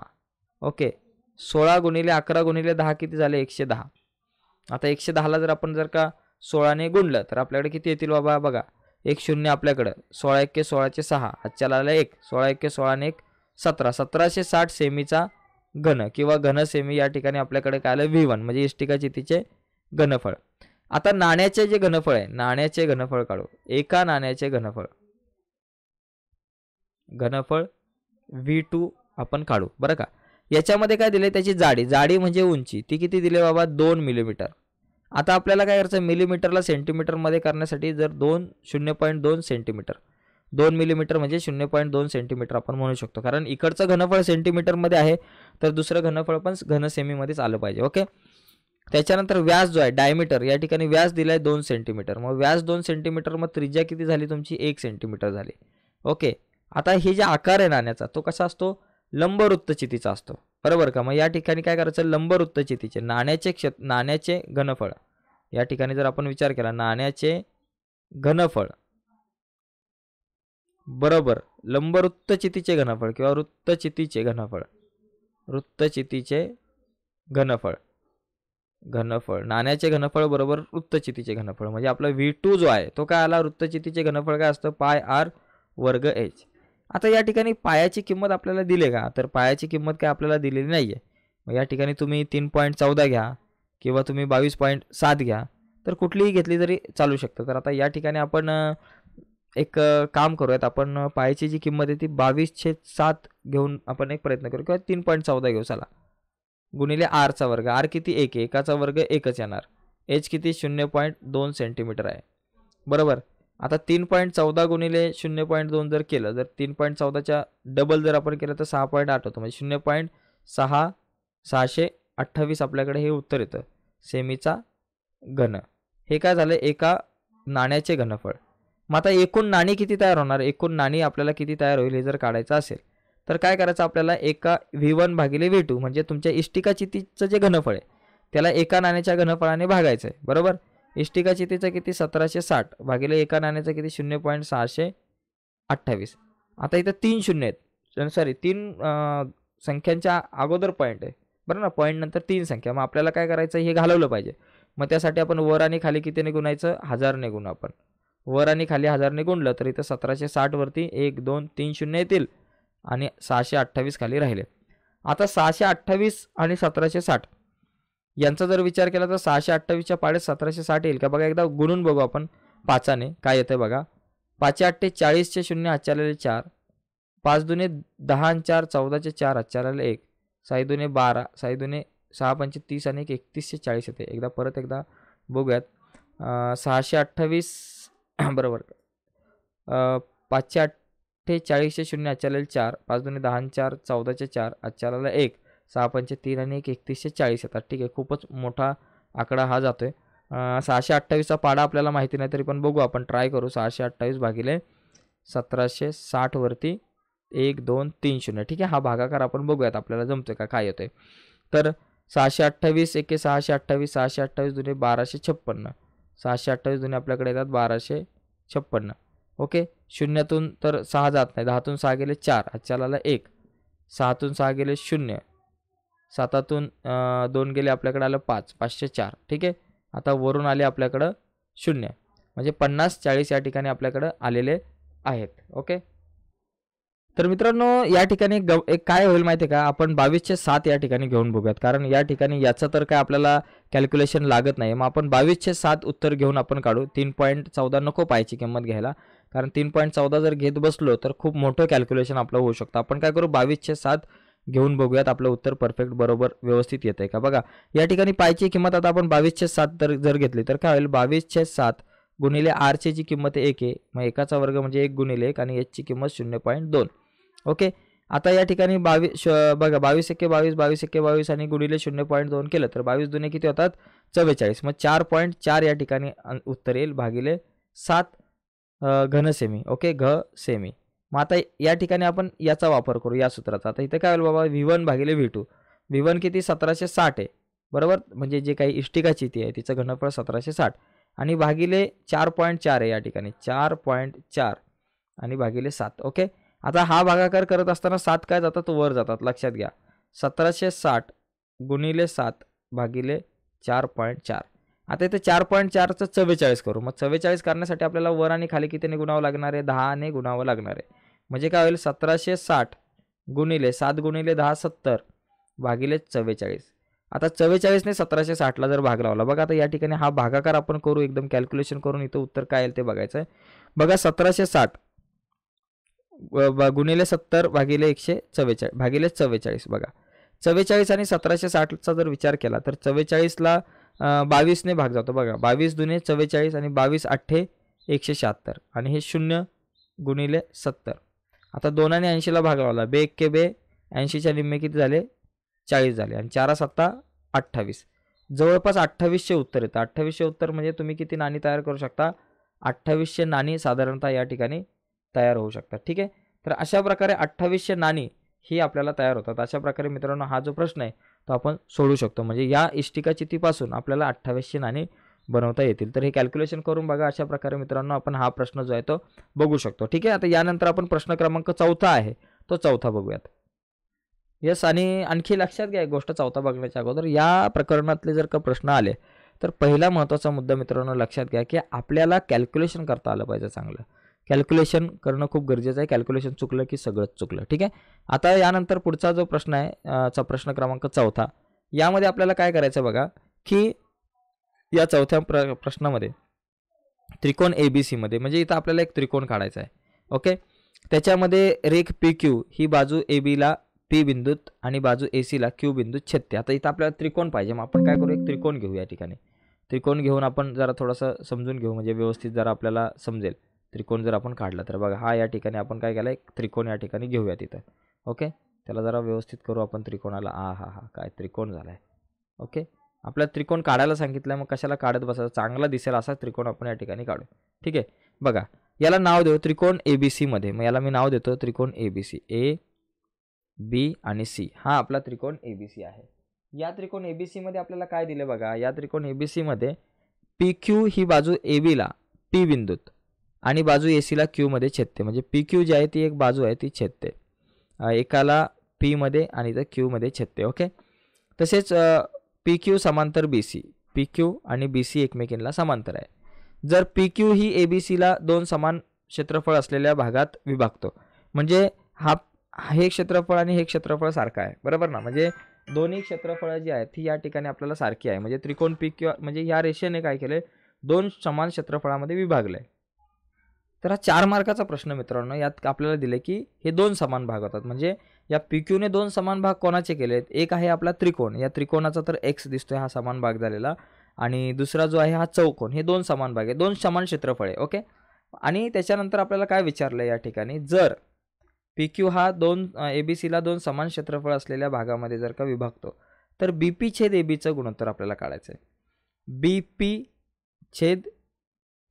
ओके सोळा गुणिले अकरा गुणिले दहा किती झाले एकशे दहा आता एकशे दहाला जर आपण जर का सोळाने गुणलं तर आपल्याकडे किती येतील बाबा बघा एक शून्य आपल्याकडं सोळा एक्के सोळाचे सहा आजच्या आला एक सोळा एक्के सोळाने एक सतरा सतराशे साठ सेमीचा घन किंवा घन सेमी या ठिकाणी आपल्याकडे काय आलं व्ही वन म्हणजे इष्टिका चितीचे घनफळ आता नाण्याचे जे घनफळ आहे नाण्याचे घनफळ काढू एका नाण्याचे घनफळ घनफळ व्ही टू आपण काढू बरं का याच्यामध्ये काय दिले त्याची जाडी जाडी म्हणजे उंची ती किती दिली बाबा दोन मिलीमीटर आता आपल्याला काय करायचं मिलीमीटरला सेंटीमीटरमध्ये करण्यासाठी जर दोन शून्य पॉईंट दोन सेंटीमीटर दोन मिलीमीटर म्हणजे शून्य पॉईंट दोन सेंटीमीटर आपण म्हणू शकतो कारण इकडचं घनफळ सेंटीमीटरमध्ये आहे तर दुसरं घनफळ पण घन आलं पाहिजे ओके त्याच्यानंतर व्यास जो आहे डायमीटर या ठिकाणी व्यास दिला आहे दोन सेंटीमीटर मग व्यास दोन सेंटीमीटर मग त्रिज्या किती झाली तुमची एक सेंटीमीटर झाली ओके आता हे जे आकार आहे नाण्याचा तो कसा असतो चितीचा असतो बरोबर का मग या ठिकाणी काय करायचं चितीचे नाण्याचे क्षेत्र नाण्याचे घनफळ या ठिकाणी जर आपण विचार केला नाण्याचे घनफळ बरोबर वृत्तचितीचे घनफळ किंवा वृत्तचितीचे घनफळ वृत्तचितीचे घनफळ घनफळ नाण्याचे घनफळ बरोबर वृत्तचितीचे घनफळ म्हणजे आपला व्ही टू जो आहे तो काय आला वृत्तचितीचे घनफळ काय असतं पाय आर वर्ग एच आता या ठिकाणी पायाची किंमत आपल्याला दिली का तर पायाची किंमत काय आपल्याला दिलेली नाही आहे मग या ठिकाणी तुम्ही तीन पॉईंट चौदा घ्या किंवा तुम्ही बावीस पॉईंट सात घ्या तर कुठलीही घेतली तरी चालू शकतं तर आता या ठिकाणी आपण एक काम करूयात आपण पायाची जी किंमत आहे ती बावीसशे सात घेऊन आपण एक प्रयत्न करू किंवा तीन पॉईंट चौदा घेऊ चला गुणिले आरचा वर्ग आर किती एक आहे एकाचा वर्ग एकच येणार एच किती शून्य पॉईंट दोन सेंटीमीटर आहे बरोबर आता तीन पॉईंट चौदा गुणिले शून्य पॉईंट दोन जर केलं जर तीन पॉईंट चौदाच्या डबल जर आपण केलं तर सहा पॉईंट आठ होतं म्हणजे शून्य पॉईंट सहा सहाशे अठ्ठावीस आपल्याकडे हे उत्तर येतं सेमीचा घन हे काय झालं एका नाण्याचे घनफळ मग आता एकूण नाणी किती तयार होणार एकूण नाणी आपल्याला किती तयार होईल हे जर काढायचं असेल तर काय करायचं आपल्याला एका व्ही वन भागिले व्ही टू म्हणजे तुमच्या इष्टिका चितीचं जे घनफळ आहे त्याला एका नाण्याच्या घनफळाने भागायचं आहे बरोबर इष्टिका तिचं किती सतराशे साठ भागिले एका नाण्याचा किती शून्य पॉईंट सहाशे अठ्ठावीस आता इथं तीन शून्य आहेत सॉरी तीन संख्यांच्या अगोदर पॉईंट आहे बरं ना पॉईंट नंतर तीन संख्या मग आपल्याला काय करायचं हे घालवलं पाहिजे मग त्यासाठी आपण वर आणि खाली किती निघुणायचं हजार निघून आपण वर आणि खाली हजार निघुणलं तर इथं सतराशे साठवरती एक दोन तीन शून्य येतील आणि सहाशे अठ्ठावीस खाली राहिले आता सहाशे अठ्ठावीस आणि सतराशे साठ यांचा जर विचार केला तर सहाशे अठ्ठावीसच्या पाळेत सतराशे साठ येईल का बघा एकदा गुणून बघू आपण पाचाने काय येतं आहे बघा पाचशे अठ्ठे चाळीसचे शून्य आचार्याले चार पाच दुने दहा चार चौदाचे चार आचारलेले एक साई दुने बारा साई दुने सहा पंचे तीस आणि एक एकतीसशे चाळीस येते एकदा परत एकदा बघूयात सहाशे अठ्ठावीस *clears throat* बरोबर पाचशे अठ्ठेचाळीसशे शून्य आचारलेले चार पाच दुने दहा चार चौदाचे चार आचार्याला एक सहा पंचे तीन आणि एक एकतीसशे चाळीस येतात ठीक आहे खूपच मोठा आकडा हा जातो आहे सहाशे अठ्ठावीसचा पाडा आपल्याला माहिती नाही तरी पण बघू आपण ट्राय करू सहाशे अठ्ठावीस भागिले सतराशे साठवरती एक दोन तीन शून्य ठीक आहे हा भागाकार आपण बघूयात आपल्याला जमतोय का काय येतोय तर सहाशे अठ्ठावीस एके सहाशे अठ्ठावीस सहाशे अठ्ठावीस जुने बाराशे छप्पन्न सहाशे अठ्ठावीस जुने आपल्याकडे येतात बाराशे छप्पन्न ओके शून्यातून तर सहा जात नाही दहातून सहा गेले चार चाराला एक सहातून सहा गेले शून्य सातातून दोन गेले आपल्याकडं आलं पाच पाचशे चार ठीक आहे आता वरून आले आपल्याकडं शून्य म्हणजे पन्नास चाळीस या ठिकाणी आपल्याकडं आलेले आहेत ओके तर मित्रांनो या ठिकाणी ग एक काय होईल माहिती आहे का आपण बावीसशे सात या ठिकाणी घेऊन बघूयात कारण या ठिकाणी याचं तर काय आपल्याला कॅल्क्युलेशन लागत नाही मग आपण बावीसशे सात उत्तर घेऊन आपण काढू तीन पॉईंट चौदा नको पाहायची किंमत घ्यायला कारण तीन पॉईंट चौदा जर घेत बसलो तर खूप मोठं कॅल्क्युलेशन आपलं होऊ शकतं आपण काय करू बावीसशे सात घेऊन बघूयात आपलं उत्तर परफेक्ट बरोबर व्यवस्थित येत आहे का बघा या ठिकाणी पायची किंमत आता आपण बावीसशे सात तर जर घेतली तर काय होईल बावीसशे सात गुणिले आरचे जी किंमत एक आहे मग एकाचा वर्ग म्हणजे एक गुणिले एक आणि एचची किंमत शून्य पॉईंट दोन ओके आता या ठिकाणी बावीस बघा बावीस एक्के बावीस बावीस एक्के बावीस आणि गुणिले शून्य पॉईंट दोन केलं तर बावीस दुने किती होतात चव्वेचाळीस मग चार पॉईंट चार या ठिकाणी उत्तर येईल भागिले सात घन सेमी ओके घ सेमी मग आता या ठिकाणी आपण याचा वापर करू या सूत्राचा आता इथे काय होईल बाबा व्ही वन भागिले व्ही टू व्ही वन किती सतराशे साठ आहे बरोबर म्हणजे जे काही इष्टिकाची ती आहे तिचं घनफळ सतराशे साठ आणि भागिले चार पॉईंट चार आहे या ठिकाणी चार पॉईंट चार आणि भागिले सात ओके आता हा भागाकार करत असताना सात काय जातात वर जातात लक्षात घ्या सतराशे साठ गुणिले सात भागिले चार पॉईंट चार आता इथे चार पॉईंट चारचं चव्वेचाळीस करू मग चव्वेचाळीस करण्यासाठी आपल्याला वर आणि खाली कितीने गुणावं लागणार आहे दहाने गुणावं लागणार आहे म्हणजे काय होईल सतराशे साठ गुणिले सात गुणिले दहा सत्तर भागिले चव्वेचाळीस आता चव्वेचाळीसने सतराशे साठला जर भाग लावला बघा आता या ठिकाणी हा भागाकार आपण करू एकदम कॅल्क्युलेशन करून इथं उत्तर काय येईल ते बघायचं आहे बघा सतराशे साठ गुणिले सत्तर भागिले एकशे चव्वेचाळीस भागिले चव्वेचाळीस बघा चव्वेचाळीस आणि सतराशे साठचा जर विचार केला तर चव्वेचाळीसला बावीसने भाग जातो बघा बावीस दुने चव्वेचाळीस आणि बावीस अठ्ठे एकशे शहात्तर आणि हे शून्य गुणिले सत्तर आता दोनाने ऐंशीला भाग लावला बे एक्के बे ऐंशीच्या निम्मे किती झाले चाळीस झाले आणि चारा सत्ता अठ्ठावीस जवळपास अठ्ठावीसशे उत्तर येतं अठ्ठावीसशे उत्तर म्हणजे तुम्ही किती नाणी तयार करू शकता अठ्ठावीसशे नाणी साधारणतः या ठिकाणी तयार होऊ शकतात ठीक आहे तर अशा प्रकारे अठ्ठावीसशे नाणी ही आपल्याला तयार होतात अशा प्रकारे मित्रांनो हा जो प्रश्न आहे तो आपण सोडू शकतो म्हणजे या इष्टिका चितीपासून आपल्याला अठ्ठावीसशे नाणी बनवता येतील तर हे कॅल्क्युलेशन करून बघा अशा प्रकारे मित्रांनो आपण हा प्रश्न जो आहे तो बघू शकतो ठीक आहे आता यानंतर आपण प्रश्न क्रमांक चौथा आहे तो चौथा बघूयात यस आणि आणखी लक्षात घ्या गोष्ट चौथा बघण्याच्या अगोदर या प्रकरणातले जर का प्रश्न आले तर पहिला महत्त्वाचा मुद्दा मित्रांनो लक्षात घ्या की आपल्याला कॅल्क्युलेशन करता आलं पाहिजे चांगलं कॅल्क्युलेशन करणं खूप गरजेचं आहे कॅल्क्युलेशन चुकलं की सगळंच चुकलं ठीक आहे आता यानंतर पुढचा जो प्रश्न आहे चा प्रश्न क्रमांक चौथा यामध्ये आपल्याला काय करायचं बघा की या चौथ्या प्र प्रश्नामध्ये त्रिकोण ए बी सीमध्ये म्हणजे इथं आपल्याला एक त्रिकोण काढायचा आहे ओके त्याच्यामध्ये रेख पी क्यू ही बाजू ए बीला पी बिंदूत आणि बाजू ए सीला क्यू बिंदूत छेदते आता इथं आपल्याला त्रिकोण पाहिजे मग आपण काय करू एक त्रिकोण घेऊ या ठिकाणी त्रिकोण घेऊन आपण जरा थोडंसं समजून घेऊ म्हणजे व्यवस्थित जरा आपल्याला समजेल त्रिकोण जर आपण काढला तर बघा हा या ठिकाणी आपण काय केलं एक त्रिकोण या ठिकाणी घेऊया तिथं ओके त्याला जरा व्यवस्थित करू आपण त्रिकोणाला आ हा हा काय त्रिकोण झाला आहे ओके आपल्याला त्रिकोण काढायला सांगितलं मग कशाला काढत बसायचं चांगला दिसेल असा त्रिकोण आपण या ठिकाणी काढू ठीक आहे बघा याला नाव देऊ त्रिकोण ए बी सीमध्ये मग याला मी नाव देतो त्रिकोण A B C A B आणि सी हा आपला त्रिकोण ए बी सी आहे या त्रिकोण ए बी सीमध्ये आपल्याला काय दिले बघा या त्रिकोण ए बी सीमध्ये पी क्यू ही बाजू ए बीला पी बिंदूत आणि बाजू ए सीला क्यूमध्ये छेदते म्हणजे पी क्यू जी आहे ती एक बाजू आहे ती छेदते एकाला पीमध्ये आणि तर क्यूमध्ये छेदते ओके तसेच पी क्यू समांतर बी सी पी क्यू आणि बी सी एकमेकींना समांतर आहे जर P Q he A B सीला दोन समान क्षेत्रफळ असलेल्या भागात विभागतो म्हणजे हा हे क्षेत्रफळ आणि हे क्षेत्रफळ सारखं आहे बरोबर ना म्हणजे दोन्ही क्षेत्रफळं जी आहेत ती या ठिकाणी आपल्याला सारखी आहे म्हणजे त्रिकोण पी क्यू म्हणजे या रेषेने काय केले दोन समान क्षेत्रफळामध्ये विभागले तर हा चार मार्काचा प्रश्न मित्रांनो यात आपल्याला दिले की हे दोन समान भाग होतात म्हणजे या पी क्यूने दोन समान भाग कोणाचे केलेत एक आहे आपला त्रिकोण या त्रिकोणाचा तर एक्स दिसतोय हा समान भाग झालेला आणि दुसरा जो आहे हा चौकोन हे दोन समान भाग आहे दोन समान क्षेत्रफळे ओके आणि त्याच्यानंतर आपल्याला काय विचारलं या ठिकाणी जर पी क्यू हा दोन ए बी सीला दोन समान क्षेत्रफळ असलेल्या भागामध्ये जर का विभागतो तर बी पी छेद ए बीचं गुणोत्तर आपल्याला काढायचं आहे बी पी छेद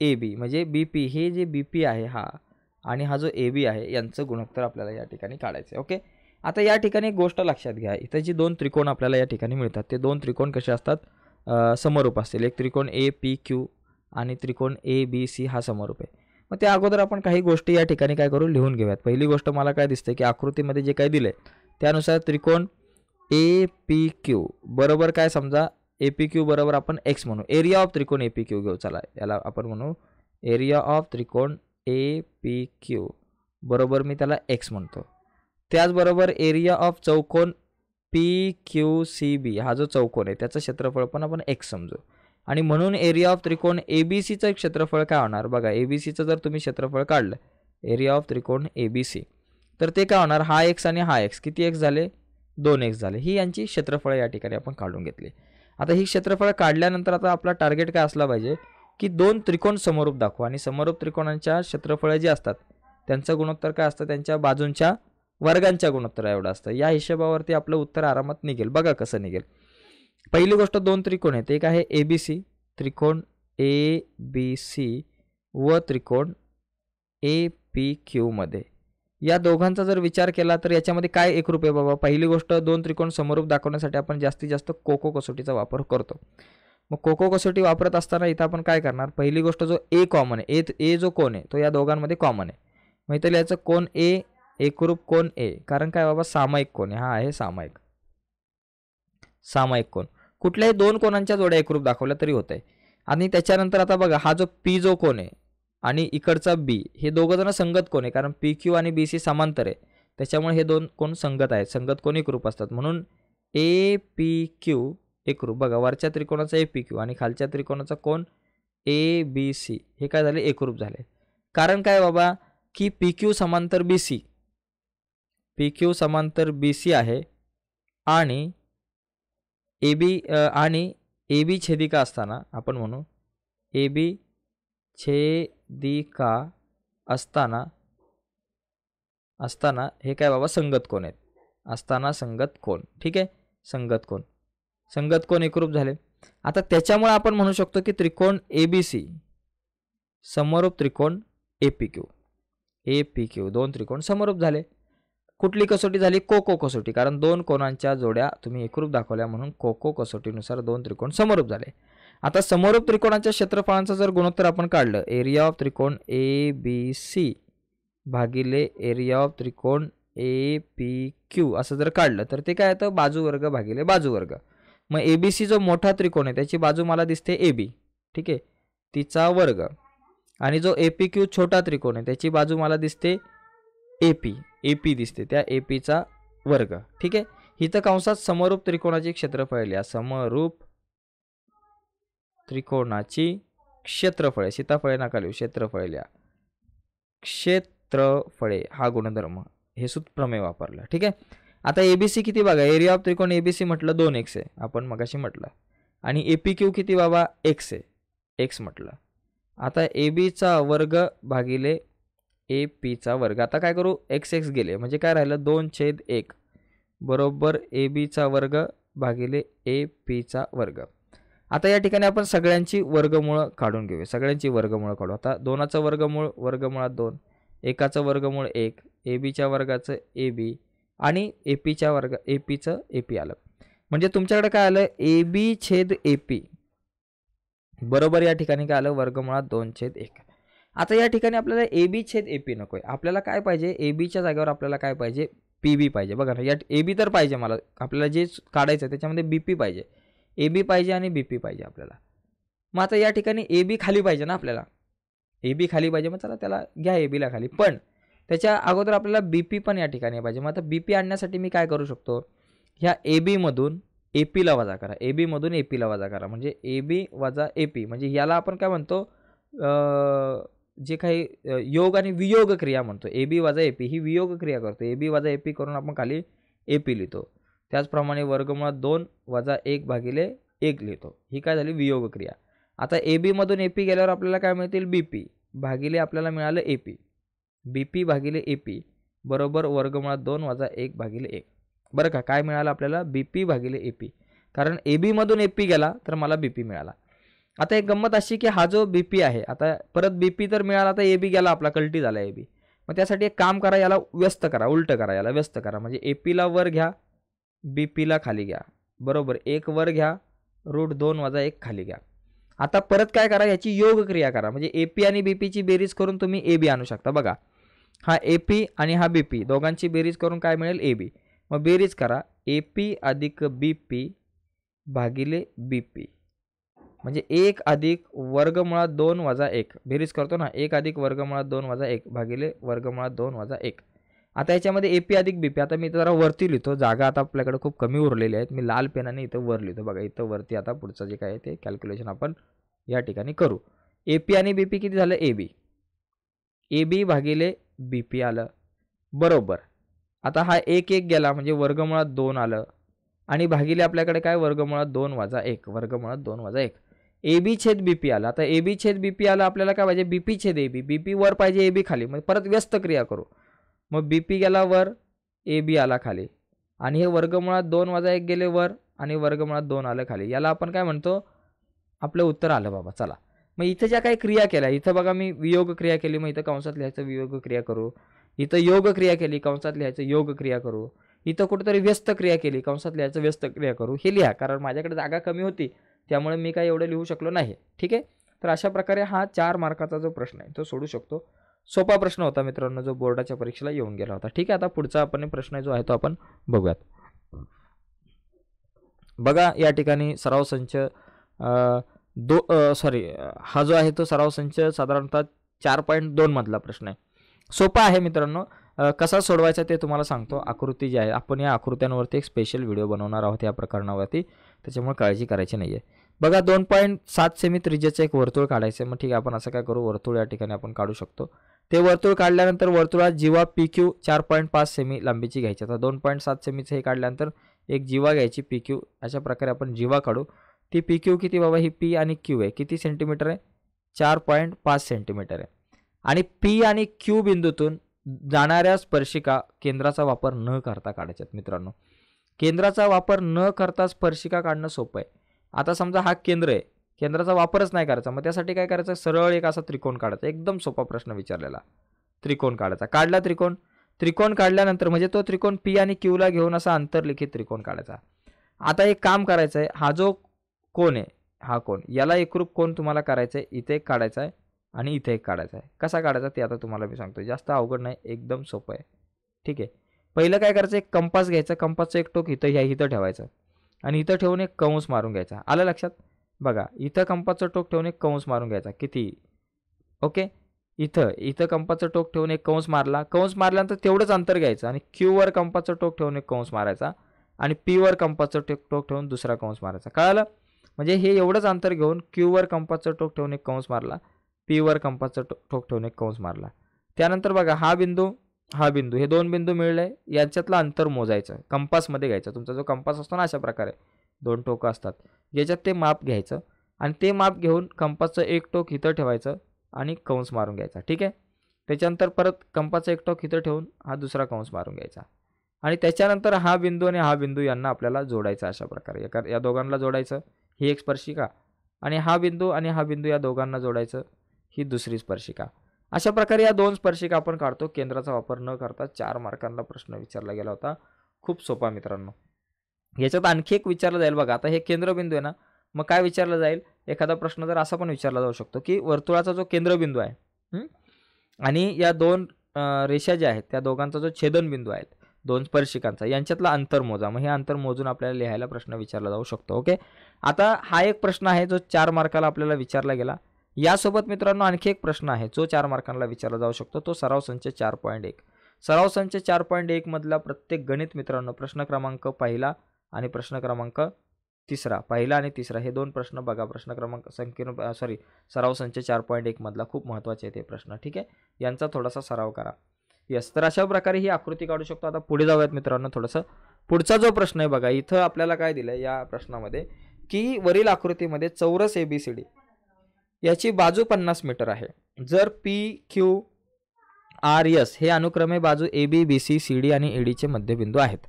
ए बी म्हणजे बी पी हे जे बी पी आहे हा आणि हा जो ए बी आहे यांचं गुणोत्तर आपल्याला या ठिकाणी काढायचं आहे ओके आता या ठिकाणी एक गोष्ट लक्षात घ्या इथं जे दोन त्रिकोण आपल्याला या ठिकाणी मिळतात ते दोन त्रिकोण कसे असतात समरूप असतील एक त्रिकोण ए पी क्यू आणि त्रिकोण ए बी सी हा समरूप आहे मग त्या अगोदर आपण काही गोष्टी या ठिकाणी काय करू लिहून घेऊयात पहिली गोष्ट मला काय दिसते की आकृतीमध्ये जे काही दिलं त्यानुसार त्रिकोण ए पी क्यू बरोबर काय समजा क्यू बरोबर आपण एक्स म्हणू एरिया ऑफ त्रिकोण क्यू घेऊ चला याला आपण म्हणू एरिया ऑफ त्रिकोण ए पी क्यू बरोबर मी त्याला एक्स म्हणतो त्याचबरोबर एरिया ऑफ चौकोन पी क्यू सी बी हा जो चौकोन आहे त्याचं क्षेत्रफळ पण आपण एक्स समजू आणि म्हणून एरिया ऑफ त्रिकोण ए बी सीचं क्षेत्रफळ काय होणार बघा ए बी सीचं जर तुम्ही क्षेत्रफळ काढलं एरिया ऑफ त्रिकोण ए बी सी तर ते काय होणार हा एक्स आणि हा एक्स किती एक्स झाले दोन एक्स झाले ही यांची क्षेत्रफळ या ठिकाणी आपण काढून घेतली आता ही क्षेत्रफळ काढल्यानंतर आता आपला टार्गेट काय असला पाहिजे की दोन त्रिकोण समरूप दाखवा आणि समरूप त्रिकोणांच्या क्षेत्रफळं जे असतात त्यांचं गुणोत्तर काय असतं त्यांच्या बाजूंच्या वर्गांच्या गुणोत्तर एवढं असतं या हिशेबावरती आपलं उत्तर आरामात निघेल बघा कसं निघेल पहिली गोष्ट दोन त्रिकोण आहेत एक आहे ए बी सी त्रिकोण ए बी सी व त्रिकोण ए पी क्यूमध्ये या दोघांचा जर विचार केला तर याच्यामध्ये काय एकरूप आहे बाबा पहिली गोष्ट दोन त्रिकोण समरूप दाखवण्यासाठी आपण जास्तीत जास्त कोको कसोटीचा वापर करतो मग कोको कसोटी वापरत असताना इथं आपण काय करणार पहिली गोष्ट जो ए कॉमन आहे ए ए जो कोण आहे तो या दोघांमध्ये कॉमन आहे मग इथं लिहायचं कोण ए एकरूप कोण ए कारण काय बाबा सामायिक कोण आहे हा आहे सामायिक सामायिक कोण कुठल्याही दोन कोणांच्या जोड्या एकरूप दाखवल्या तरी होत आहे आणि त्याच्यानंतर आता बघा हा जो पी जो कोण आहे आणि इकडचा बी हे दोघं जण संगत कोण आहे कारण पी क्यू आणि बी सी समांतर आहे त्याच्यामुळे हे दोन कोण संगत आहेत संगत कोण एकरूप असतात म्हणून ए पी क्यू एकरूप बघा वरच्या त्रिकोणाचा ए पी क्यू आणि खालच्या त्रिकोणाचा कोण ए बी सी हे काय झाले एकरूप झाले कारण काय बाबा की पी क्यू समांतर बी सी पी क्यू समांतर बी सी आहे आणि ए बी आणि ए बी छेदिका असताना आपण म्हणू ए बी छे दी का असताना असताना हे काय बाबा संगत कोण आहेत असताना संगत कोण ठीक आहे संगत कोण संगत कोण एकरूप झाले आता त्याच्यामुळे आपण म्हणू शकतो की त्रिकोण ए बी सी समरूप त्रिकोण A P Q A P Q दोन त्रिकोण समरूप झाले कुठली कसोटी झाली को को कसोटी कारण दोन कोणांच्या जोड्या तुम्ही एकरूप दाखवल्या म्हणून को को कसोटीनुसार दोन त्रिकोण समरूप झाले आता समरूप त्रिकोणाच्या क्षेत्रफळांचं जर गुणोत्तर आपण काढलं एरिया ऑफ त्रिकोण ए बी सी भागिले एरिया ऑफ त्रिकोण ए पी क्यू असं जर काढलं तर ते काय येतं बाजूवर्ग भागिले बाजूवर्ग मग ए बी सी जो मोठा त्रिकोण आहे त्याची बाजू मला दिसते ए बी ठीक आहे तिचा वर्ग आणि जो ए पी क्यू छोटा त्रिकोण आहे त्याची बाजू मला दिसते ए पी ए पी दिसते त्या ए पीचा वर्ग ठीक आहे तर कंसात समरूप त्रिकोणाची क्षेत्रफळ लिहा समरूप त्रिकोणाची क्षेत्रफळे सीताफळे नाका लिहू क्षेत्रफळे लिहा क्षेत्रफळे हा गुणधर्म हे प्रमेय वापरला ठीक आहे आता ए बी सी किती बघा एरिया ऑफ त्रिकोण ए बी सी म्हटलं दोन एक्स आहे आपण मगाशी म्हटलं आणि ए पी क्यू किती बाबा एक्स आहे एक्स म्हटलं आता ए बीचा वर्ग भागिले ए पीचा वर्ग आता काय करू एक्स एक्स गेले म्हणजे काय राहिलं दोन छेद एक बरोबर ए बीचा वर्ग भागिले ए पीचा वर्ग आता या ठिकाणी आपण सगळ्यांची वर्गमूळ काढून घेऊया सगळ्यांची वर्गमूळ काढू आता दोनाचं वर्गमूळ वर्गमुळात दोन एकाचं वर्गमूळ एक ए बीच्या वर्गाचं ए बी आणि ए पीच्या वर्ग ए पीचं ए पी आलं म्हणजे तुमच्याकडे काय आलं ए बी छेद ए पी बरोबर या ठिकाणी काय आलं वर्गमुळात दोन छेद एक आता या ठिकाणी आपल्याला ए बी छेद ए पी नको आहे आपल्याला काय पाहिजे ए बीच्या जागेवर आपल्याला काय पाहिजे पी बी पाहिजे बघा ना या ए बी तर पाहिजे मला आपल्याला जे काढायचं आहे त्याच्यामध्ये बी पी पाहिजे ए बी पाहिजे आणि बी पी पाहिजे आपल्याला मग आता या ठिकाणी ए बी खाली पाहिजे ना आपल्याला ए बी खाली पाहिजे मग चला त्याला घ्या ए बीला खाली पण त्याच्या अगोदर आपल्याला बी पी पण या ठिकाणी पाहिजे मग आता बी पी आणण्यासाठी मी काय करू शकतो ह्या ए बीमधून ए पीला वजा करा ए बीमधून ए पीला वजा करा म्हणजे ए बी वजा ए पी म्हणजे याला आपण काय म्हणतो जे काही योग आणि वियोग क्रिया म्हणतो ए बी वजा ए पी ही वियोग क्रिया करतो ए बी वजा ए पी करून आपण खाली ए पी लिहितो त्याचप्रमाणे वर्गमुळात दोन वजा एक भागिले एक लिहितो ही काय झाली वियोग क्रिया आता ए बीमधून ए पी गेल्यावर आपल्याला काय मिळतील बी पी भागिले आपल्याला मिळालं ए पी बी पी भागिले ए पी बरोबर वर्गमुळात दोन वजा एक भागिले एक बरं का काय मिळालं आपल्याला बी पी भागिले ए पी कारण ए बीमधून ए पी गेला तर मला बी पी मिळाला आता एक गंमत अशी की हा जो बी पी आहे आता परत बी पी तर मिळाला तर ए बी गेला आपला कल्टी झाला ए बी मग त्यासाठी एक काम करा याला व्यस्त करा उलटं करा याला व्यस्त करा म्हणजे ए पीला वर घ्या बी पीला खाली घ्या बरोबर एक वर घ्या रूट दोन वजा एक खाली घ्या आता परत काय करा याची योग क्रिया करा म्हणजे ए पी आणि बी पीची बेरीज करून तुम्ही ए बी आणू शकता बघा हा ए पी आणि हा बी पी दोघांची बेरीज करून काय मिळेल ए बी मग बेरीज करा ए पी अधिक बी पी भागिले बी पी म्हणजे एक अधिक वर्गमुळात दोन वजा एक बेरीज करतो ना एक अधिक वर्गमुळात दोन वजा एक भागिले वर्गमुळात दोन वजा एक आता याच्यामध्ये ए पी अधिक बी पी आता मी जरा वरती लिहितो जागा आता आपल्याकडे खूप कमी उरलेली आहेत मी लाल पेनाने इथं वर लिहितो बघा इथं वरती आता पुढचं जे काय आहे ते कॅल्क्युलेशन आपण या ठिकाणी करू ए पी आणि बी पी किती झालं ए बी ए बी भागिले बी पी आलं बरोबर आता हा एक एक गेला म्हणजे वर्गमुळात दोन आलं आणि भागिले आपल्याकडे काय वर्गमुळात दोन वाजा एक वर्गमुळात दोन वाजा एक ए बी छेद बी पी आला आता ए बी छेद बी पी आला आपल्याला काय पाहिजे बी पी छेद ए बी बी पी वर पाहिजे ए बी खाली म्हणजे परत व्यस्त क्रिया करू मग बी पी गेला वर ए बी आला खाली आणि हे वर्गमुळात दोन वाजा एक गेले वर आणि वर्गमुळात दोन आलं खाली याला आपण काय म्हणतो आपलं उत्तर आलं बाबा चला मग इथं ज्या काही क्रिया केल्या इथं बघा मी वियोग क्रिया केली मग इथं कंसात लिहायचं वियोग क्रिया करू इथं योग क्रिया केली कंसात लिहायचं योग क्रिया करू इथं कुठेतरी व्यस्त क्रिया केली कंसात लिहायचं व्यस्त क्रिया करू हे लिहा कारण माझ्याकडे जागा कमी होती त्यामुळे मी काय एवढं लिहू शकलो नाही ठीक आहे तर अशा प्रकारे हा चार मार्काचा जो प्रश्न आहे तो सोडू शकतो सोपा प्रश्न होता मित्रांनो जो बोर्डाच्या परीक्षेला येऊन गेला होता ठीक आहे आता पुढचा आपण प्रश्न जो आहे तो आपण बघूयात बघा या ठिकाणी सराव संच दो सॉरी हा जो आहे तो सराव संच साधारणतः चार पॉईंट मधला प्रश्न आहे सोपा आहे मित्रांनो कसा सोडवायचा ते तुम्हाला सांगतो आकृती जी आहे आपण या आकृत्यांवरती एक स्पेशल व्हिडिओ बनवणार आहोत या प्रकरणावरती त्याच्यामुळे काळजी करायची नाही आहे बघा दोन पॉईंट सात सेमी त्रिजेचं एक वर्तुळ काढायचं आहे मग ठीक आहे आपण असं काय करू वर्तुळ या ठिकाणी आपण काढू शकतो ते वर्तुळ काढल्यानंतर वर्तुळात जीवा पी क्यू चार पॉईंट पाच सेमी लांबीची घ्यायची आता दोन पॉईंट सात सेमीचं हे काढल्यानंतर एक जीवा घ्यायची पी क्यू अशा प्रकारे आपण जीवा काढू ती पी क्यू किती बाबा ही पी आणि क्यू आहे किती सेंटीमीटर आहे चार पॉईंट पाच सेंटीमीटर आहे आणि पी आणि क्यू बिंदूतून जाणाऱ्या स्पर्शिका केंद्राचा वापर न करता काढायच्यात मित्रांनो केंद्राचा वापर न करता स्पर्शिका काढणं सोपं आहे आता समजा हा केंद्र आहे केंद्राचा वापरच नाही करायचा मग त्यासाठी काय करायचं सरळ एक असा त्रिकोण काढायचा एकदम सोपा प्रश्न विचारलेला त्रिकोण काढायचा काढला त्रिकोण त्रिकोण काढल्यानंतर म्हणजे तो त्रिकोण पी आणि क्यूला घेऊन असा अंतर्लिखित त्रिकोण काढायचा आता एक काम करायचं आहे हा जो कोण आहे हा कोण याला एकरूप कोण तुम्हाला करायचं आहे इथे एक काढायचा आहे आणि इथे एक काढायचा आहे कसा काढायचा ते आता तुम्हाला मी सांगतो जास्त अवघड नाही एकदम सोपं आहे ठीक आहे पहिलं काय करायचं एक कंपास घ्यायचा कंपासचं एक टोक इथं ह्या इथं ठेवायचं आणि इथं ठेवून एक कंस मारून घ्यायचा आलं लक्षात बघा इथं कंपाचं टोक ठेवून एक कंस मारून घ्यायचा किती ओके इथं इथं कंपाचं टोक ठेवून एक कंस मारला कंस मारल्यानंतर तेवढंच अंतर घ्यायचं आणि क्यूवर कंपाचं टोक ठेवून एक कंस मारायचा आणि पीवर कंपाचं टोक टोक ठेवून दुसरा कंस मारायचा कळालं म्हणजे हे एवढंच अंतर घेऊन क्यूवर कंपाचं टोक ठेवून एक कंस मारला पीवर कंपाचं टोक ठेवून एक कंस मारला त्यानंतर बघा हा बिंदू हा बिंदू हे दोन बिंदू मिळले यांच्यातलं अंतर मोजायचं कंपासमध्ये घ्यायचं तुमचा जो कंपास असतो ना अशा प्रकारे दोन टोकं असतात याच्यात ते माप घ्यायचं आणि ते माप घेऊन कंपासचं एक टोक इथं ठेवायचं आणि कंस मारून घ्यायचा ठीक आहे त्याच्यानंतर परत कंपाचा एक टोक इथं ठेवून हा दुसरा कंस मारून घ्यायचा आणि त्याच्यानंतर हा बिंदू आणि हा बिंदू यांना आपल्याला जोडायचा अशा प्रकारे एका या दोघांना जोडायचं ही एक स्पर्शिका आणि हा बिंदू आणि हा बिंदू या दोघांना जोडायचं ही दुसरी स्पर्शिका अशा प्रकारे या दोन स्पर्शिका आपण काढतो केंद्राचा वापर न करता चार मार्कांना प्रश्न विचारला गेला होता खूप सोपा मित्रांनो याच्यात आणखी एक विचारलं जाईल बघा आता हे केंद्रबिंदू आहे ना मग काय विचारलं जाईल एखादा प्रश्न जर असा पण विचारला जाऊ शकतो की वर्तुळाचा जो केंद्रबिंदू आहे आणि या दोन रेषा ज्या आहेत त्या दोघांचा जो छेदनबिंदू आहेत दोन स्पर्शिकांचा यांच्यातला अंतर मोजा मग हे अंतर मोजून आपल्याला लिहायला प्रश्न विचारला जाऊ शकतो ओके आता हा एक प्रश्न आहे जो चार मार्काला आपल्याला विचारला गेला यासोबत मित्रांनो आणखी एक प्रश्न आहे जो चार मार्कांना विचारला जाऊ शकतो तो सराव संच चार पॉईंट एक सराव संच चार पॉईंट एकमधला प्रत्येक गणित मित्रांनो प्रश्न क्रमांक पहिला आणि प्रश्न क्रमांक तिसरा पहिला आणि तिसरा हे दोन प्रश्न बघा प्रश्न क्रमांक संकीर्ण सॉरी सराव संच चार पॉईंट एकमधला खूप महत्त्वाचे आहेत हे प्रश्न ठीक आहे यांचा थोडासा सराव करा यस तर अशा प्रकारे ही आकृती काढू शकतो आता पुढे जाऊयात मित्रांनो थोडंसं पुढचा जो प्रश्न आहे बघा इथं आपल्याला काय दिलं या प्रश्नामध्ये की वरील आकृतीमध्ये चौरस ए बी सी डी याची बाजू पन्नास मीटर आहे जर पी क्यू आर एस हे अनुक्रमे बाजू A B B C C D आणि ईडीचे मध्यबिंदू आहेत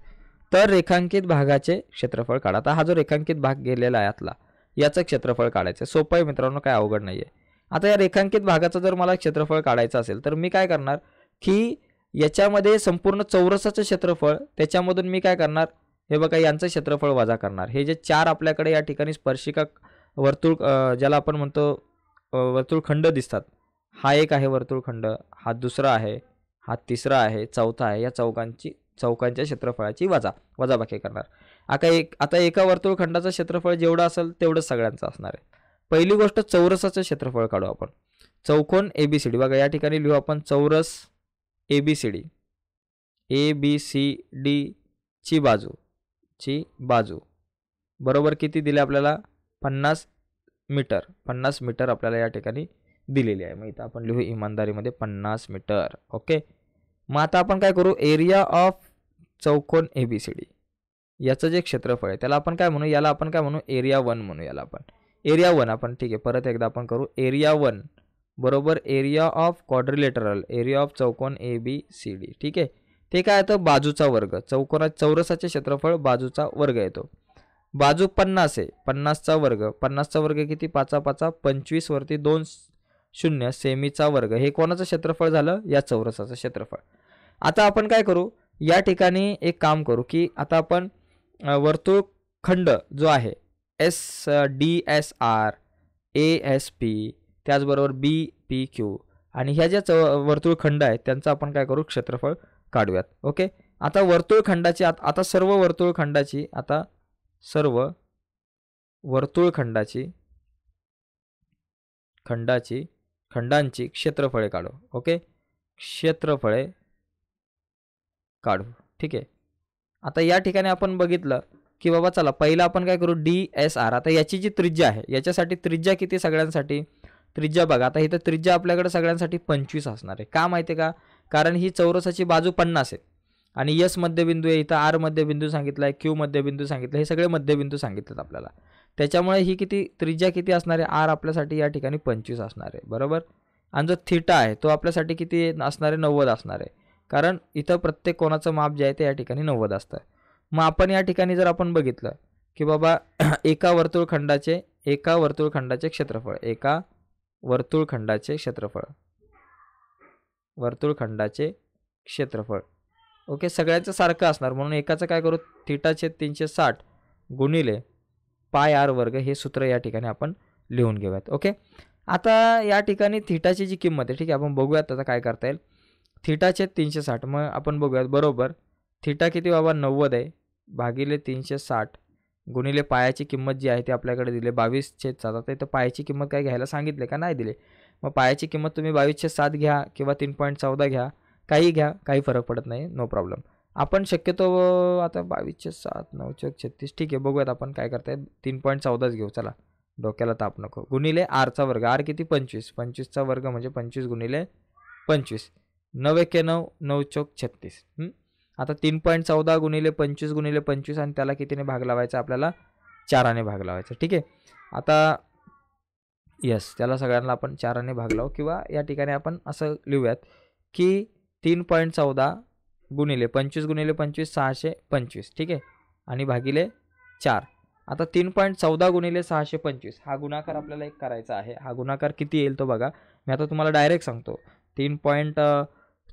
तर रेखांकित भागाचे क्षेत्रफळ काढा आता हा जो रेखांकित भाग गेलेला आहे आतला याचं क्षेत्रफळ काढायचं आहे सोपं आहे मित्रांनो काय अवघड नाही आहे आता या रेखांकित भागाचं जर मला क्षेत्रफळ काढायचं असेल तर मी काय करणार की याच्यामध्ये संपूर्ण चौरसाचं क्षेत्रफळ त्याच्यामधून मी काय करणार हे बघा यांचं क्षेत्रफळ वजा करणार हे जे चार आपल्याकडे या ठिकाणी स्पर्शिका वर्तुळ ज्याला आपण म्हणतो वर्तुळखंड दिसतात हा एक आहे वर्तुळखंड हा दुसरा आहे हा तिसरा आहे चौथा आहे या चौघांची चौकांच्या क्षेत्रफळाची वजा वजाबाकी करणार आता एक आता एका वर्तुळखंडाचं क्षेत्रफळ जेवढं असेल तेवढंच सगळ्यांचं असणार आहे पहिली गोष्ट चौरसाचं क्षेत्रफळ काढू आपण चौकोन ए बी सी डी बघा या ठिकाणी लिहू आपण चौरस A B C D A B C D ची बाजू ची बाजू बरोबर किती दिले आपल्याला पन्नास मीटर पन्नास मीटर आपल्याला या ठिकाणी दिलेली आहे मग इथं आपण लिहू इमानदारीमध्ये पन्नास मीटर ओके मग आता आपण काय करू एरिया ऑफ चौकोन ए बी सी डी याचं जे क्षेत्रफळ आहे त्याला आपण काय म्हणू याला आपण काय म्हणू एरिया वन म्हणू याला आपण एरिया वन आपण ठीक आहे परत एकदा आपण करू एरिया वन बरोबर area of quadrilateral area of चौकोन ए बी सी डी ठीक आहे ते काय येतं बाजूचा वर्ग चौकोना चौरसाचे क्षेत्रफळ बाजूचा वर्ग येतो बाजू पन्नास आहे पन्नासचा वर्ग पन्नासचा वर्ग किती पाचा पाचा वरती दोन शून्य सेमीचा वर्ग हे कोणाचं क्षेत्रफळ झालं या चौरसाचं क्षेत्रफळ आता आपण काय करू या ठिकाणी एक काम करू की आता आपण वर्तुळ खंड जो आहे S D S R A S P त्याचबरोबर बी पी क्यू आणि ह्या ज्या च वर्तुळ खंड आहेत त्यांचं आपण काय करू क्षेत्रफळ काढूयात ओके आता वर्तुळ खंडाची आता सर्व वर्तुळ खंडाची आता सर्व वर्तुळ खंडाची खंडाची खंडांची क्षेत्रफळे काढू ओके क्षेत्रफळे काढू ठीक आहे आता या ठिकाणी आपण बघितलं की बाबा चला पहिला आपण काय करू डी एस आर आता याची जी त्रिज्या आहे याच्यासाठी त्रिज्या किती सगळ्यांसाठी त्रिज्या बघा आता इथं त्रिज्या आपल्याकडे सगळ्यांसाठी पंचवीस असणार आहे का माहिती आहे का कारण ही चौरसाची बाजू पन्नास आहे आणि यस मध्यबिंदू आहे इथं आर मध्यबिंदू सांगितलं आहे क्यू मध्यबिंदू सांगितलं हे सगळे मध्यबिंदू सांगितलेत आपल्याला त्याच्यामुळे ही किती त्रिज्या किती असणार आहे आर आपल्यासाठी या ठिकाणी पंचवीस असणार आहे बरोबर आणि जो थिटा आहे तो आपल्यासाठी किती असणार आहे नव्वद असणार आहे कारण इथं प्रत्येक कोणाचं माप जे आहे ते या ठिकाणी नव्वद असतं मग आपण या ठिकाणी जर आपण बघितलं की बाबा *clears throat* एका वर्तुळखंडाचे एका वर्तुळखंडाचे क्षेत्रफळ एका वर्तुळखंडाचे क्षेत्रफळ वर्तुळखंडाचे क्षेत्रफळ ओके सगळ्याचं सारखं असणार म्हणून एकाचं काय करू थिटाचे तीनशे साठ गुणिले पाय आर वर्ग हे सूत्र या ठिकाणी आपण लिहून घेऊयात ओके आता या ठिकाणी थिटाची जी किंमत आहे ठीक आहे आपण बघूयात आता काय करता येईल थिटाछेद तीनशे साठ मग आपण बघूयात बरोबर थिटा किती बाबा नव्वद आहे भागिले तीनशे साठ गुणिले पायाची किंमत जी आहे ती आपल्याकडे दिली बावीस छेद सात आता इथं पायाची किंमत काय घ्यायला सांगितले का नाही दिले मग पायाची किंमत तुम्ही बावीस छेद सात घ्या किंवा तीन पॉईंट चौदा घ्या काही घ्या काही फरक पडत नाही नो प्रॉब्लेम आपण शक्यतो आता बावीसशे सात नऊशे छत्तीस ठीक आहे बघूयात आपण काय करताय तीन पॉईंट चौदाच घेऊ चला डोक्याला ताप नको गुणिले आरचा वर्ग आर किती पंचवीस पंचवीसचा वर्ग म्हणजे पंचवीस गुणिले पंचवीस नऊ एके नऊ नऊ चौक छत्तीस आता तीन पॉईंट चौदा गुणिले पंचवीस गुणिले पंचवीस आणि त्याला कितीने भाग लावायचा आपल्याला चाराने भाग लावायचा ठीक आहे आता यस त्याला सगळ्यांना आपण चाराने भाग लावू किंवा या ठिकाणी आपण असं लिहूयात की तीन पॉईंट चौदा गुणिले पंचवीस गुणिले पंचवीस सहाशे पंचवीस ठीक आहे आणि भागिले चार आता तीन पॉईंट चौदा गुणिले सहाशे पंचवीस हा गुणाकार आपल्याला एक करायचा आहे हा गुणाकार किती येईल तो बघा मी आता तुम्हाला डायरेक्ट सांगतो तीन पॉईंट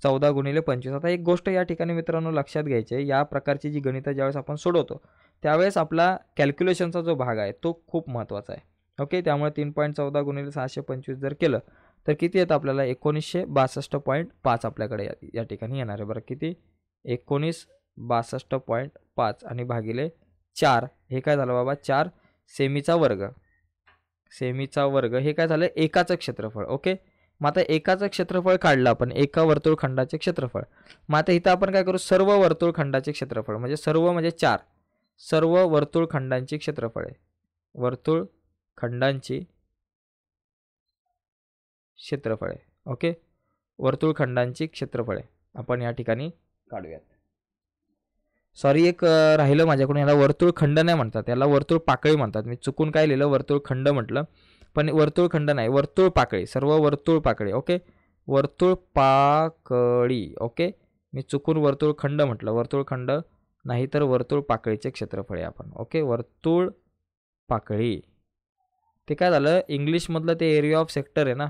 चौदा गुणिले पंचवीस आता एक गोष्ट या ठिकाणी मित्रांनो लक्षात घ्यायची आहे या प्रकारची जी गणितं ज्यावेळेस आपण सोडवतो त्यावेळेस आपला कॅल्क्युलेशनचा जो भाग आहे तो खूप महत्त्वाचा आहे ओके त्यामुळे तीन पॉईंट चौदा गुणिले सहाशे पंचवीस जर केलं तर किती येतं आपल्याला एकोणीसशे बासष्ट पॉईंट पाच आपल्याकडे या ठिकाणी येणार आहे बरं किती एकोणीस बासष्ट पॉईंट पाच आणि भागिले चार हे काय झालं बाबा चार सेमीचा वर्ग सेमीचा वर्ग हे काय झालं एकाचं क्षेत्रफळ ओके मग आता एकाचं क्षेत्रफळ काढलं आपण एका वर्तुळखंडाचे क्षेत्रफळ मग आता इथं आपण काय करू सर्व वर्तुळखंडाचे क्षेत्रफळ म्हणजे सर्व म्हणजे चार सर्व वर्तुळखंडांची क्षेत्रफळ आहे खंडांची क्षेत्रफळ आहे ओके वर्तुळखंडांची क्षेत्रफळे आपण या ठिकाणी काढूयात सॉरी एक राहिलं माझ्याकडून याला वर्तुळखंड नाही म्हणतात याला वर्तुळ पाकळी म्हणतात मी चुकून काय लिहिलं वर्तुळखंड म्हटलं पण वर्तुळ खंड नाही वर्तुळ पाकळी सर्व वर्तुळ पाकळी ओके वर्तुळ पाकळी ओके मी चुकून वर्तुळ खंड म्हटलं वर्तुळ खंड नाही तर वर्तुळ पाकळीचे क्षेत्रफळ आपण ओके वर्तुळ पाकळी ते काय झालं इंग्लिशमधलं ते एरिया ऑफ सेक्टर आहे ना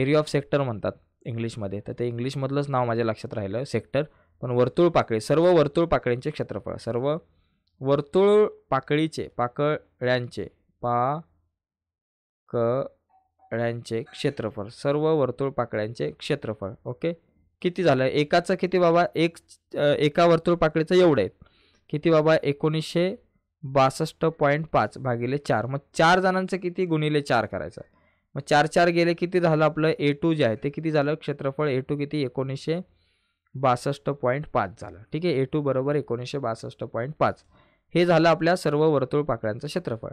एरिया ऑफ सेक्टर म्हणतात इंग्लिशमध्ये तर ते इंग्लिशमधलंच नाव माझ्या लक्षात राहिलं सेक्टर पण वर्तुळ पाकळी सर्व वर्तुळ पाकळींचे क्षेत्रफळ सर्व वर्तुळ पाकळीचे पाकळ्यांचे पा पाकळ्यांचे क्षेत्रफळ सर्व वर्तुळ पाकळ्यांचे क्षेत्रफळ ओके किती झालं एकाचं किती बाबा एक एका वर्तुळ पाकळीचं एवढं आहे किती बाबा एकोणीसशे बासष्ट पॉईंट पाच भागिले चार मग चार जणांचं किती गुणिले चार करायचं मग चार चार गेले किती झालं आपलं ए टू जे आहे ते किती झालं क्षेत्रफळ ए टू किती एकोणीसशे बासष्ट पॉईंट पाच झालं ठीक आहे ए टू बरोबर एकोणीसशे बासष्ट पॉईंट पाच हे झालं आपल्या सर्व वर्तुळ पाकळ्यांचं क्षेत्रफळ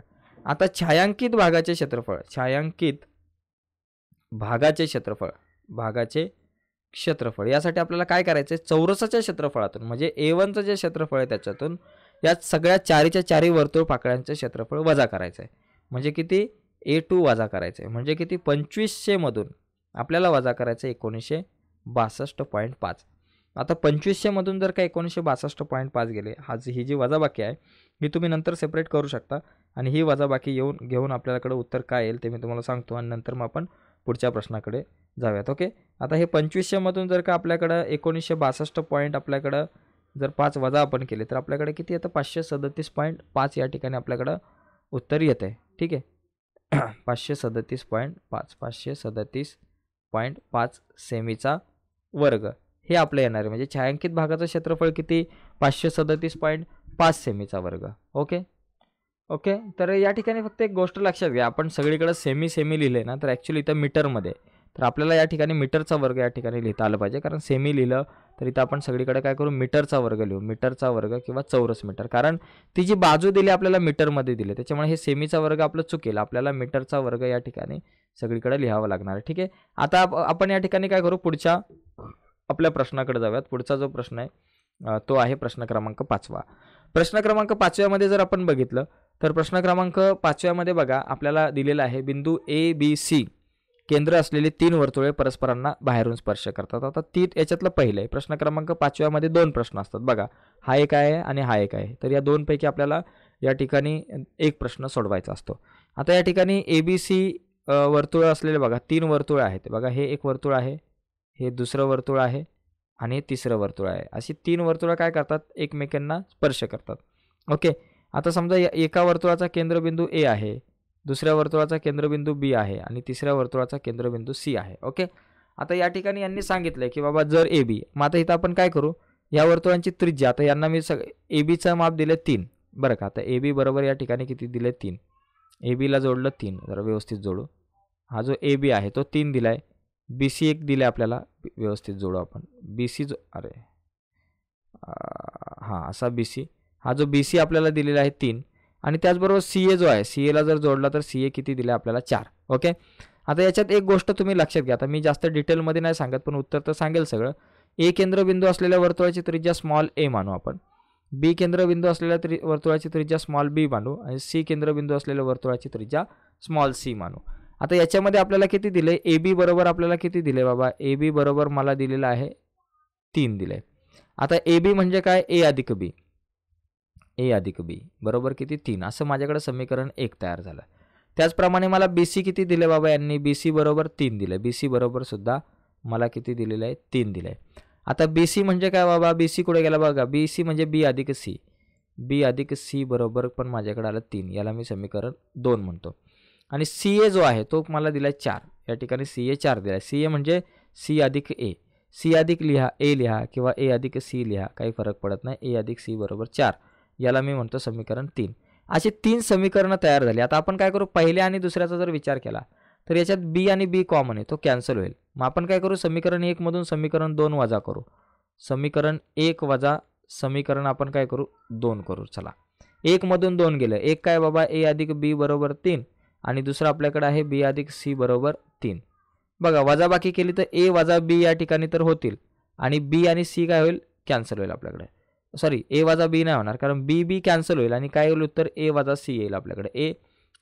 आता छायांकित भागाचे क्षेत्रफळ छायांकित भागाचे क्षेत्रफळ भागाचे क्षेत्रफळ यासाठी आपल्याला काय करायचं आहे चौरसाच्या क्षेत्रफळातून म्हणजे ए वनचं जे क्षेत्रफळ आहे त्याच्यातून या सगळ्या चारीच्या चारी वर्तुळ पाकळ्यांचं क्षेत्रफळ वजा करायचं आहे म्हणजे किती ए टू वजा करायचं आहे म्हणजे किती पंचवीसशेमधून आपल्याला वजा करायचं आहे एकोणीसशे बासष्ट पॉईंट पाच आता पंचवीसशेमधून जर का एकोणीसशे बासष्ट पॉईंट पाच गेले हा जी ही जी वजाबाकी आहे ही तुम्ही नंतर सेपरेट करू शकता आणि ही बाकी येऊन घेऊन आपल्याकडे उत्तर काय येईल ते मी तुम्हाला सांगतो आणि नंतर मग आपण पुढच्या प्रश्नाकडे जाऊयात ओके आता हे पंचवीसशेमधून जर का आपल्याकडं एकोणीसशे बासष्ट पॉईंट आपल्याकडं जर पाच वजा आपण केले तर आपल्याकडे किती येतं पाचशे सदतीस पॉईंट पाच या ठिकाणी आपल्याकडं उत्तर येत आहे ठीक आहे *clears throat* पाचशे सदतीस पॉईंट पाच पाचशे सदतीस पॉईंट पाच सेमीचा वर्ग हे आपलं येणार आहे म्हणजे छायांकित भागाचं क्षेत्रफळ किती पाचशे सदतीस पॉईंट पाच सेमीचा वर्ग ओके ओके तर या ठिकाणी फक्त एक गोष्ट लक्षात घ्या आपण सगळीकडे सेमी सेमी लिहिले ना तर ॲक्च्युली इथं मीटरमध्ये तर आपल्याला या ठिकाणी मीटरचा वर्ग या ठिकाणी लिहिता आलं पाहिजे कारण सेमी लिहिलं तर इथं आपण सगळीकडे काय करू मीटरचा वर्ग लिहू मीटरचा वर्ग किंवा चौरस मीटर कारण ती जी बाजू दिली आपल्याला मीटरमध्ये दिली त्याच्यामुळे हे सेमीचा वर्ग आपलं चुकेल आपल्याला मीटरचा वर्ग या ठिकाणी सगळीकडे लिहावा लागणार आहे ठीक आहे आता आपण या ठिकाणी काय करू पुढच्या आपल्या प्रश्नाकडे जाऊयात पुढचा जो प्रश्न आहे तो आहे प्रश्न क्रमांक पाचवा प्रश्न क्रमांक पाचव्यामध्ये जर आपण बघितलं तर प्रश्न क्रमांक पाचव्यामध्ये बघा आपल्याला दिलेला आहे बिंदू ए बी सी केंद्र असलेली तीन वर्तुळे परस्परांना बाहेरून स्पर्श करतात आता ती याच्यातलं पहिलं आहे प्रश्न क्रमांक पाचव्यामध्ये दोन प्रश्न असतात बघा हा एक आहे आणि हा एक आहे तर या दोनपैकी आपल्याला या ठिकाणी एक प्रश्न सोडवायचा असतो आता या ठिकाणी ए बी सी वर्तुळ असलेले बघा तीन वर्तुळ आहेत बघा हे एक वर्तुळ आहे हे दुसरं वर्तुळ आहे आणि तिसरं वर्तुळ आहे अशी तीन वर्तुळं काय करतात एकमेकांना स्पर्श करतात ओके आता समजा एका वर्तुळाचा केंद्रबिंदू ए आहे दुसऱ्या वर्तुळाचा केंद्रबिंदू बी आहे आणि तिसऱ्या वर्तुळाचा केंद्रबिंदू सी आहे ओके आता या ठिकाणी यांनी सांगितलं की बाबा जर ए बी मग आता इथं आपण काय करू या वर्तुळांची त्रिज्या आता यांना मी सग ए बीचं माप दिले तीन बरं का आता ए बी बरोबर या ठिकाणी किती दिले तीन ए बीला जोडलं तीन जरा व्यवस्थित जोडू हा जो ए बी आहे तो तीन दिला आहे बी सी एक दिले आपल्याला व्यवस्थित जोडू आपण बी सी जो अरे हां असा बी सी हा जो बी सी आपल्याला दिलेला आहे तीन आणि त्याचबरोबर सी ए जो आहे सी एला जर जोडला तर सी ए किती दिले आपल्याला चार ओके आता याच्यात एक गोष्ट तुम्ही लक्षात घ्या आता मी जास्त डिटेलमध्ये नाही सांगत पण उत्तर तर सांगेल सगळं ए केंद्रबिंदू असलेल्या वर्तुळाची त्रिज्या स्मॉल ए मानू आपण बी केंद्रबिंदू असलेल्या त्रि वर्तुळाची त्रिज्या स्मॉल बी मानू आणि सी केंद्रबिंदू असलेल्या वर्तुळाची त्रिज्या स्मॉल सी मानू आता याच्यामध्ये आपल्याला किती दिले ए बी बरोबर आपल्याला किती दिले बाबा ए बी बरोबर मला दिलेलं आहे तीन दिले आता ए बी म्हणजे काय ए अधिक बी ए अधिक बी बरोबर किती तीन असं माझ्याकडे समीकरण एक तयार झालं त्याचप्रमाणे मला बी सी किती दिले बाबा यांनी बी सी बरोबर तीन दिले बी सी बरोबर सुद्धा मला किती दिलेलं आहे तीन दिलं आहे आता बी सी म्हणजे काय बाबा बी सी कुठे गेला बघा बी सी म्हणजे बी अधिक सी बी अधिक सी बरोबर पण माझ्याकडे आलं तीन याला मी समीकरण दोन म्हणतो आणि सी ए जो आहे तो मला दिला आहे चार या ठिकाणी सी ए चार दिला आहे सी ए म्हणजे सी अधिक ए सी अधिक लिहा ए लिहा किंवा ए अधिक सी लिहा काही फरक पडत नाही ए अधिक सी बरोबर चार याला मी म्हणतो समीकरण तीन असे तीन समीकरणं तयार झाली आता आपण काय करू पहिल्या आणि दुसऱ्याचा जर विचार केला तर याच्यात बी आणि बी कॉमन आहे तो कॅन्सल होईल मग आपण काय करू समीकरण एकमधून समीकरण दोन वजा करू समीकरण एक वजा समीकरण आपण काय करू दोन करू चला एकमधून दोन गेलं एक काय बाबा ए अधिक बी बरोबर तीन आणि दुसरं आपल्याकडे आहे बी अधिक सी बरोबर तीन बघा वजाबाकी केली तर ए वजा बी या ठिकाणी तर होतील आणि बी आणि सी काय होईल कॅन्सल होईल आपल्याकडे सॉरी ए वजा बी नाही होणार कारण बी बी कॅन्सल होईल आणि काय होईल उत्तर ए वजा सी येईल आपल्याकडे ए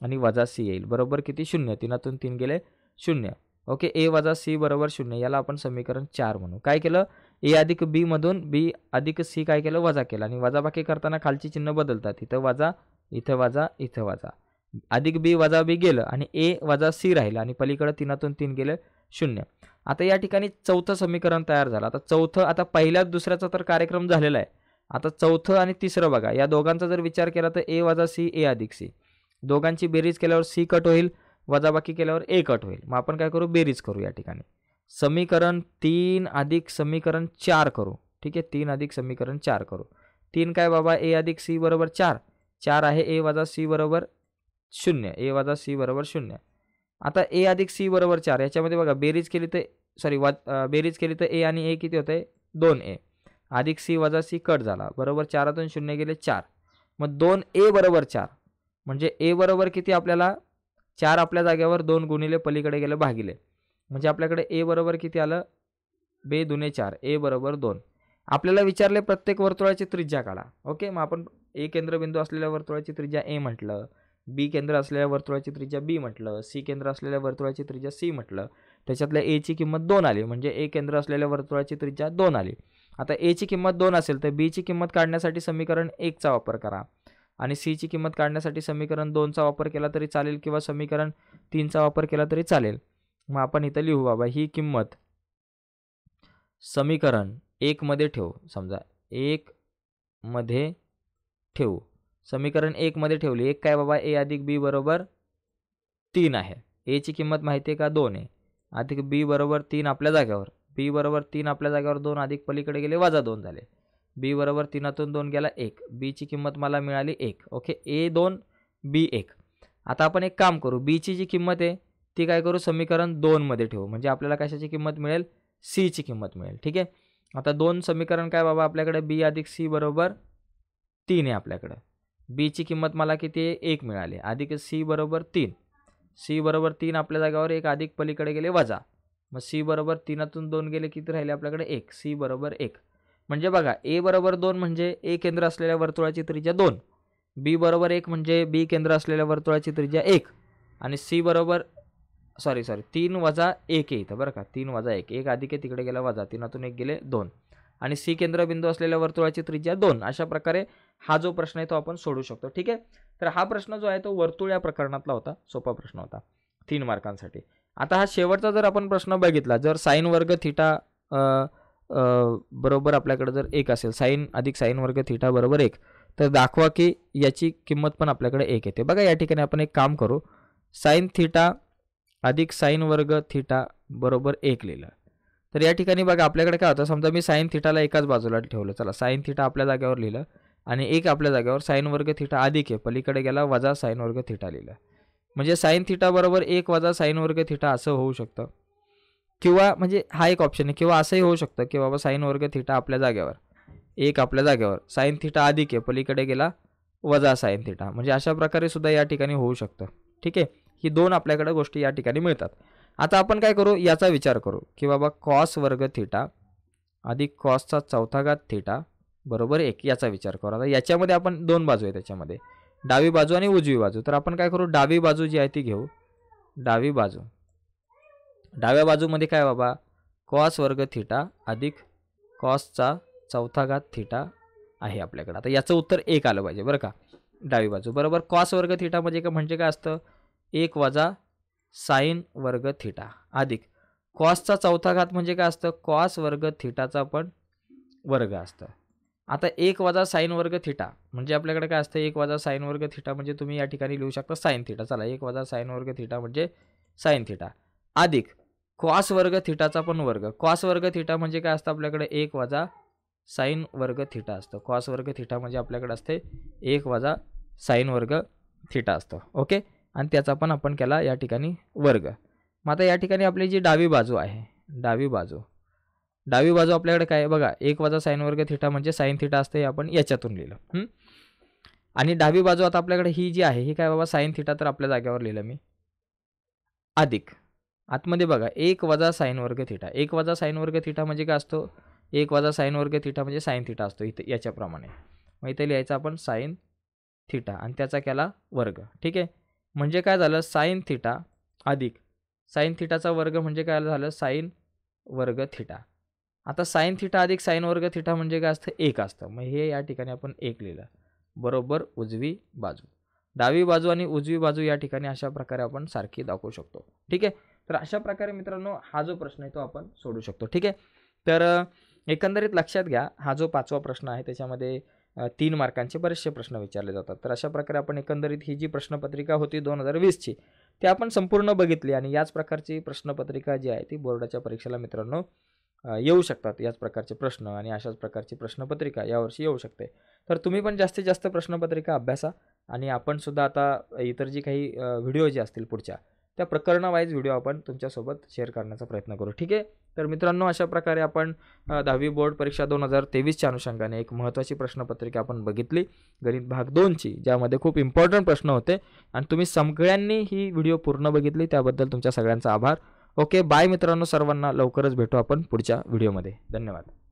आणि वजा सी येईल बरोबर किती शून्य तिनातून तीन गेले शून्य ओके ए वजा सी बरोबर शून्य याला आपण समीकरण चार म्हणू काय केलं ए अधिक बीमधून बी अधिक सी काय केलं वजा केलं आणि वजाबाकी करताना खालची चिन्ह बदलतात इथं वजा इथं वजा इथं वजा अधिक बी वजा बी गेलं आणि ए वजा सी राहिलं आणि पलीकडं तीनातून तीन गेलं शून्य आता या ठिकाणी चौथं समीकरण तयार झालं आता चौथं आता पहिल्याच दुसऱ्याचा तर कार्यक्रम झालेला आहे आता चौथं आणि तिसरं बघा या दोघांचा जर विचार केला तर ए वजा सी ए अधिक सी दोघांची बेरीज केल्यावर सी कट होईल वजाबाकी केल्यावर ए कट होईल मग आपण काय करू बेरीज करू या ठिकाणी समीकरण तीन अधिक समीकरण चार करू ठीक आहे तीन अधिक समीकरण चार करू तीन काय बाबा ए अधिक सी बरोबर चार चार आहे ए वजा सी बरोबर शून्य ए वजा सी बरोबर शून्य आता ए अधिक सी बरोबर चार याच्यामध्ये बघा बेरीज केली तर सॉरी वा बेरीज केली तर ए आणि ए किती होते दोन ए अधिक सी वजा सी कट झाला बरोबर चारातून शून्य गेले चार मग दोन ए बरोबर चार म्हणजे ए बरोबर किती आपल्याला चार आपल्या जागेवर दोन गुणिले पलीकडे गेले भागिले म्हणजे आपल्याकडे ए बरोबर किती आलं बे दुने चार ए बरोबर दोन आपल्याला विचारले प्रत्येक वर्तुळाची त्रिज्या काढा ओके मग आपण ए केंद्रबिंदू असलेल्या वर्तुळाची त्रिज्या ए म्हटलं बी केंद्र असलेल्या वर्तुळाची त्रिज्या बी म्हटलं सी केंद्र असलेल्या वर्तुळाची त्रिज्या सी म्हटलं त्याच्यातल्या एची किंमत दोन आली म्हणजे ए केंद्र असलेल्या वर्तुळाची त्रिज्या दोन आली आता एची किंमत दोन असेल तर बीची किंमत काढण्यासाठी समीकरण एकचा वापर करा आणि सीची किंमत काढण्यासाठी समीकरण दोनचा वापर केला तरी चालेल किंवा समीकरण तीनचा वापर केला तरी चालेल मग आपण इथं लिहू बाबा ही किंमत समीकरण एकमध्ये ठेवू समजा एकमध्ये ठेवू समीकरण एकमध्ये ठेवली एक काय बाबा ए अधिक बी बरोबर तीन आहे एची किंमत माहिती आहे का दोन आहे अधिक बी बरोबर तीन आपल्या जाग्यावर बी बरोबर तीन आपल्या जाग्यावर दोन अधिक पलीकडे गेले वजा दोन झाले बी बरोबर तीनातून दोन गेला एक बीची किंमत मला मिळाली एक ओके ए दोन बी एक आता आपण एक काम करू बीची जी किंमत आहे ती काय करू समीकरण दोनमध्ये ठेवू म्हणजे आपल्याला कशाची किंमत मिळेल सीची किंमत मिळेल ठीक आहे आता दोन समीकरण काय बाबा आपल्याकडे बी अधिक सी बरोबर तीन आहे आपल्याकडं बीची किंमत मला किती एक मिळाली अधिक सी बरोबर तीन सी बरोबर तीन आपल्या जागावर एक अधिक पलीकडे गेले वजा मग सी बरोबर तीनातून दोन गेले किती राहिले आपल्याकडे एक सी बरोबर एक म्हणजे बघा ए बरोबर दोन म्हणजे ए केंद्र असलेल्या वर्तुळाची त्रिज्या दोन बी बरोबर एक म्हणजे बी केंद्र असलेल्या वर्तुळाची त्रिज्या एक आणि सी बरोबर सॉरी सॉरी तीन वजा एक येतं बरं का तीन वजा एक एक अधिक आहे तिकडे गेला वजा तीनातून एक गेले दोन आणि सी केंद्रबिंदू असलेल्या वर्तुळाची त्रिज्या दोन अशा प्रकारे हा जो प्रश्न आहे तो आपण सोडू शकतो ठीक आहे तर हा प्रश्न जो आहे तो वर्तुळ या प्रकरणातला होता सोपा प्रश्न होता तीन मार्कांसाठी आता हा शेवटचा जर आपण प्रश्न बघितला जर साईन वर्ग थिटा बरोबर आपल्याकडे जर एक असेल साईन अधिक साईन वर्ग थिटा बरोबर एक तर दाखवा की याची किंमत पण आपल्याकडे एक येते बघा या ठिकाणी आपण एक काम करू साईन थिटा अधिक साईन वर्ग थिटा बरोबर एक लिहिलं तर या ठिकाणी बघा आपल्याकडे काय होतं समजा मी साईन थिटाला एकाच बाजूला ठेवलं चला साईन थिटा आपल्या जागेवर लिहिलं आणि एक आपल्या जागेवर साईन वर्ग थिटा अधिक आहे पलीकडे गेला वजा साईन वर्ग थिटा लिहिला म्हणजे साईन थिटाबरोबर एक वजा साईन वर्ग थिटा असं होऊ शकतं किंवा म्हणजे हा एक ऑप्शन आहे किंवा असंही होऊ शकतं की बाबा साईन वर्ग थिटा आपल्या जागेवर एक आपल्या जागेवर साईन थिटा अधिक आहे पलीकडे गेला वजा साईन थिटा म्हणजे अशा प्रकारे सुद्धा या ठिकाणी होऊ शकतं ठीक आहे ही दोन आपल्याकडे गोष्टी या ठिकाणी मिळतात आता आपण काय करू याचा विचार करू की बाबा कॉस वर्ग थिटा अधिक कॉसचा चौथा घात थिटा बरोबर एक याचा विचार करू आता याच्यामध्ये आपण दोन बाजू आहे त्याच्यामध्ये डावी बाजू आणि उजवी बाजू तर आपण काय करू डावी बाजू जी आहे ती घेऊ डावी बाजू डाव्या बाजूमध्ये काय बाबा कॉस वर्ग थिटा अधिक कॉसचा चौथा घात थिटा आहे आपल्याकडे आता याचं उत्तर एक आलं पाहिजे बरं का डावी बाजू बरोबर कॉस वर्ग थिटा म्हणजे का म्हणजे काय असतं एक वजा साईन वर्ग थिटा अधिक कॉसचा चौथा घात म्हणजे काय असतं कॉस वर्ग थिटाचा पण वर्ग असतं आता एक वजा साईन वर्ग थिटा म्हणजे आपल्याकडे काय असतं एक वजा साईन वर्ग थिटा म्हणजे तुम्ही या ठिकाणी लिहू शकता साईन थिटा चला एक वजा साईन वर्ग थिटा म्हणजे साईन थिटा अधिक क्वास वर्ग थिटाचा पण वर्ग क्वास वर्ग थिटा म्हणजे काय असतं आपल्याकडे एक वजा साईन वर्ग थिटा असतं क्वास वर्ग थिटा म्हणजे आपल्याकडे असते एक वजा साईन वर्ग थिटा असतं ओके आणि त्याचा पण आपण केला या ठिकाणी वर्ग मग आता या ठिकाणी आपली जी डावी बाजू आहे डावी बाजू डावी बाजू आपल्याकडे काय बघा एक वजा साईन वर्ग थिटा म्हणजे साईन थिटा असते हे आपण याच्यातून लिहिलं आणि डावी बाजू आता आपल्याकडे ही जी आहे ही काय बाबा साईन थिटा तर आपल्या जागेवर लिहिलं मी अधिक आतमध्ये बघा एक वजा साईन वर्ग थिटा एक वजा साईन वर्ग थिटा म्हणजे काय असतो एक वजा साईन वर्ग थिटा म्हणजे साईन थिटा असतो इथे याच्याप्रमाणे मग इथे लिहायचं आपण साईन थिटा आणि त्याचा केला वर्ग ठीक आहे म्हणजे काय झालं साईन थिटा अधिक साईन थिटाचा वर्ग म्हणजे काय झालं साईन वर्ग थिटा आता साईन थिटा अधिक साईन वर्ग थिटा म्हणजे काय असतं एक असतं मग हे या ठिकाणी आपण एक लिहिलं बरोबर उजवी बाजू डावी बाजू आणि उजवी बाजू या ठिकाणी अशा प्रकारे आपण सारखी दाखवू शकतो ठीक आहे तर अशा प्रकारे मित्रांनो हा जो प्रश्न आहे तो आपण सोडू शकतो ठीक आहे तर एकंदरीत लक्षात घ्या हा जो पाचवा प्रश्न आहे त्याच्यामध्ये तीन मार्कांचे बरेचसे प्रश्न विचारले जातात तर अशा प्रकारे आपण एकंदरीत ही जी प्रश्नपत्रिका होती दोन हजार वीसची ती आपण संपूर्ण बघितली आणि याच प्रकारची प्रश्नपत्रिका जी आहे ती बोर्डाच्या परीक्षेला मित्रांनो येऊ शकतात याच प्रकारचे प्रश्न आणि अशाच प्रकारची प्रश्नपत्रिका यावर्षी येऊ शकते तर तुम्ही पण जास्तीत जास्त प्रश्नपत्रिका अभ्यासा आणि आपण सुद्धा आता इतर जी काही व्हिडिओ जे असतील पुढच्या त्या प्रकरणावाईज व्हिडिओ आपण तुमच्यासोबत शेअर करण्याचा प्रयत्न करू ठीक आहे तर मित्रांनो अशा प्रकारे आपण दहावी बोर्ड परीक्षा दोन हजार तेवीसच्या अनुषंगाने एक महत्त्वाची प्रश्नपत्रिका आपण बघितली गणित भाग दोनची ज्यामध्ये खूप इम्पॉर्टंट प्रश्न होते आणि तुम्ही सगळ्यांनी ही व्हिडिओ पूर्ण बघितली त्याबद्दल तुमच्या सगळ्यांचा आभार ओके बाय मित्रांनो सर्वांना लवकरच भेटू आपण पुढच्या व्हिडिओमध्ये धन्यवाद